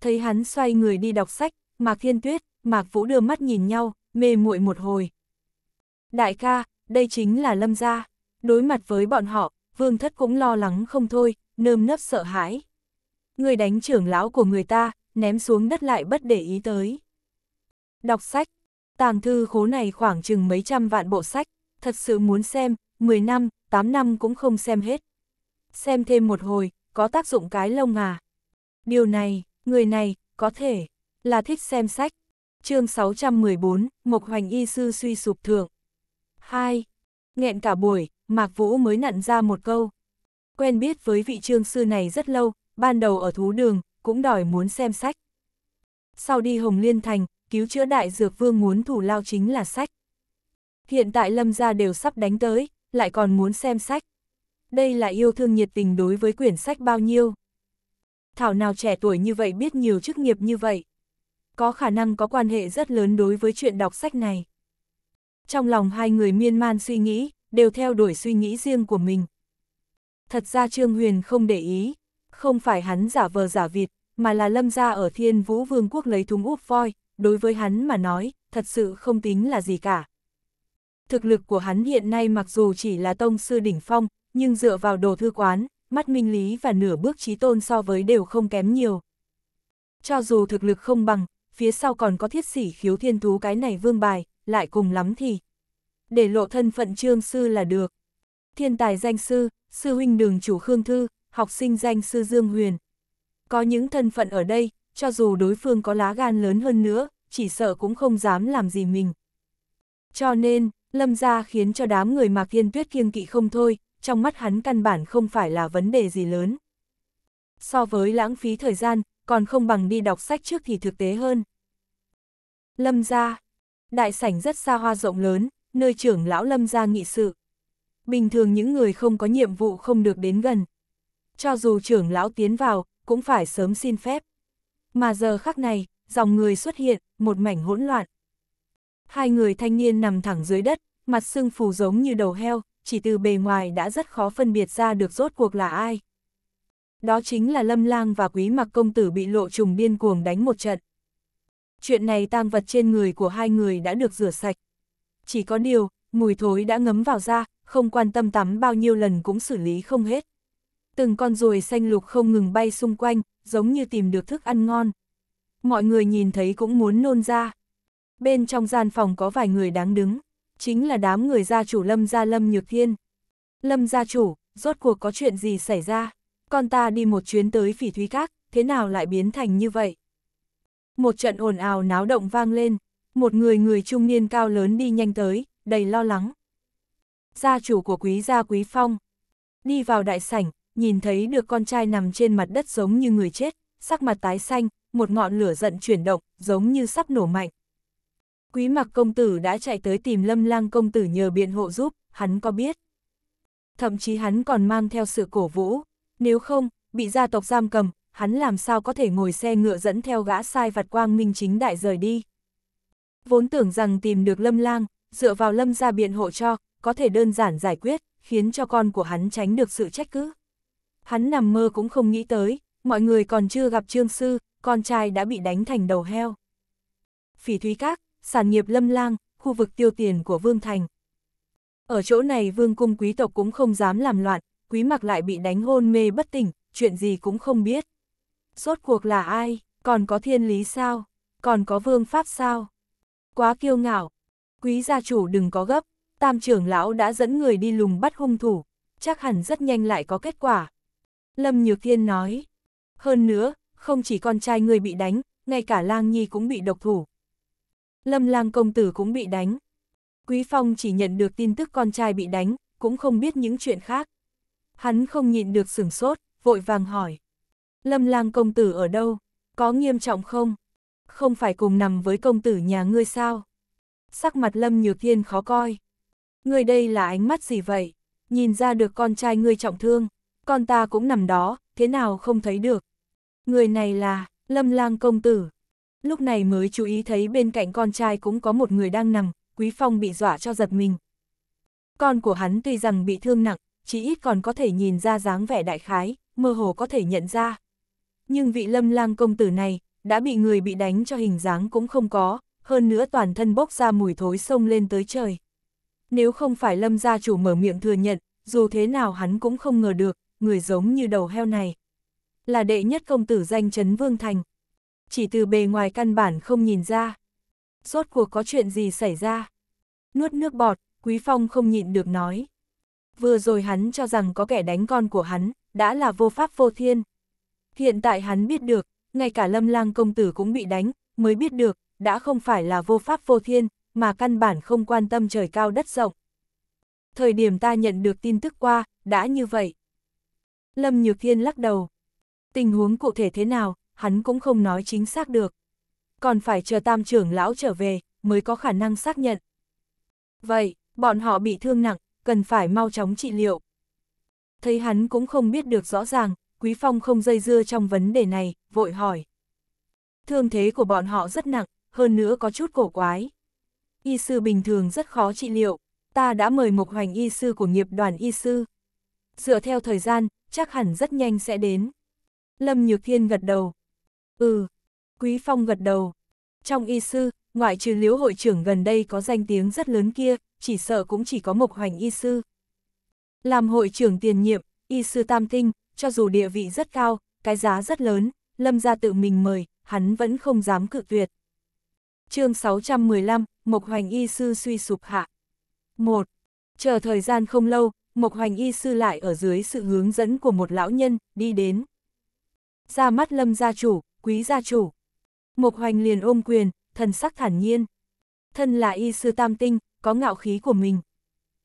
Thấy hắn xoay người đi đọc sách, Mạc Thiên Tuyết, Mạc Vũ đưa mắt nhìn nhau, mê muội một hồi. Đại ca, đây chính là lâm gia. Đối mặt với bọn họ, vương thất cũng lo lắng không thôi, nơm nấp sợ hãi. Người đánh trưởng lão của người ta, ném xuống đất lại bất để ý tới. Đọc sách, tàng thư khố này khoảng chừng mấy trăm vạn bộ sách, thật sự muốn xem, 10 năm, 8 năm cũng không xem hết. Xem thêm một hồi, có tác dụng cái lông à. Điều này, người này, có thể là thích xem sách, chương 614, Mộc Hoành Y Sư suy sụp thượng. 2. Nghẹn cả buổi, Mạc Vũ mới nặn ra một câu. Quen biết với vị trương sư này rất lâu, ban đầu ở thú đường, cũng đòi muốn xem sách. Sau đi Hồng Liên Thành, cứu chữa đại dược vương muốn thủ lao chính là sách. Hiện tại lâm gia đều sắp đánh tới, lại còn muốn xem sách. Đây là yêu thương nhiệt tình đối với quyển sách bao nhiêu. Thảo nào trẻ tuổi như vậy biết nhiều chức nghiệp như vậy có khả năng có quan hệ rất lớn đối với chuyện đọc sách này. Trong lòng hai người miên man suy nghĩ, đều theo đuổi suy nghĩ riêng của mình. Thật ra Trương Huyền không để ý, không phải hắn giả vờ giả vịt, mà là lâm gia ở thiên vũ vương quốc lấy thúng úp voi, đối với hắn mà nói, thật sự không tính là gì cả. Thực lực của hắn hiện nay mặc dù chỉ là tông sư đỉnh phong, nhưng dựa vào đồ thư quán, mắt minh lý và nửa bước trí tôn so với đều không kém nhiều. Cho dù thực lực không bằng, phía sau còn có thiết sĩ khiếu thiên tú cái này vương bài, lại cùng lắm thì. Để lộ thân phận trương sư là được. Thiên tài danh sư, sư huynh đường chủ Khương Thư, học sinh danh sư Dương Huyền. Có những thân phận ở đây, cho dù đối phương có lá gan lớn hơn nữa, chỉ sợ cũng không dám làm gì mình. Cho nên, lâm gia khiến cho đám người Mạc Thiên Tuyết kiêng kỵ không thôi, trong mắt hắn căn bản không phải là vấn đề gì lớn. So với lãng phí thời gian, còn không bằng đi đọc sách trước thì thực tế hơn. Lâm gia Đại sảnh rất xa hoa rộng lớn, nơi trưởng lão Lâm gia nghị sự. Bình thường những người không có nhiệm vụ không được đến gần. Cho dù trưởng lão tiến vào, cũng phải sớm xin phép. Mà giờ khắc này, dòng người xuất hiện, một mảnh hỗn loạn. Hai người thanh niên nằm thẳng dưới đất, mặt sưng phù giống như đầu heo, chỉ từ bề ngoài đã rất khó phân biệt ra được rốt cuộc là ai đó chính là Lâm Lang và Quý Mặc Công Tử bị lộ trùng điên cuồng đánh một trận. Chuyện này tang vật trên người của hai người đã được rửa sạch. Chỉ có điều, mùi thối đã ngấm vào da, không quan tâm tắm bao nhiêu lần cũng xử lý không hết. Từng con ruồi xanh lục không ngừng bay xung quanh, giống như tìm được thức ăn ngon. Mọi người nhìn thấy cũng muốn nôn ra. Bên trong gian phòng có vài người đáng đứng, chính là đám người gia chủ Lâm gia Lâm Nhược Thiên. Lâm gia chủ, rốt cuộc có chuyện gì xảy ra? con ta đi một chuyến tới phỉ thúy các, thế nào lại biến thành như vậy? Một trận ồn ào náo động vang lên, một người người trung niên cao lớn đi nhanh tới, đầy lo lắng. Gia chủ của quý gia quý phong, đi vào đại sảnh, nhìn thấy được con trai nằm trên mặt đất giống như người chết, sắc mặt tái xanh, một ngọn lửa giận chuyển động, giống như sắp nổ mạnh. Quý mặc công tử đã chạy tới tìm lâm lang công tử nhờ biện hộ giúp, hắn có biết. Thậm chí hắn còn mang theo sự cổ vũ. Nếu không, bị gia tộc giam cầm, hắn làm sao có thể ngồi xe ngựa dẫn theo gã sai vặt quang minh chính đại rời đi. Vốn tưởng rằng tìm được lâm lang, dựa vào lâm gia biện hộ cho, có thể đơn giản giải quyết, khiến cho con của hắn tránh được sự trách cứ. Hắn nằm mơ cũng không nghĩ tới, mọi người còn chưa gặp trương sư, con trai đã bị đánh thành đầu heo. Phỉ Thúy Các, sản nghiệp lâm lang, khu vực tiêu tiền của Vương Thành. Ở chỗ này vương cung quý tộc cũng không dám làm loạn, quý mặc lại bị đánh hôn mê bất tỉnh, chuyện gì cũng không biết. Rốt cuộc là ai, còn có thiên lý sao, còn có vương pháp sao? Quá kiêu ngạo, quý gia chủ đừng có gấp, tam trưởng lão đã dẫn người đi lùng bắt hung thủ, chắc hẳn rất nhanh lại có kết quả. Lâm Nhược Thiên nói, hơn nữa, không chỉ con trai người bị đánh, ngay cả lang nhi cũng bị độc thủ. Lâm lang công tử cũng bị đánh. Quý Phong chỉ nhận được tin tức con trai bị đánh, cũng không biết những chuyện khác. Hắn không nhịn được sửng sốt, vội vàng hỏi. Lâm lang công tử ở đâu? Có nghiêm trọng không? Không phải cùng nằm với công tử nhà ngươi sao? Sắc mặt Lâm Nhược Thiên khó coi. Ngươi đây là ánh mắt gì vậy? Nhìn ra được con trai ngươi trọng thương, con ta cũng nằm đó, thế nào không thấy được? Người này là Lâm lang công tử. Lúc này mới chú ý thấy bên cạnh con trai cũng có một người đang nằm, Quý Phong bị dọa cho giật mình. Con của hắn tuy rằng bị thương nặng, chí ít còn có thể nhìn ra dáng vẻ đại khái, mơ hồ có thể nhận ra. Nhưng vị lâm lang công tử này, đã bị người bị đánh cho hình dáng cũng không có, hơn nữa toàn thân bốc ra mùi thối sông lên tới trời. Nếu không phải lâm gia chủ mở miệng thừa nhận, dù thế nào hắn cũng không ngờ được, người giống như đầu heo này. Là đệ nhất công tử danh Trấn Vương Thành. Chỉ từ bề ngoài căn bản không nhìn ra. Rốt cuộc có chuyện gì xảy ra? Nuốt nước bọt, Quý Phong không nhịn được nói vừa rồi hắn cho rằng có kẻ đánh con của hắn, đã là vô pháp vô thiên. Hiện tại hắn biết được, ngay cả lâm lang công tử cũng bị đánh, mới biết được, đã không phải là vô pháp vô thiên, mà căn bản không quan tâm trời cao đất rộng. Thời điểm ta nhận được tin tức qua, đã như vậy. Lâm Nhược Thiên lắc đầu. Tình huống cụ thể thế nào, hắn cũng không nói chính xác được. Còn phải chờ tam trưởng lão trở về, mới có khả năng xác nhận. Vậy, bọn họ bị thương nặng, cần phải mau chóng trị liệu. Thấy hắn cũng không biết được rõ ràng, Quý Phong không dây dưa trong vấn đề này, vội hỏi. Thương thế của bọn họ rất nặng, hơn nữa có chút cổ quái. Y sư bình thường rất khó trị liệu, ta đã mời một Hoành y sư của nghiệp đoàn y sư. Dựa theo thời gian, chắc hẳn rất nhanh sẽ đến. Lâm Nhược Thiên gật đầu. Ừ, Quý Phong gật đầu. Trong y sư, ngoại trừ liễu hội trưởng gần đây có danh tiếng rất lớn kia, chỉ sợ cũng chỉ có Mộc Hoành Y Sư. Làm hội trưởng tiền nhiệm, Y Sư Tam Tinh, cho dù địa vị rất cao, cái giá rất lớn, Lâm gia tự mình mời, hắn vẫn không dám cự tuyệt. chương 615, Mộc Hoành Y Sư suy sụp hạ. 1. Chờ thời gian không lâu, Mộc Hoành Y Sư lại ở dưới sự hướng dẫn của một lão nhân, đi đến. Ra mắt Lâm gia chủ, quý gia chủ. Mộc Hoành liền ôm quyền, thần sắc thản nhiên. Thân là Y Sư Tam Tinh, có ngạo khí của mình.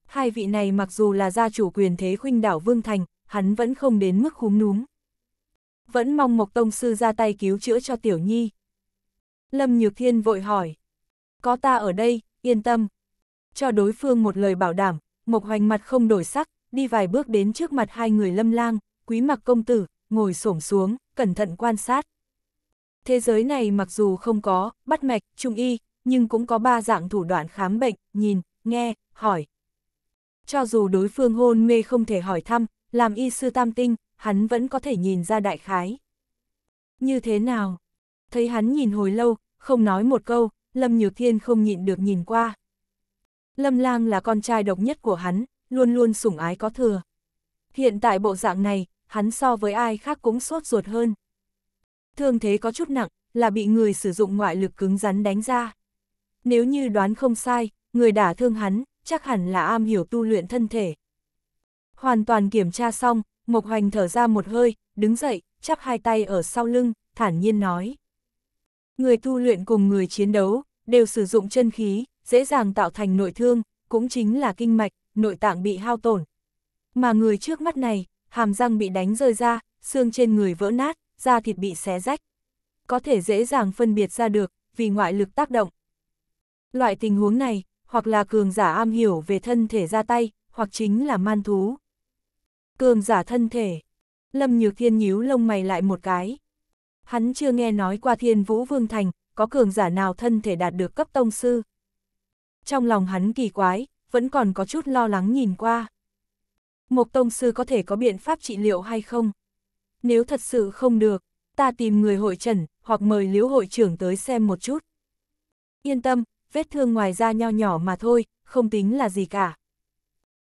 Hai vị này mặc dù là gia chủ quyền thế khuynh đảo Vương Thành, hắn vẫn không đến mức khúm núm. Vẫn mong Mộc Tông Sư ra tay cứu chữa cho Tiểu Nhi. Lâm Nhược Thiên vội hỏi. Có ta ở đây, yên tâm. Cho đối phương một lời bảo đảm, Mộc Hoành mặt không đổi sắc, đi vài bước đến trước mặt hai người lâm lang, quý mặc công tử, ngồi xổm xuống, cẩn thận quan sát. Thế giới này mặc dù không có, bắt mạch, trung y, nhưng cũng có ba dạng thủ đoạn khám bệnh, nhìn, nghe, hỏi. Cho dù đối phương hôn mê không thể hỏi thăm, làm y sư tam tinh, hắn vẫn có thể nhìn ra đại khái. Như thế nào? Thấy hắn nhìn hồi lâu, không nói một câu, Lâm Nhược Thiên không nhịn được nhìn qua. Lâm Lang là con trai độc nhất của hắn, luôn luôn sủng ái có thừa. Hiện tại bộ dạng này, hắn so với ai khác cũng sốt ruột hơn. Thương thế có chút nặng, là bị người sử dụng ngoại lực cứng rắn đánh ra. Nếu như đoán không sai, người đả thương hắn, chắc hẳn là am hiểu tu luyện thân thể. Hoàn toàn kiểm tra xong, Mộc Hoành thở ra một hơi, đứng dậy, chắp hai tay ở sau lưng, thản nhiên nói. Người tu luyện cùng người chiến đấu, đều sử dụng chân khí, dễ dàng tạo thành nội thương, cũng chính là kinh mạch, nội tạng bị hao tổn. Mà người trước mắt này, hàm răng bị đánh rơi ra, xương trên người vỡ nát, da thịt bị xé rách. Có thể dễ dàng phân biệt ra được, vì ngoại lực tác động, Loại tình huống này, hoặc là cường giả am hiểu về thân thể ra tay, hoặc chính là man thú. Cường giả thân thể. Lâm Nhược Thiên nhíu lông mày lại một cái. Hắn chưa nghe nói qua Thiên Vũ Vương Thành, có cường giả nào thân thể đạt được cấp tông sư. Trong lòng hắn kỳ quái, vẫn còn có chút lo lắng nhìn qua. Một tông sư có thể có biện pháp trị liệu hay không? Nếu thật sự không được, ta tìm người hội trần, hoặc mời liễu hội trưởng tới xem một chút. Yên tâm, vết thương ngoài da nho nhỏ mà thôi, không tính là gì cả.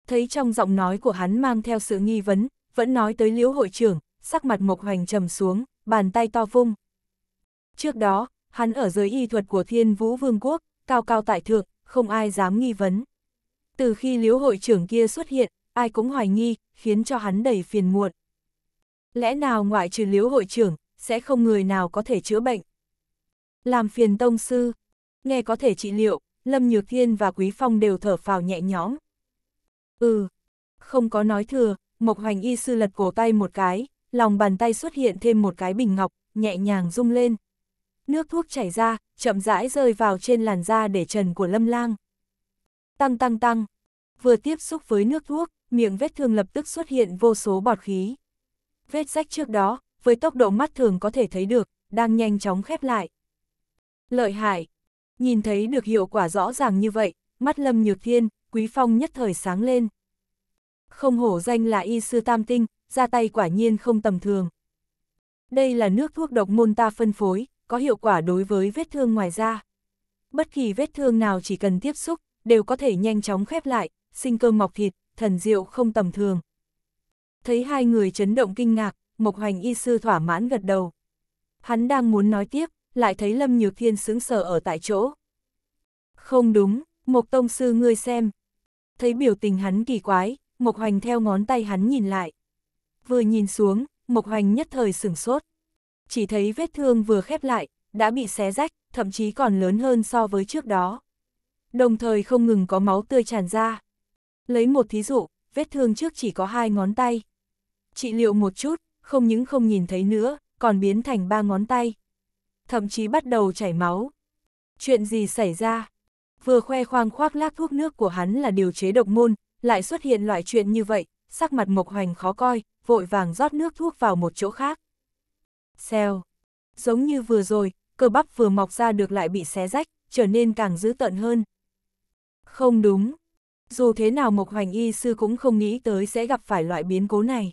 Thấy trong giọng nói của hắn mang theo sự nghi vấn, vẫn nói tới liễu hội trưởng, sắc mặt Mộc Hoành trầm xuống, bàn tay to vung. Trước đó, hắn ở dưới y thuật của thiên vũ vương quốc, cao cao tại thượng, không ai dám nghi vấn. Từ khi liễu hội trưởng kia xuất hiện, ai cũng hoài nghi, khiến cho hắn đầy phiền muộn. Lẽ nào ngoại trừ liễu hội trưởng, sẽ không người nào có thể chữa bệnh? Làm phiền tông sư, nghe có thể trị liệu, Lâm Nhược Thiên và Quý Phong đều thở phào nhẹ nhõm. Ừ, không có nói thừa, Mộc Hoành Y sư lật cổ tay một cái, lòng bàn tay xuất hiện thêm một cái bình ngọc, nhẹ nhàng rung lên. Nước thuốc chảy ra, chậm rãi rơi vào trên làn da để trần của Lâm Lang. Tăng tăng tăng, vừa tiếp xúc với nước thuốc, miệng vết thương lập tức xuất hiện vô số bọt khí. Vết rách trước đó, với tốc độ mắt thường có thể thấy được, đang nhanh chóng khép lại. Lợi hại, Nhìn thấy được hiệu quả rõ ràng như vậy, mắt Lâm Nhược Thiên, Quý Phong nhất thời sáng lên. Không hổ danh là y sư tam tinh, ra tay quả nhiên không tầm thường. Đây là nước thuốc độc môn ta phân phối, có hiệu quả đối với vết thương ngoài da. Bất kỳ vết thương nào chỉ cần tiếp xúc, đều có thể nhanh chóng khép lại, sinh cơ mọc thịt, thần diệu không tầm thường. Thấy hai người chấn động kinh ngạc, Mộc Hoành y sư thỏa mãn gật đầu. Hắn đang muốn nói tiếp, lại thấy Lâm Nhược Thiên sững sờ ở tại chỗ. Không đúng, Mộc Tông Sư ngươi xem. Thấy biểu tình hắn kỳ quái, Mộc Hoành theo ngón tay hắn nhìn lại. Vừa nhìn xuống, Mộc Hoành nhất thời sửng sốt. Chỉ thấy vết thương vừa khép lại, đã bị xé rách, thậm chí còn lớn hơn so với trước đó. Đồng thời không ngừng có máu tươi tràn ra. Lấy một thí dụ, vết thương trước chỉ có hai ngón tay. Trị liệu một chút, không những không nhìn thấy nữa, còn biến thành ba ngón tay thậm chí bắt đầu chảy máu. Chuyện gì xảy ra? Vừa khoe khoang khoác lác thuốc nước của hắn là điều chế độc môn, lại xuất hiện loại chuyện như vậy, sắc mặt Mộc Hoành khó coi, vội vàng rót nước thuốc vào một chỗ khác. Xèo. Giống như vừa rồi, cơ bắp vừa mọc ra được lại bị xé rách, trở nên càng dữ tận hơn. Không đúng. Dù thế nào Mộc Hoành Y Sư cũng không nghĩ tới sẽ gặp phải loại biến cố này.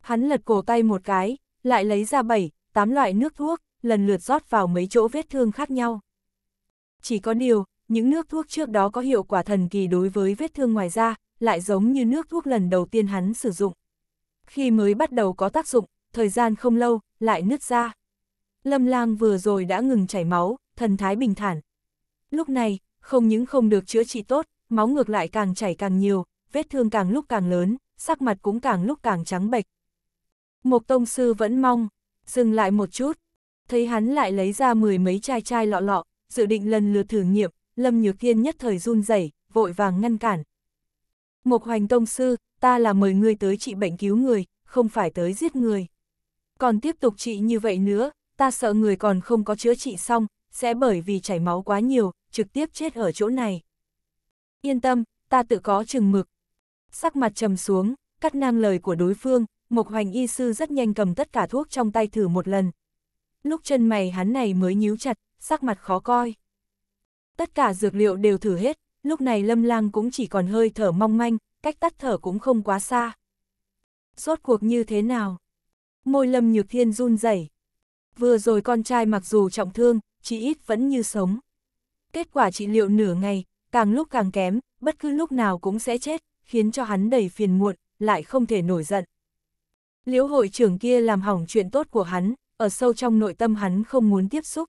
Hắn lật cổ tay một cái, lại lấy ra bảy, tám loại nước thuốc lần lượt rót vào mấy chỗ vết thương khác nhau. Chỉ có điều, những nước thuốc trước đó có hiệu quả thần kỳ đối với vết thương ngoài da, lại giống như nước thuốc lần đầu tiên hắn sử dụng. Khi mới bắt đầu có tác dụng, thời gian không lâu, lại nứt ra. Lâm lang vừa rồi đã ngừng chảy máu, thần thái bình thản. Lúc này, không những không được chữa trị tốt, máu ngược lại càng chảy càng nhiều, vết thương càng lúc càng lớn, sắc mặt cũng càng lúc càng trắng bệch. Mục tông sư vẫn mong, dừng lại một chút, thấy hắn lại lấy ra mười mấy chai chai lọ lọ, dự định lần lượt thử nghiệm, Lâm Nhược Yên nhất thời run rẩy, vội vàng ngăn cản. Một hoành tông sư, ta là mời ngươi tới trị bệnh cứu người, không phải tới giết người. Còn tiếp tục trị như vậy nữa, ta sợ người còn không có chữa trị xong, sẽ bởi vì chảy máu quá nhiều, trực tiếp chết ở chỗ này. Yên tâm, ta tự có chừng mực. Sắc mặt trầm xuống, cắt ngang lời của đối phương, Mộc Hoành Y Sư rất nhanh cầm tất cả thuốc trong tay thử một lần, lúc chân mày hắn này mới nhíu chặt, sắc mặt khó coi. Tất cả dược liệu đều thử hết, lúc này lâm lang cũng chỉ còn hơi thở mong manh, cách tắt thở cũng không quá xa. Rốt cuộc như thế nào? Môi lâm nhược thiên run rẩy. Vừa rồi con trai mặc dù trọng thương, chỉ ít vẫn như sống. Kết quả trị liệu nửa ngày, càng lúc càng kém, bất cứ lúc nào cũng sẽ chết, khiến cho hắn đầy phiền muộn, lại không thể nổi giận. Liễu hội trưởng kia làm hỏng chuyện tốt của hắn, ở sâu trong nội tâm hắn không muốn tiếp xúc.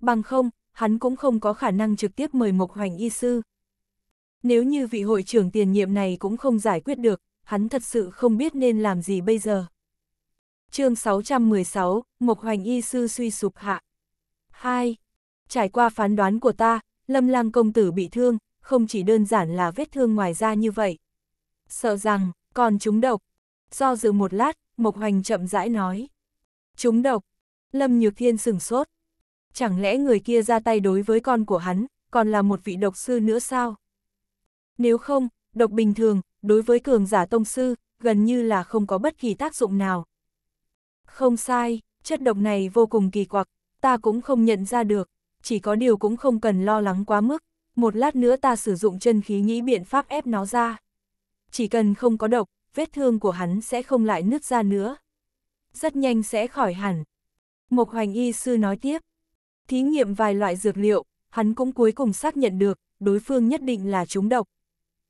Bằng không, hắn cũng không có khả năng trực tiếp mời Mộc Hoành Y Sư. Nếu như vị hội trưởng tiền nhiệm này cũng không giải quyết được, hắn thật sự không biết nên làm gì bây giờ. chương 616, Mộc Hoành Y Sư suy sụp hạ. 2. Trải qua phán đoán của ta, Lâm Lang công tử bị thương, không chỉ đơn giản là vết thương ngoài da như vậy. Sợ rằng, còn chúng độc. Do dự một lát, Mộc Hoành chậm rãi nói. Chúng độc. Lâm Nhược Thiên sửng sốt. Chẳng lẽ người kia ra tay đối với con của hắn, còn là một vị độc sư nữa sao? Nếu không, độc bình thường, đối với cường giả tông sư, gần như là không có bất kỳ tác dụng nào. Không sai, chất độc này vô cùng kỳ quặc, ta cũng không nhận ra được, chỉ có điều cũng không cần lo lắng quá mức, một lát nữa ta sử dụng chân khí nghĩ biện pháp ép nó ra. Chỉ cần không có độc, vết thương của hắn sẽ không lại nứt ra nữa rất nhanh sẽ khỏi hẳn. Mộc Hoành Y Sư nói tiếp, thí nghiệm vài loại dược liệu, hắn cũng cuối cùng xác nhận được, đối phương nhất định là trúng độc.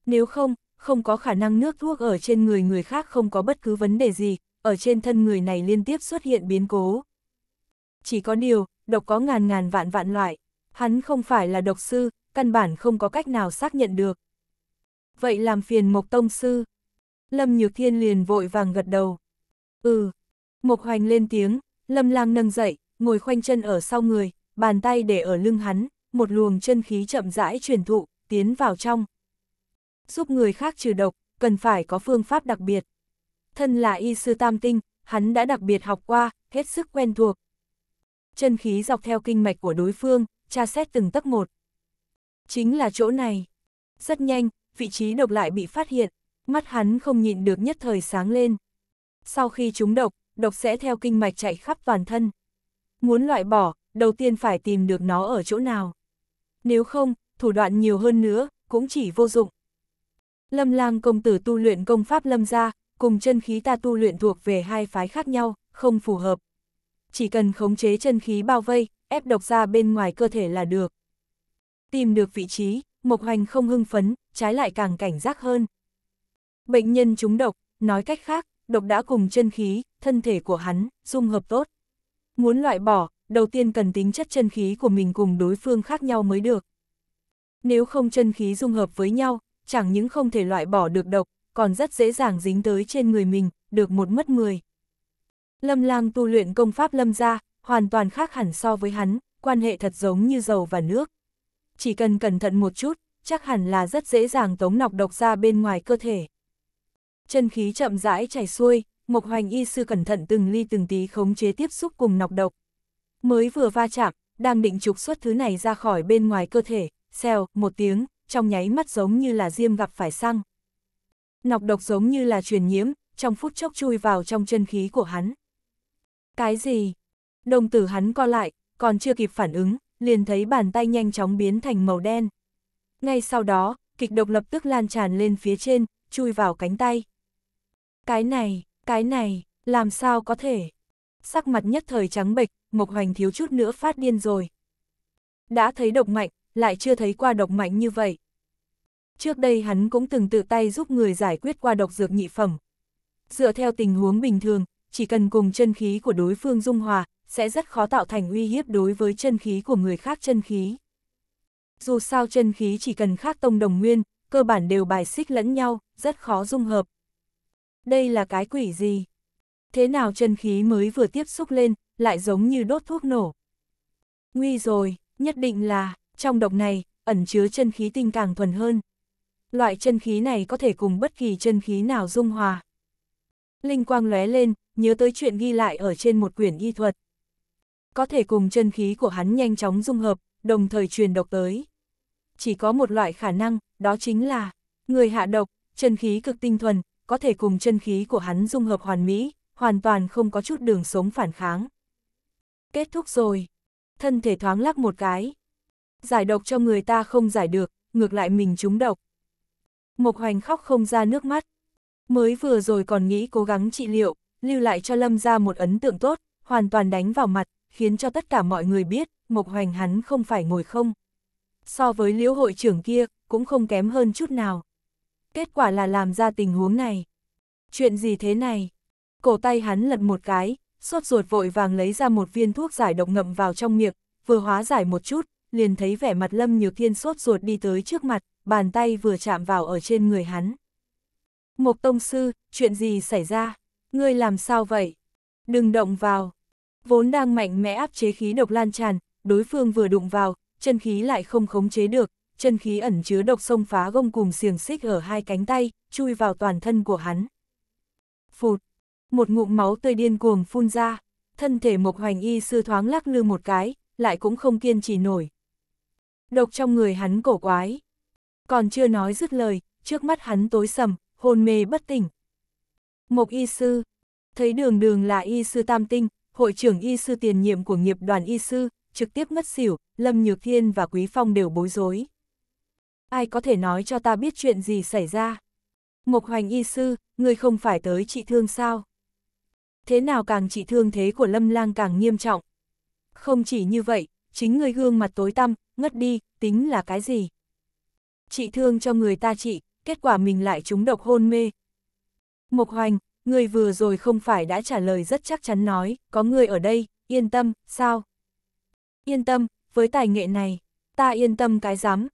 Nếu không, không có khả năng nước thuốc ở trên người người khác không có bất cứ vấn đề gì, ở trên thân người này liên tiếp xuất hiện biến cố. Chỉ có điều, độc có ngàn ngàn vạn vạn loại, hắn không phải là độc sư, căn bản không có cách nào xác nhận được. Vậy làm phiền Mộc Tông Sư. Lâm Nhược Thiên liền vội vàng gật đầu. Ừ, Mộc hoành lên tiếng, lâm lang nâng dậy, ngồi khoanh chân ở sau người, bàn tay để ở lưng hắn, một luồng chân khí chậm rãi truyền thụ, tiến vào trong. Giúp người khác trừ độc, cần phải có phương pháp đặc biệt. Thân là y sư tam tinh, hắn đã đặc biệt học qua, hết sức quen thuộc. Chân khí dọc theo kinh mạch của đối phương, tra xét từng tấc một. Chính là chỗ này. Rất nhanh, vị trí độc lại bị phát hiện, mắt hắn không nhịn được nhất thời sáng lên. Sau khi trúng độc, độc sẽ theo kinh mạch chạy khắp toàn thân. Muốn loại bỏ, đầu tiên phải tìm được nó ở chỗ nào. Nếu không, thủ đoạn nhiều hơn nữa, cũng chỉ vô dụng. Lâm lang công tử tu luyện công pháp lâm gia, cùng chân khí ta tu luyện thuộc về hai phái khác nhau, không phù hợp. Chỉ cần khống chế chân khí bao vây, ép độc ra bên ngoài cơ thể là được. Tìm được vị trí, Mộc Hoành không hưng phấn, trái lại càng cảnh giác hơn. Bệnh nhân trúng độc, nói cách khác, độc đã cùng chân khí, thân thể của hắn, dung hợp tốt. Muốn loại bỏ, đầu tiên cần tính chất chân khí của mình cùng đối phương khác nhau mới được. Nếu không chân khí dung hợp với nhau, chẳng những không thể loại bỏ được độc, còn rất dễ dàng dính tới trên người mình, được một mất mười. Lâm lang tu luyện công pháp lâm gia, hoàn toàn khác hẳn so với hắn, quan hệ thật giống như dầu và nước. Chỉ cần cẩn thận một chút, chắc hẳn là rất dễ dàng tống nọc độc ra bên ngoài cơ thể chân khí chậm rãi chảy xuôi, Mộc Hoành y sư cẩn thận từng ly từng tí khống chế tiếp xúc cùng nọc độc. Mới vừa va chạm, đang định trục xuất thứ này ra khỏi bên ngoài cơ thể, xèo, một tiếng, trong nháy mắt giống như là diêm gặp phải xăng. Nọc độc giống như là truyền nhiễm, trong phút chốc chui vào trong chân khí của hắn. Cái gì? Đồng tử hắn co lại, còn chưa kịp phản ứng, liền thấy bàn tay nhanh chóng biến thành màu đen. Ngay sau đó, kịch độc lập tức lan tràn lên phía trên, chui vào cánh tay. Cái này, cái này, làm sao có thể? Sắc mặt nhất thời trắng bệch, Mộc Hoành thiếu chút nữa phát điên rồi. Đã thấy độc mạnh, lại chưa thấy qua độc mạnh như vậy. Trước đây hắn cũng từng tự tay giúp người giải quyết qua độc dược nhị phẩm. Dựa theo tình huống bình thường, chỉ cần cùng chân khí của đối phương dung hòa, sẽ rất khó tạo thành uy hiếp đối với chân khí của người khác chân khí. Dù sao chân khí chỉ cần khác tông đồng nguyên, cơ bản đều bài xích lẫn nhau, rất khó dung hợp. Đây là cái quỷ gì? Thế nào chân khí mới vừa tiếp xúc lên, lại giống như đốt thuốc nổ? Nguy rồi, nhất định là, trong độc này, ẩn chứa chân khí tinh càng thuần hơn. Loại chân khí này có thể cùng bất kỳ chân khí nào dung hòa. Linh quang lóe lên, nhớ tới chuyện ghi lại ở trên một quyển y thuật. Có thể cùng chân khí của hắn nhanh chóng dung hợp, đồng thời truyền độc tới. Chỉ có một loại khả năng, đó chính là, người hạ độc, chân khí cực tinh thuần, có thể cùng chân khí của hắn dung hợp hoàn mỹ, hoàn toàn không có chút đường sống phản kháng. Kết thúc rồi. Thân thể thoáng lắc một cái. Giải độc cho người ta không giải được, ngược lại mình trúng độc. Mộc hoành khóc không ra nước mắt. Mới vừa rồi còn nghĩ cố gắng trị liệu, lưu lại cho Lâm ra một ấn tượng tốt, hoàn toàn đánh vào mặt, khiến cho tất cả mọi người biết, Mộc hoành hắn không phải ngồi không. So với liễu hội trưởng kia, cũng không kém hơn chút nào kết quả là làm ra tình huống này. Chuyện gì thế này? Cổ tay hắn lật một cái, sốt ruột vội vàng lấy ra một viên thuốc giải độc ngậm vào trong miệng, vừa hóa giải một chút, liền thấy vẻ mặt Lâm Nhược Thiên sốt ruột đi tới trước mặt, bàn tay vừa chạm vào ở trên người hắn. Mộc Tông Sư, chuyện gì xảy ra? Ngươi làm sao vậy? Đừng động vào. Vốn đang mạnh mẽ áp chế khí độc lan tràn, đối phương vừa đụng vào, chân khí lại không khống chế được, chân khí ẩn chứa độc sông phá gông cùng xiềng xích ở hai cánh tay, chui vào toàn thân của hắn. Phụt, một ngụm máu tươi điên cuồng phun ra, thân thể Mộc Hoành Y sư thoáng lắc lư một cái, lại cũng không kiên trì nổi. Độc trong người hắn cổ quái. Còn chưa nói dứt lời, trước mắt hắn tối sầm, hôn mê bất tỉnh. Mộc Y sư, thấy đường đường là Y sư Tam Tinh, hội trưởng Y sư tiền nhiệm của nghiệp đoàn Y sư, trực tiếp ngất xỉu, Lâm Nhược Thiên và Quý Phong đều bối rối ai có thể nói cho ta biết chuyện gì xảy ra? Mộc hoành y sư, ngươi không phải tới trị thương sao? Thế nào càng trị thương thế của lâm lang càng nghiêm trọng? Không chỉ như vậy, chính ngươi gương mặt tối tăm, ngất đi, tính là cái gì? Trị thương cho người ta trị, kết quả mình lại trúng độc hôn mê. Mộc hoành, ngươi vừa rồi không phải đã trả lời rất chắc chắn nói, có người ở đây, yên tâm, sao? Yên tâm, với tài nghệ này, ta yên tâm cái giám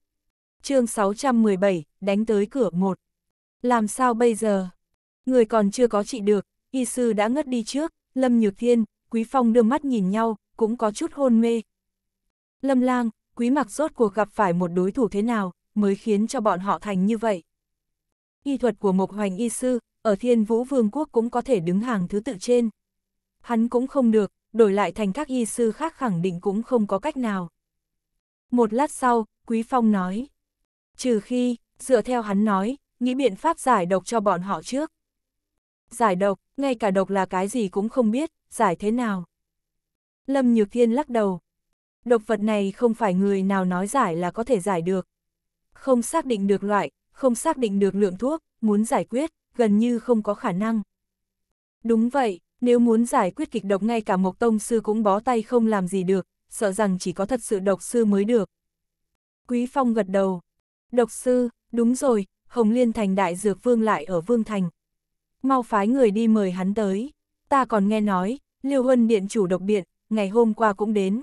chương 617, đánh tới cửa một. Làm sao bây giờ? Người còn chưa có trị được, y sư đã ngất đi trước, Lâm Nhược Thiên, Quý Phong đưa mắt nhìn nhau, cũng có chút hôn mê. Lâm Lang, Quý Mặc rốt cuộc gặp phải một đối thủ thế nào, mới khiến cho bọn họ thành như vậy. Y thuật của Mộc Hoành Y Sư, ở Thiên Vũ Vương Quốc cũng có thể đứng hàng thứ tự trên. Hắn cũng không được, đổi lại thành các y sư khác khẳng định cũng không có cách nào. Một lát sau, Quý Phong nói. Trừ khi, dựa theo hắn nói, nghĩ biện pháp giải độc cho bọn họ trước. Giải độc, ngay cả độc là cái gì cũng không biết, giải thế nào. Lâm Nhược Thiên lắc đầu. Độc vật này không phải người nào nói giải là có thể giải được. Không xác định được loại, không xác định được lượng thuốc, muốn giải quyết, gần như không có khả năng. Đúng vậy, nếu muốn giải quyết kịch độc ngay cả một tông sư cũng bó tay không làm gì được, sợ rằng chỉ có thật sự độc sư mới được. Quý Phong gật đầu. Độc sư, đúng rồi, Hồng Liên Thành Đại Dược Vương lại ở Vương Thành. Mau phái người đi mời hắn tới. Ta còn nghe nói, Liêu Huân Điện chủ độc biện, ngày hôm qua cũng đến.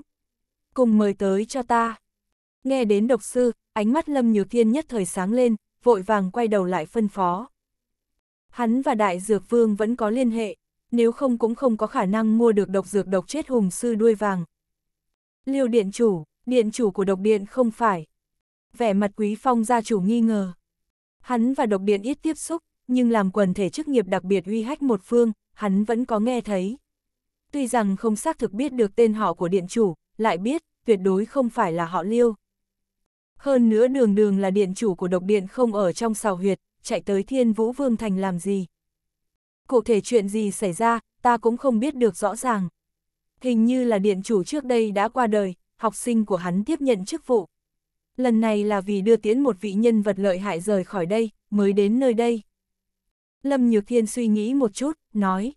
Cùng mời tới cho ta. Nghe đến độc sư, ánh mắt Lâm Nhược Thiên nhất thời sáng lên, vội vàng quay đầu lại phân phó. Hắn và Đại Dược Vương vẫn có liên hệ, nếu không cũng không có khả năng mua được độc dược độc chết hùng sư đuôi vàng. Liêu Điện chủ, Điện chủ của độc điện không phải vẻ mặt quý phong gia chủ nghi ngờ. Hắn và độc điện ít tiếp xúc, nhưng làm quần thể chức nghiệp đặc biệt uy hách một phương, hắn vẫn có nghe thấy. Tuy rằng không xác thực biết được tên họ của điện chủ, lại biết, tuyệt đối không phải là họ liêu. Hơn nữa đường đường là điện chủ của độc điện không ở trong sào huyệt, chạy tới thiên vũ vương thành làm gì. Cụ thể chuyện gì xảy ra, ta cũng không biết được rõ ràng. Hình như là điện chủ trước đây đã qua đời, học sinh của hắn tiếp nhận chức vụ, lần này là vì đưa tiễn một vị nhân vật lợi hại rời khỏi đây, mới đến nơi đây. Lâm Nhược Thiên suy nghĩ một chút, nói.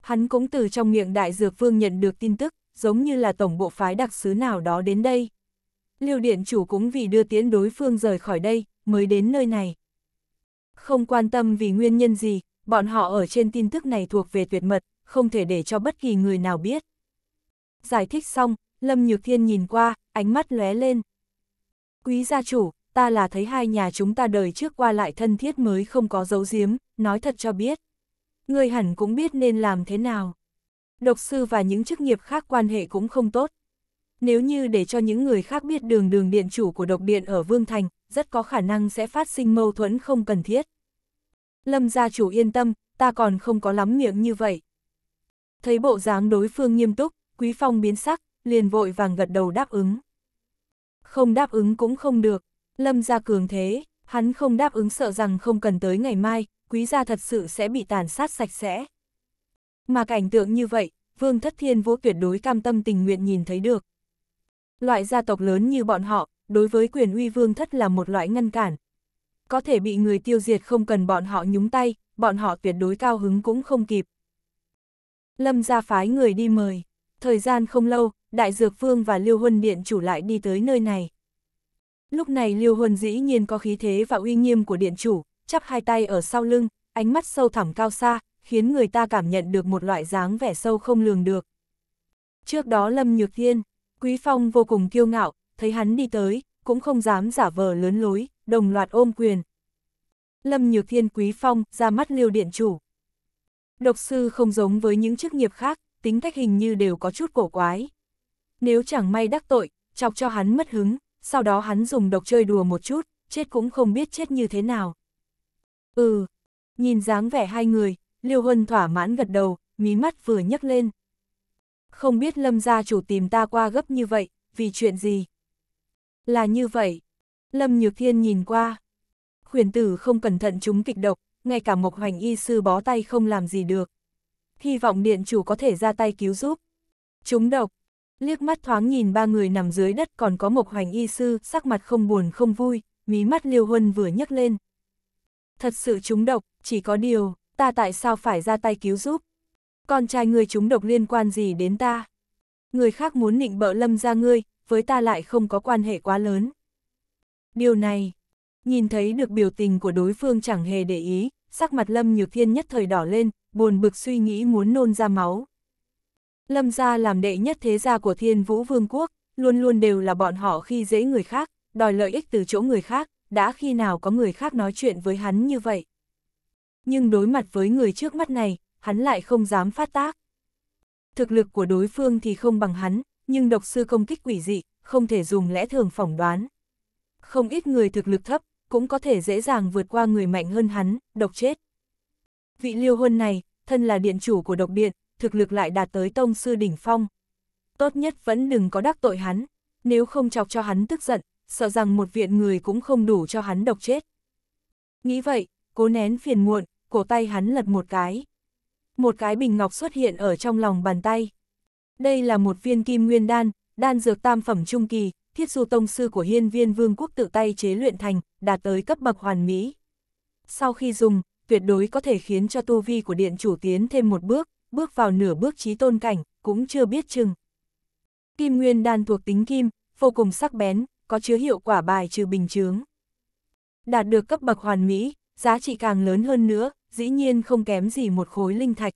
Hắn cũng từ trong miệng Đại Dược Vương nhận được tin tức, giống như là tổng bộ phái đặc sứ nào đó đến đây. Liêu điện chủ cũng vì đưa tiễn đối phương rời khỏi đây, mới đến nơi này. Không quan tâm vì nguyên nhân gì, bọn họ ở trên tin tức này thuộc về tuyệt mật, không thể để cho bất kỳ người nào biết. Giải thích xong, Lâm Nhược Thiên nhìn qua, ánh mắt lóe lên. Quý gia chủ, ta là thấy hai nhà chúng ta đời trước qua lại thân thiết mới không có dấu giếm, nói thật cho biết. Người hẳn cũng biết nên làm thế nào. Độc sư và những chức nghiệp khác quan hệ cũng không tốt. Nếu như để cho những người khác biết đường đường điện chủ của độc điện ở Vương Thành, rất có khả năng sẽ phát sinh mâu thuẫn không cần thiết. Lâm gia chủ yên tâm, ta còn không có lắm miệng như vậy. Thấy bộ dáng đối phương nghiêm túc, Quý Phong biến sắc, liền vội vàng gật đầu đáp ứng không đáp ứng cũng không được. Lâm gia cường thế, hắn không đáp ứng sợ rằng không cần tới ngày mai, quý gia thật sự sẽ bị tàn sát sạch sẽ. Mà cảnh tượng như vậy, Vương Thất Thiên Vũ tuyệt đối cam tâm tình nguyện nhìn thấy được. Loại gia tộc lớn như bọn họ, đối với quyền uy Vương Thất là một loại ngăn cản. Có thể bị người tiêu diệt không cần bọn họ nhúng tay, bọn họ tuyệt đối cao hứng cũng không kịp. Lâm gia phái người đi mời. Thời gian không lâu, Đại Dược Vương và Liêu Huân Điện chủ lại đi tới nơi này. Lúc này Liêu Huân dĩ nhiên có khí thế và uy nghiêm của Điện chủ, chắp hai tay ở sau lưng, ánh mắt sâu thẳm cao xa, khiến người ta cảm nhận được một loại dáng vẻ sâu không lường được. Trước đó Lâm Nhược Thiên, Quý Phong vô cùng kiêu ngạo, thấy hắn đi tới, cũng không dám giả vờ lớn lối, đồng loạt ôm quyền. Lâm Nhược Thiên Quý Phong ra mắt liêu điện chủ. Độc sư không giống với những chức nghiệp khác, tính cách hình như đều có chút cổ quái. Nếu chẳng may đắc tội, chọc cho hắn mất hứng, sau đó hắn dùng độc chơi đùa một chút, chết cũng không biết chết như thế nào. Ừ, nhìn dáng vẻ hai người, Liêu Huân thỏa mãn gật đầu, mí mắt vừa nhấc lên. Không biết Lâm gia chủ tìm ta qua gấp như vậy, vì chuyện gì? Là như vậy. Lâm Nhược Thiên nhìn qua. Khuyển tử không cẩn thận chúng kịch độc, ngay cả Mộc Hoành Y sư bó tay không làm gì được. Hy vọng điện chủ có thể ra tay cứu giúp. Chúng độc, liếc mắt thoáng nhìn ba người nằm dưới đất còn có Mộc Hoành Y Sư, sắc mặt không buồn không vui, mí mắt Liêu Huân vừa nhấc lên. Thật sự trúng độc, chỉ có điều, ta tại sao phải ra tay cứu giúp? Con trai người trúng độc liên quan gì đến ta? Người khác muốn nịnh bợ lâm ra ngươi, với ta lại không có quan hệ quá lớn. Điều này, nhìn thấy được biểu tình của đối phương chẳng hề để ý, sắc mặt lâm nhược thiên nhất thời đỏ lên, buồn bực suy nghĩ muốn nôn ra máu, Lâm gia làm đệ nhất thế gia của thiên vũ vương quốc, luôn luôn đều là bọn họ khi dễ người khác, đòi lợi ích từ chỗ người khác, đã khi nào có người khác nói chuyện với hắn như vậy. Nhưng đối mặt với người trước mắt này, hắn lại không dám phát tác. Thực lực của đối phương thì không bằng hắn, nhưng độc sư công kích quỷ dị, không thể dùng lẽ thường phỏng đoán. Không ít người thực lực thấp, cũng có thể dễ dàng vượt qua người mạnh hơn hắn, độc chết. Vị liêu huân này, thân là điện chủ của độc điện, thực lực lại đạt tới tông sư đỉnh phong. Tốt nhất vẫn đừng có đắc tội hắn, nếu không chọc cho hắn tức giận, sợ rằng một viện người cũng không đủ cho hắn độc chết. Nghĩ vậy, cố nén phiền muộn, cổ tay hắn lật một cái. Một cái bình ngọc xuất hiện ở trong lòng bàn tay. Đây là một viên kim nguyên đan, đan dược tam phẩm trung kỳ, thiết du tông sư của hiên viên vương quốc tự tay chế luyện thành, đạt tới cấp bậc hoàn mỹ. Sau khi dùng, tuyệt đối có thể khiến cho tu vi của điện chủ tiến thêm một bước, bước vào nửa bước trí tôn cảnh, cũng chưa biết chừng. Kim Nguyên đan thuộc tính kim, vô cùng sắc bén, có chứa hiệu quả bài trừ bình chướng. Đạt được cấp bậc hoàn mỹ, giá trị càng lớn hơn nữa, dĩ nhiên không kém gì một khối linh thạch.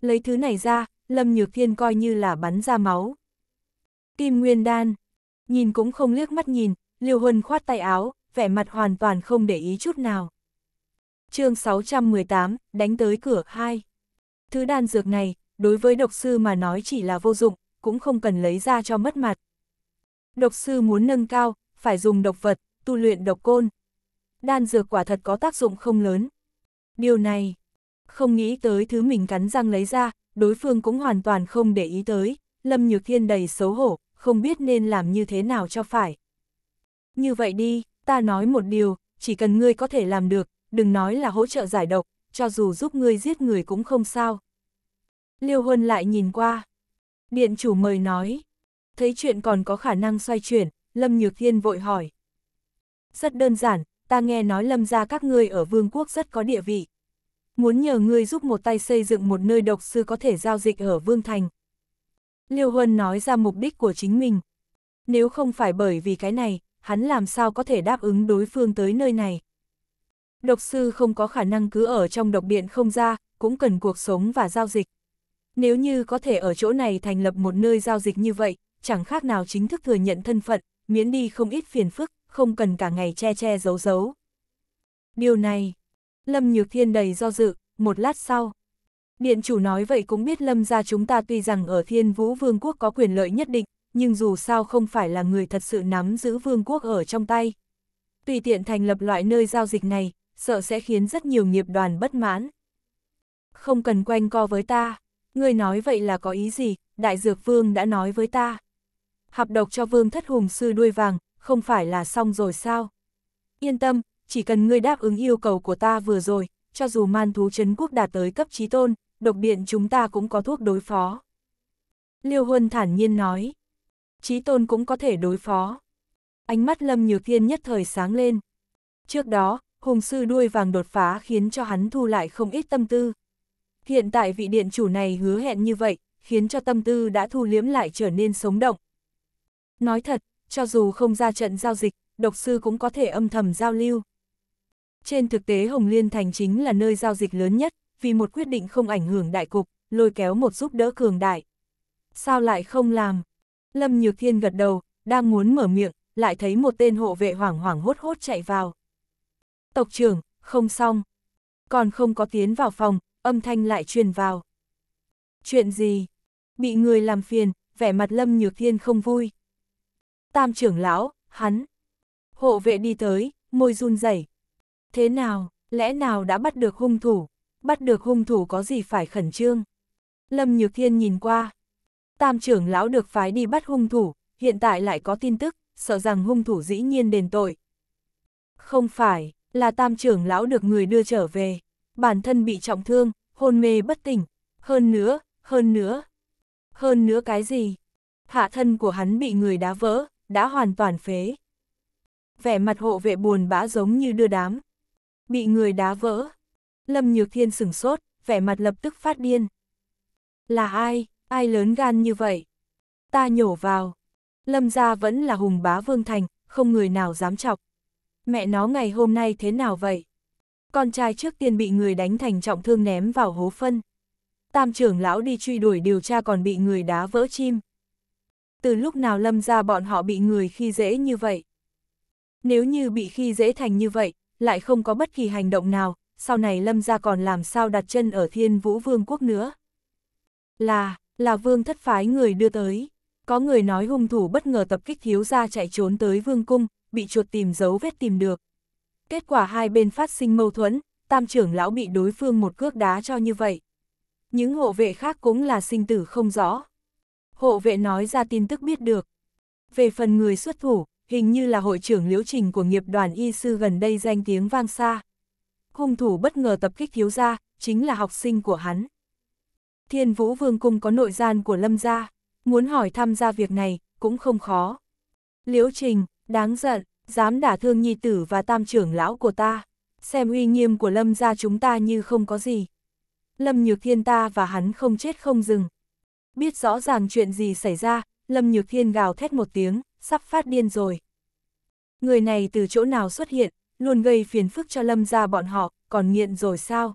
Lấy thứ này ra, Lâm Nhược Thiên coi như là bắn ra máu. Kim Nguyên đan, nhìn cũng không liếc mắt nhìn, Liêu Huân khoát tay áo, vẻ mặt hoàn toàn không để ý chút nào. chương 618, đánh tới cửa 2. Thứ đan dược này, đối với độc sư mà nói chỉ là vô dụng, cũng không cần lấy ra cho mất mặt. Độc sư muốn nâng cao, phải dùng độc vật, tu luyện độc côn. Đan dược quả thật có tác dụng không lớn. Điều này, không nghĩ tới thứ mình cắn răng lấy ra, đối phương cũng hoàn toàn không để ý tới, Lâm Nhược Thiên đầy xấu hổ, không biết nên làm như thế nào cho phải. Như vậy đi, ta nói một điều, chỉ cần ngươi có thể làm được, đừng nói là hỗ trợ giải độc, cho dù giúp ngươi giết người cũng không sao. Liêu Huân lại nhìn qua. Điện chủ mời nói. Thấy chuyện còn có khả năng xoay chuyển, Lâm Nhược Thiên vội hỏi. Rất đơn giản, ta nghe nói Lâm ra các ngươi ở vương quốc rất có địa vị. Muốn nhờ ngươi giúp một tay xây dựng một nơi độc sư có thể giao dịch ở Vương Thành. Liêu Huân nói ra mục đích của chính mình. Nếu không phải bởi vì cái này, hắn làm sao có thể đáp ứng đối phương tới nơi này. Độc sư không có khả năng cứ ở trong độc điện không ra, cũng cần cuộc sống và giao dịch. Nếu như có thể ở chỗ này thành lập một nơi giao dịch như vậy, chẳng khác nào chính thức thừa nhận thân phận, miễn đi không ít phiền phức, không cần cả ngày che che giấu giấu. Điều này, Lâm Nhược Thiên đầy do dự, một lát sau. Điện chủ nói vậy cũng biết Lâm ra chúng ta tuy rằng ở Thiên Vũ Vương quốc có quyền lợi nhất định, nhưng dù sao không phải là người thật sự nắm giữ vương quốc ở trong tay. Tùy tiện thành lập loại nơi giao dịch này, sợ sẽ khiến rất nhiều nghiệp đoàn bất mãn. Không cần quanh co với ta, ngươi nói vậy là có ý gì, Đại Dược Vương đã nói với ta. Hạp độc cho Vương Thất Hùng Sư đuôi vàng, không phải là xong rồi sao? Yên tâm, chỉ cần ngươi đáp ứng yêu cầu của ta vừa rồi, cho dù man thú chấn quốc đạt tới cấp trí tôn, độc biện chúng ta cũng có thuốc đối phó. Liêu Huân thản nhiên nói, trí tôn cũng có thể đối phó. Ánh mắt Lâm Nhược Thiên nhất thời sáng lên. Trước đó, hùng sư đuôi vàng đột phá khiến cho hắn thu lại không ít tâm tư. Hiện tại vị điện chủ này hứa hẹn như vậy, khiến cho tâm tư đã thu liếm lại trở nên sống động. Nói thật, cho dù không ra trận giao dịch, độc sư cũng có thể âm thầm giao lưu. Trên thực tế Hồng Liên Thành chính là nơi giao dịch lớn nhất, vì một quyết định không ảnh hưởng đại cục, lôi kéo một giúp đỡ cường đại. Sao lại không làm? Lâm Nhược Thiên gật đầu, đang muốn mở miệng, lại thấy một tên hộ vệ hoảng hoảng hốt hốt chạy vào. Tộc trưởng, không xong. Còn không có tiến vào phòng, âm thanh lại truyền vào. Chuyện gì? Bị người làm phiền, vẻ mặt Lâm Nhược Thiên không vui. Tam trưởng lão, hắn. Hộ vệ đi tới, môi run rẩy. Thế nào, lẽ nào đã bắt được hung thủ? Bắt được hung thủ có gì phải khẩn trương? Lâm Nhược Thiên nhìn qua. Tam trưởng lão được phái đi bắt hung thủ, hiện tại lại có tin tức, sợ rằng hung thủ dĩ nhiên đền tội. Không phải, là tam trưởng lão được người đưa trở về, bản thân bị trọng thương, hôn mê bất tỉnh, hơn nữa, hơn nữa, hơn nữa cái gì? Hạ thân của hắn bị người đá vỡ, đã hoàn toàn phế. Vẻ mặt hộ vệ buồn bã giống như đưa đám. Bị người đá vỡ. Lâm Nhược Thiên sửng sốt, vẻ mặt lập tức phát điên. Là ai, ai lớn gan như vậy? Ta nhổ vào. Lâm gia vẫn là hùng bá vương thành, không người nào dám chọc mẹ nó ngày hôm nay thế nào vậy? Con trai trước tiên bị người đánh thành trọng thương ném vào hố phân. Tam trưởng lão đi truy đuổi điều tra còn bị người đá vỡ chim. Từ lúc nào lâm ra bọn họ bị người khi dễ như vậy? Nếu như bị khi dễ thành như vậy, lại không có bất kỳ hành động nào, sau này lâm ra còn làm sao đặt chân ở thiên vũ vương quốc nữa. Là, là vương thất phái người đưa tới. Có người nói hung thủ bất ngờ tập kích thiếu gia chạy trốn tới vương cung, bị chuột tìm dấu vết tìm được. Kết quả hai bên phát sinh mâu thuẫn, tam trưởng lão bị đối phương một cước đá cho như vậy. Những hộ vệ khác cũng là sinh tử không rõ. Hộ vệ nói ra tin tức biết được. Về phần người xuất thủ, hình như là hội trưởng liễu trình của nghiệp đoàn y sư gần đây danh tiếng vang xa. Hung thủ bất ngờ tập kích thiếu gia, chính là học sinh của hắn. Thiên Vũ Vương Cung có nội gian của Lâm gia, muốn hỏi tham gia việc này, cũng không khó. Liễu Trình, Đáng giận, dám đả thương nhi tử và tam trưởng lão của ta, xem uy nghiêm của lâm gia chúng ta như không có gì. Lâm Nhược Thiên ta và hắn không chết không dừng. Biết rõ ràng chuyện gì xảy ra, Lâm Nhược Thiên gào thét một tiếng, sắp phát điên rồi. Người này từ chỗ nào xuất hiện, luôn gây phiền phức cho Lâm gia bọn họ, còn nghiện rồi sao?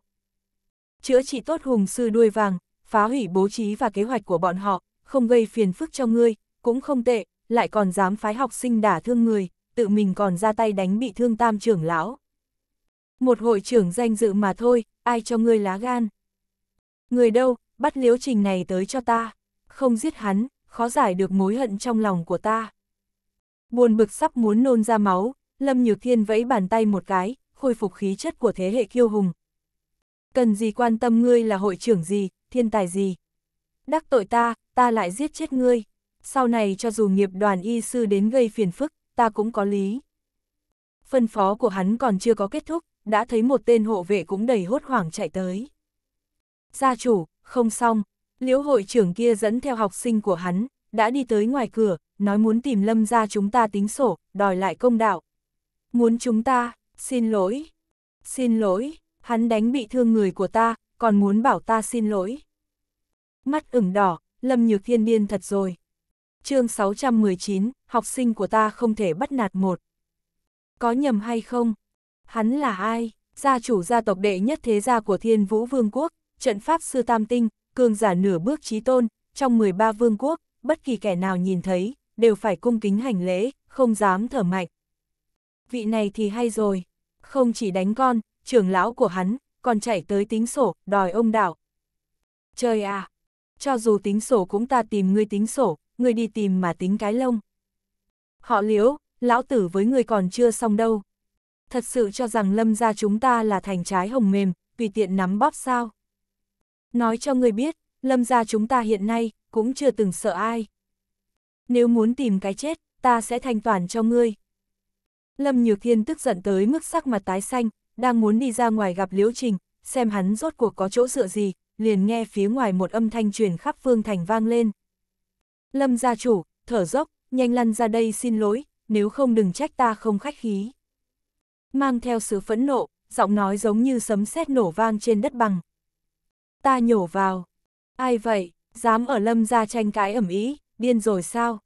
Chữa trị tốt hùng sư đuôi vàng, phá hủy bố trí và kế hoạch của bọn họ, không gây phiền phức cho ngươi, cũng không tệ, lại còn dám phái học sinh đả thương người, tự mình còn ra tay đánh bị thương tam trưởng lão. Một hội trưởng danh dự mà thôi, ai cho ngươi lá gan. Người đâu, bắt liễu trình này tới cho ta, không giết hắn, khó giải được mối hận trong lòng của ta. Buồn bực sắp muốn nôn ra máu, Lâm Nhược Thiên vẫy bàn tay một cái, khôi phục khí chất của thế hệ kiêu hùng. Cần gì quan tâm ngươi là hội trưởng gì, thiên tài gì. Đắc tội ta, ta lại giết chết ngươi sau này cho dù nghiệp đoàn y sư đến gây phiền phức, ta cũng có lý. Phân phó của hắn còn chưa có kết thúc, đã thấy một tên hộ vệ cũng đầy hốt hoảng chạy tới. Gia chủ, không xong, liễu hội trưởng kia dẫn theo học sinh của hắn, đã đi tới ngoài cửa, nói muốn tìm lâm ra chúng ta tính sổ, đòi lại công đạo. Muốn chúng ta, xin lỗi, xin lỗi, hắn đánh bị thương người của ta, còn muốn bảo ta xin lỗi. Mắt ửng đỏ, lâm nhược thiên điên thật rồi chương 619, học sinh của ta không thể bắt nạt một. Có nhầm hay không? Hắn là ai? Gia chủ gia tộc đệ nhất thế gia của thiên vũ vương quốc, trận pháp sư tam tinh, cường giả nửa bước trí tôn, trong 13 vương quốc, bất kỳ kẻ nào nhìn thấy, đều phải cung kính hành lễ, không dám thở mạnh. Vị này thì hay rồi, không chỉ đánh con, trưởng lão của hắn, còn chạy tới tính sổ, đòi ông đảo. Trời à, cho dù tính sổ cũng ta tìm ngươi tính sổ, Ngươi đi tìm mà tính cái lông. Họ liễu, lão tử với người còn chưa xong đâu. Thật sự cho rằng lâm gia chúng ta là thành trái hồng mềm, tùy tiện nắm bóp sao. Nói cho ngươi biết, lâm gia chúng ta hiện nay cũng chưa từng sợ ai. Nếu muốn tìm cái chết, ta sẽ thanh toàn cho ngươi. Lâm Nhược Thiên tức giận tới mức sắc mặt tái xanh, đang muốn đi ra ngoài gặp Liễu Trình, xem hắn rốt cuộc có chỗ dựa gì, liền nghe phía ngoài một âm thanh truyền khắp phương thành vang lên. Lâm gia chủ, thở dốc, nhanh lăn ra đây xin lỗi, nếu không đừng trách ta không khách khí. Mang theo sự phẫn nộ, giọng nói giống như sấm sét nổ vang trên đất bằng. Ta nhổ vào. Ai vậy, dám ở lâm gia tranh cái ẩm ý, điên rồi sao?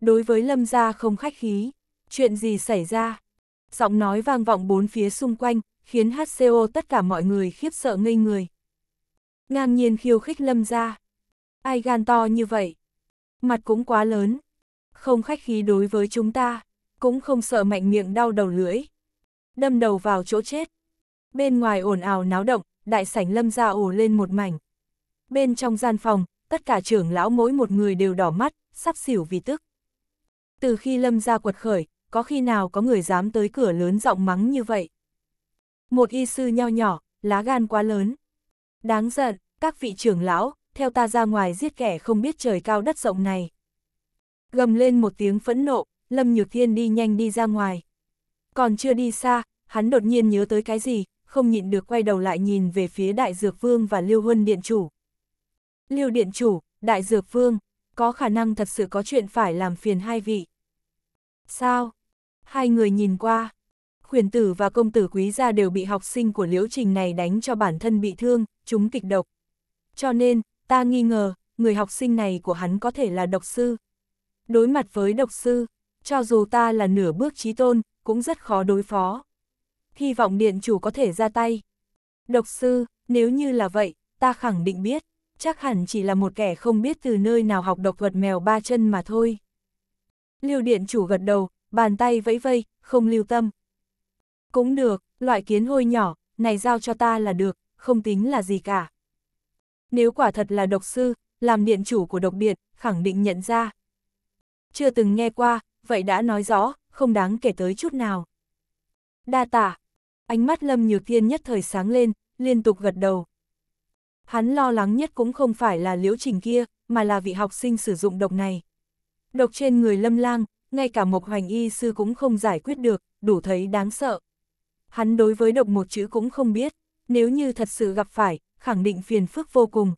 Đối với lâm gia không khách khí, chuyện gì xảy ra? Giọng nói vang vọng bốn phía xung quanh, khiến HCO tất cả mọi người khiếp sợ ngây người. Ngang nhiên khiêu khích lâm gia. Ai gan to như vậy, mặt cũng quá lớn. Không khách khí đối với chúng ta, cũng không sợ mạnh miệng đau đầu lưỡi. Đâm đầu vào chỗ chết. Bên ngoài ồn ào náo động, đại sảnh lâm ra ồ lên một mảnh. Bên trong gian phòng, tất cả trưởng lão mỗi một người đều đỏ mắt, sắp xỉu vì tức. Từ khi lâm ra quật khởi, có khi nào có người dám tới cửa lớn giọng mắng như vậy? Một y sư nho nhỏ, lá gan quá lớn. Đáng giận, các vị trưởng lão, theo ta ra ngoài giết kẻ không biết trời cao đất rộng này. Gầm lên một tiếng phẫn nộ, Lâm Nhược Thiên đi nhanh đi ra ngoài. Còn chưa đi xa, hắn đột nhiên nhớ tới cái gì, không nhịn được quay đầu lại nhìn về phía Đại Dược Vương và lưu Huân Điện Chủ. lưu Điện Chủ, Đại Dược Vương, có khả năng thật sự có chuyện phải làm phiền hai vị. Sao? Hai người nhìn qua. Khuyển tử và công tử quý gia đều bị học sinh của liễu trình này đánh cho bản thân bị thương, chúng kịch độc. Cho nên, Ta nghi ngờ, người học sinh này của hắn có thể là độc sư. Đối mặt với độc sư, cho dù ta là nửa bước trí tôn, cũng rất khó đối phó. Hy vọng điện chủ có thể ra tay. Độc sư, nếu như là vậy, ta khẳng định biết, chắc hẳn chỉ là một kẻ không biết từ nơi nào học độc thuật mèo ba chân mà thôi. lưu điện chủ gật đầu, bàn tay vẫy vây, không lưu tâm. Cũng được, loại kiến hôi nhỏ, này giao cho ta là được, không tính là gì cả nếu quả thật là độc sư, làm điện chủ của độc điện, khẳng định nhận ra. Chưa từng nghe qua, vậy đã nói rõ, không đáng kể tới chút nào. Đa tả, ánh mắt Lâm Nhược Thiên nhất thời sáng lên, liên tục gật đầu. Hắn lo lắng nhất cũng không phải là liễu trình kia, mà là vị học sinh sử dụng độc này. Độc trên người lâm lang, ngay cả mộc hoành y sư cũng không giải quyết được, đủ thấy đáng sợ. Hắn đối với độc một chữ cũng không biết, nếu như thật sự gặp phải, khẳng định phiền phức vô cùng.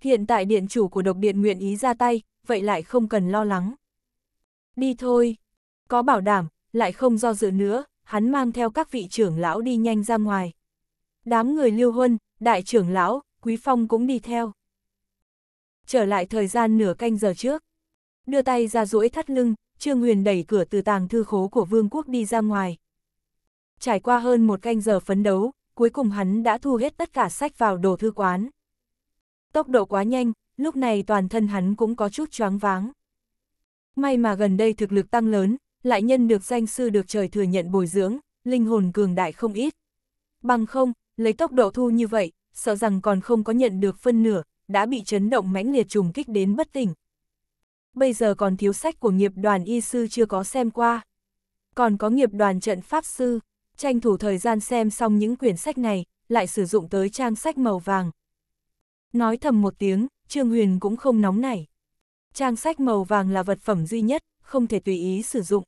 Hiện tại điện chủ của độc điện nguyện ý ra tay, vậy lại không cần lo lắng. Đi thôi, có bảo đảm, lại không do dự nữa, hắn mang theo các vị trưởng lão đi nhanh ra ngoài. Đám người lưu huân, đại trưởng lão, quý phong cũng đi theo. Trở lại thời gian nửa canh giờ trước, đưa tay ra duỗi thắt lưng, Trương Huyền đẩy cửa từ tàng thư khố của vương quốc đi ra ngoài. Trải qua hơn một canh giờ phấn đấu, cuối cùng hắn đã thu hết tất cả sách vào đồ thư quán. Tốc độ quá nhanh, lúc này toàn thân hắn cũng có chút choáng váng. May mà gần đây thực lực tăng lớn, lại nhân được danh sư được trời thừa nhận bồi dưỡng, linh hồn cường đại không ít. Bằng không, lấy tốc độ thu như vậy, sợ rằng còn không có nhận được phân nửa, đã bị chấn động mãnh liệt trùng kích đến bất tỉnh. Bây giờ còn thiếu sách của nghiệp đoàn y sư chưa có xem qua. Còn có nghiệp đoàn trận pháp sư, tranh thủ thời gian xem xong những quyển sách này, lại sử dụng tới trang sách màu vàng. Nói thầm một tiếng, Trương Huyền cũng không nóng nảy. Trang sách màu vàng là vật phẩm duy nhất, không thể tùy ý sử dụng.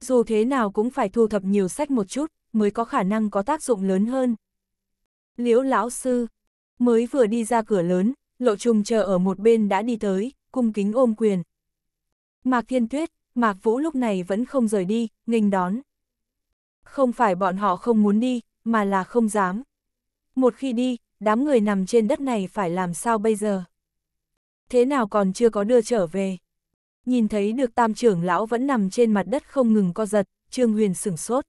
Dù thế nào cũng phải thu thập nhiều sách một chút, mới có khả năng có tác dụng lớn hơn. Liễu lão sư, mới vừa đi ra cửa lớn, lộ trùng chờ ở một bên đã đi tới, cung kính ôm quyền. Mạc Thiên Tuyết, Mạc Vũ lúc này vẫn không rời đi, nghênh đón không phải bọn họ không muốn đi, mà là không dám. Một khi đi, đám người nằm trên đất này phải làm sao bây giờ? Thế nào còn chưa có đưa trở về? Nhìn thấy được tam trưởng lão vẫn nằm trên mặt đất không ngừng co giật, Trương Huyền sửng sốt.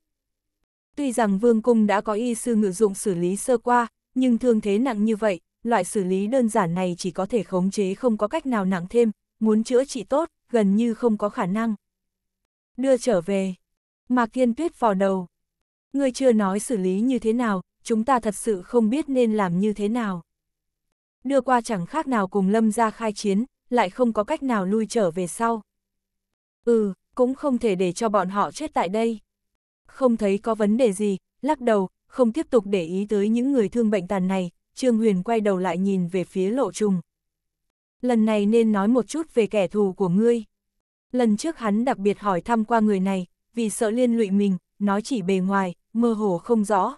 Tuy rằng vương cung đã có y sư ngự dụng xử lý sơ qua, nhưng thương thế nặng như vậy, loại xử lý đơn giản này chỉ có thể khống chế không có cách nào nặng thêm, muốn chữa trị tốt, gần như không có khả năng. Đưa trở về, mà thiên tuyết vò đầu, ngươi chưa nói xử lý như thế nào, chúng ta thật sự không biết nên làm như thế nào. Đưa qua chẳng khác nào cùng lâm ra khai chiến, lại không có cách nào lui trở về sau. Ừ, cũng không thể để cho bọn họ chết tại đây. Không thấy có vấn đề gì, lắc đầu, không tiếp tục để ý tới những người thương bệnh tàn này, Trương Huyền quay đầu lại nhìn về phía lộ trùng. Lần này nên nói một chút về kẻ thù của ngươi. Lần trước hắn đặc biệt hỏi thăm qua người này, vì sợ liên lụy mình, nói chỉ bề ngoài, mơ hồ không rõ.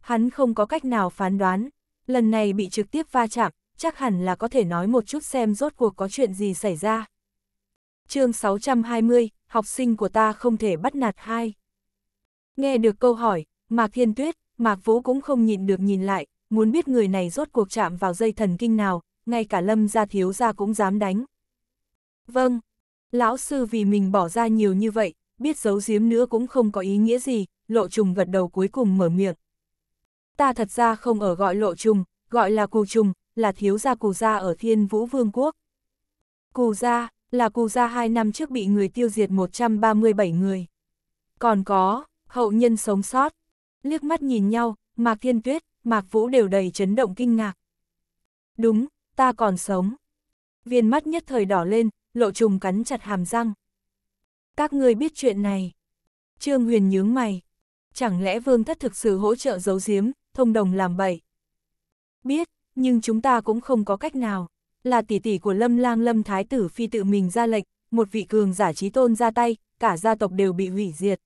Hắn không có cách nào phán đoán, lần này bị trực tiếp va chạm, chắc hẳn là có thể nói một chút xem rốt cuộc có chuyện gì xảy ra. chương 620, học sinh của ta không thể bắt nạt hai. Nghe được câu hỏi, Mạc Thiên Tuyết, Mạc Vũ cũng không nhịn được nhìn lại, muốn biết người này rốt cuộc chạm vào dây thần kinh nào, ngay cả lâm gia thiếu gia cũng dám đánh. Vâng, lão sư vì mình bỏ ra nhiều như vậy, biết giấu giếm nữa cũng không có ý nghĩa gì, lộ trùng gật đầu cuối cùng mở miệng. Ta thật ra không ở gọi lộ trùng, gọi là cù trùng, là thiếu gia cù gia ở thiên vũ vương quốc. Cù gia, là cù gia hai năm trước bị người tiêu diệt 137 người. Còn có, hậu nhân sống sót. Liếc mắt nhìn nhau, Mạc Thiên Tuyết, Mạc Vũ đều đầy chấn động kinh ngạc. Đúng, ta còn sống. Viên mắt nhất thời đỏ lên, lộ trùng cắn chặt hàm răng. Các ngươi biết chuyện này. Trương Huyền nhướng mày. Chẳng lẽ vương thất thực sự hỗ trợ giấu giếm, thông đồng làm bậy? Biết, nhưng chúng ta cũng không có cách nào. Là tỷ tỷ của lâm lang lâm thái tử phi tự mình ra lệnh, một vị cường giả trí tôn ra tay, cả gia tộc đều bị hủy diệt.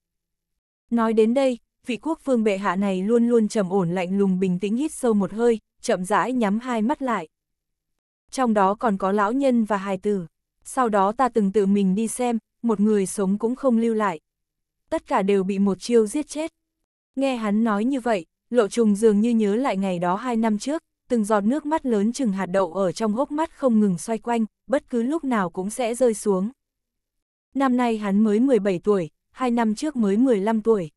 Nói đến đây, vị quốc vương bệ hạ này luôn luôn trầm ổn lạnh lùng bình tĩnh hít sâu một hơi, chậm rãi nhắm hai mắt lại. Trong đó còn có lão nhân và hài tử. Sau đó ta từng tự mình đi xem, một người sống cũng không lưu lại. Tất cả đều bị một chiêu giết chết. Nghe hắn nói như vậy, lộ trùng dường như nhớ lại ngày đó hai năm trước, từng giọt nước mắt lớn chừng hạt đậu ở trong hốc mắt không ngừng xoay quanh, bất cứ lúc nào cũng sẽ rơi xuống. Năm nay hắn mới 17 tuổi, hai năm trước mới 15 tuổi.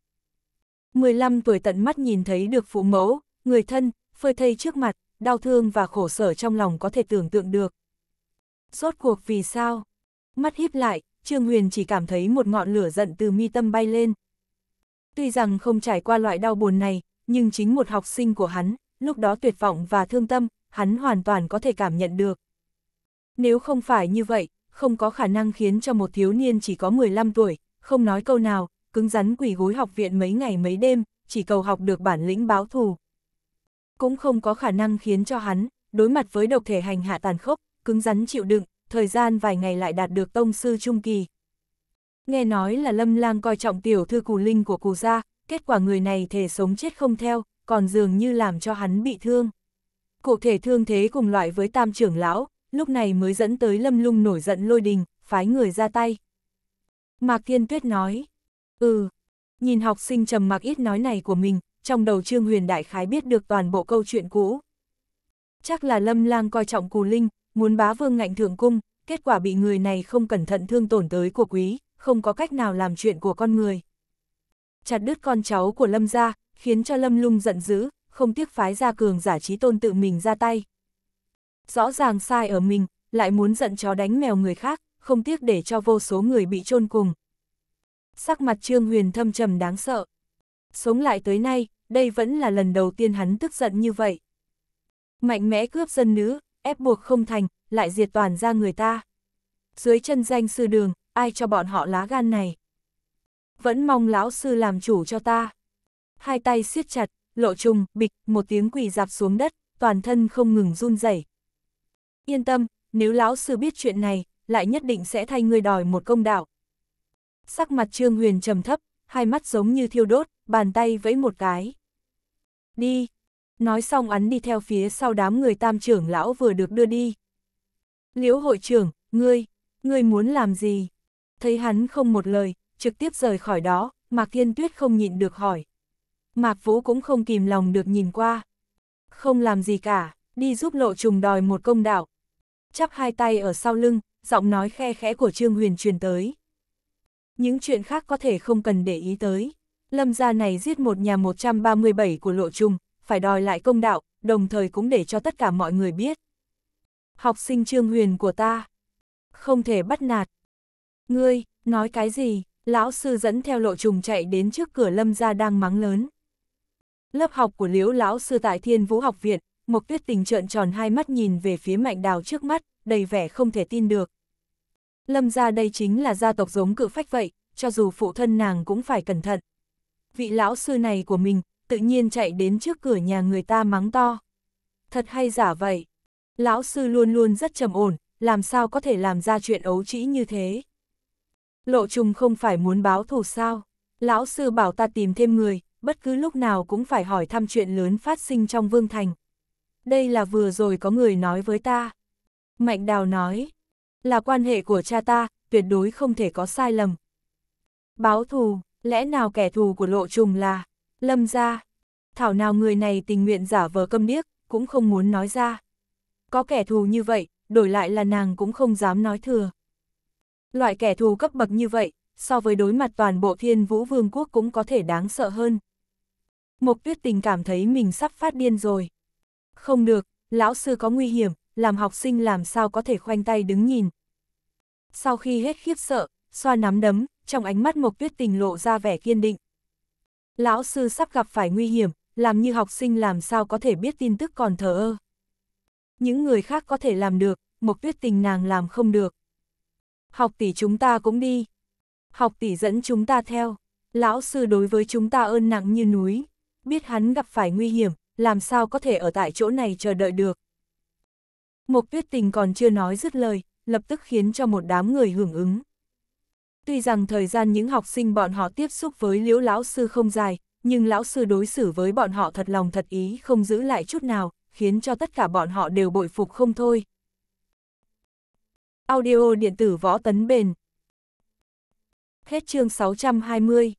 15 tuổi tận mắt nhìn thấy được phụ mẫu, người thân, phơi thây trước mặt, đau thương và khổ sở trong lòng có thể tưởng tượng được. Rốt cuộc vì sao? Mắt híp lại, Trương Huyền chỉ cảm thấy một ngọn lửa giận từ mi tâm bay lên. Tuy rằng không trải qua loại đau buồn này, nhưng chính một học sinh của hắn, lúc đó tuyệt vọng và thương tâm, hắn hoàn toàn có thể cảm nhận được. Nếu không phải như vậy, không có khả năng khiến cho một thiếu niên chỉ có 15 tuổi, không nói câu nào, cứng rắn quỷ gối học viện mấy ngày mấy đêm, chỉ cầu học được bản lĩnh báo thù. Cũng không có khả năng khiến cho hắn, đối mặt với độc thể hành hạ tàn khốc, cứng rắn chịu đựng, thời gian vài ngày lại đạt được tông sư trung kỳ. Nghe nói là Lâm Lang coi trọng tiểu thư cù linh của cù gia, kết quả người này thể sống chết không theo, còn dường như làm cho hắn bị thương. Cụ thể thương thế cùng loại với tam trưởng lão, lúc này mới dẫn tới Lâm Lung nổi giận lôi đình, phái người ra tay. Mạc Thiên Tuyết nói, ừ, nhìn học sinh trầm mặc ít nói này của mình, trong đầu Trương Huyền Đại Khái biết được toàn bộ câu chuyện cũ. Chắc là Lâm Lang coi trọng Cù Linh, muốn bá vương ngạnh thượng cung, kết quả bị người này không cẩn thận thương tổn tới của quý, không có cách nào làm chuyện của con người. Chặt đứt con cháu của Lâm ra, khiến cho Lâm lung giận dữ, không tiếc phái ra cường giả trí tôn tự mình ra tay. Rõ ràng sai ở mình, lại muốn giận chó đánh mèo người khác, không tiếc để cho vô số người bị chôn cùng. Sắc mặt Trương Huyền thâm trầm đáng sợ. Sống lại tới nay, đây vẫn là lần đầu tiên hắn tức giận như vậy. Mạnh mẽ cướp dân nữ, ép buộc không thành, lại diệt toàn ra người ta. Dưới chân danh sư đường, ai cho bọn họ lá gan này? Vẫn mong lão sư làm chủ cho ta. Hai tay siết chặt, lộ trùng, bịch, một tiếng quỳ dạp xuống đất, toàn thân không ngừng run rẩy. Yên tâm, nếu lão sư biết chuyện này, lại nhất định sẽ thay ngươi đòi một công đạo. Sắc mặt Trương Huyền trầm thấp, hai mắt giống như thiêu đốt, bàn tay vẫy một cái. Đi, nói xong hắn đi theo phía sau đám người tam trưởng lão vừa được đưa đi. Liễu hội trưởng, ngươi, ngươi muốn làm gì? Thấy hắn không một lời, trực tiếp rời khỏi đó, Mạc Thiên Tuyết không nhịn được hỏi. Mạc Vũ cũng không kìm lòng được nhìn qua. Không làm gì cả, đi giúp lộ trùng đòi một công đạo. Chắp hai tay ở sau lưng, giọng nói khe khẽ của Trương Huyền truyền tới. Những chuyện khác có thể không cần để ý tới. Lâm gia này giết một nhà 137 của lộ trùng, phải đòi lại công đạo, đồng thời cũng để cho tất cả mọi người biết. Học sinh trương huyền của ta, không thể bắt nạt. Ngươi, nói cái gì, lão sư dẫn theo lộ trùng chạy đến trước cửa lâm gia đang mắng lớn. Lớp học của liễu lão sư tại thiên vũ học viện, Mộc tuyết tình trợn tròn hai mắt nhìn về phía mạnh đào trước mắt, đầy vẻ không thể tin được. Lâm gia đây chính là gia tộc giống cự phách vậy, cho dù phụ thân nàng cũng phải cẩn thận. Vị lão sư này của mình, tự nhiên chạy đến trước cửa nhà người ta mắng to. Thật hay giả vậy? Lão sư luôn luôn rất trầm ổn, làm sao có thể làm ra chuyện ấu trĩ như thế? Lộ trùng không phải muốn báo thù sao? Lão sư bảo ta tìm thêm người, bất cứ lúc nào cũng phải hỏi thăm chuyện lớn phát sinh trong vương thành. Đây là vừa rồi có người nói với ta. Mạnh đào nói, là quan hệ của cha ta, tuyệt đối không thể có sai lầm. Báo thù, lẽ nào kẻ thù của lộ trùng là, Lâm ra. Thảo nào người này tình nguyện giả vờ câm điếc, cũng không muốn nói ra. Có kẻ thù như vậy, đổi lại là nàng cũng không dám nói thừa. Loại kẻ thù cấp bậc như vậy, so với đối mặt toàn bộ thiên vũ vương quốc cũng có thể đáng sợ hơn. Mộc tuyết tình cảm thấy mình sắp phát điên rồi. Không được, lão sư có nguy hiểm, làm học sinh làm sao có thể khoanh tay đứng nhìn. Sau khi hết khiếp sợ, xoa nắm đấm, trong ánh mắt Mộc tuyết tình lộ ra vẻ kiên định lão sư sắp gặp phải nguy hiểm, làm như học sinh làm sao có thể biết tin tức còn thờ ơ. Những người khác có thể làm được, Mộc Tuyết Tình nàng làm không được. Học tỷ chúng ta cũng đi. Học tỷ dẫn chúng ta theo. Lão sư đối với chúng ta ơn nặng như núi. Biết hắn gặp phải nguy hiểm, làm sao có thể ở tại chỗ này chờ đợi được. Mộc Tuyết Tình còn chưa nói dứt lời, lập tức khiến cho một đám người hưởng ứng. Tuy rằng thời gian những học sinh bọn họ tiếp xúc với liễu lão sư không dài, nhưng lão sư đối xử với bọn họ thật lòng thật ý không giữ lại chút nào, khiến cho tất cả bọn họ đều bội phục không thôi. Audio điện tử võ tấn bền Hết chương 620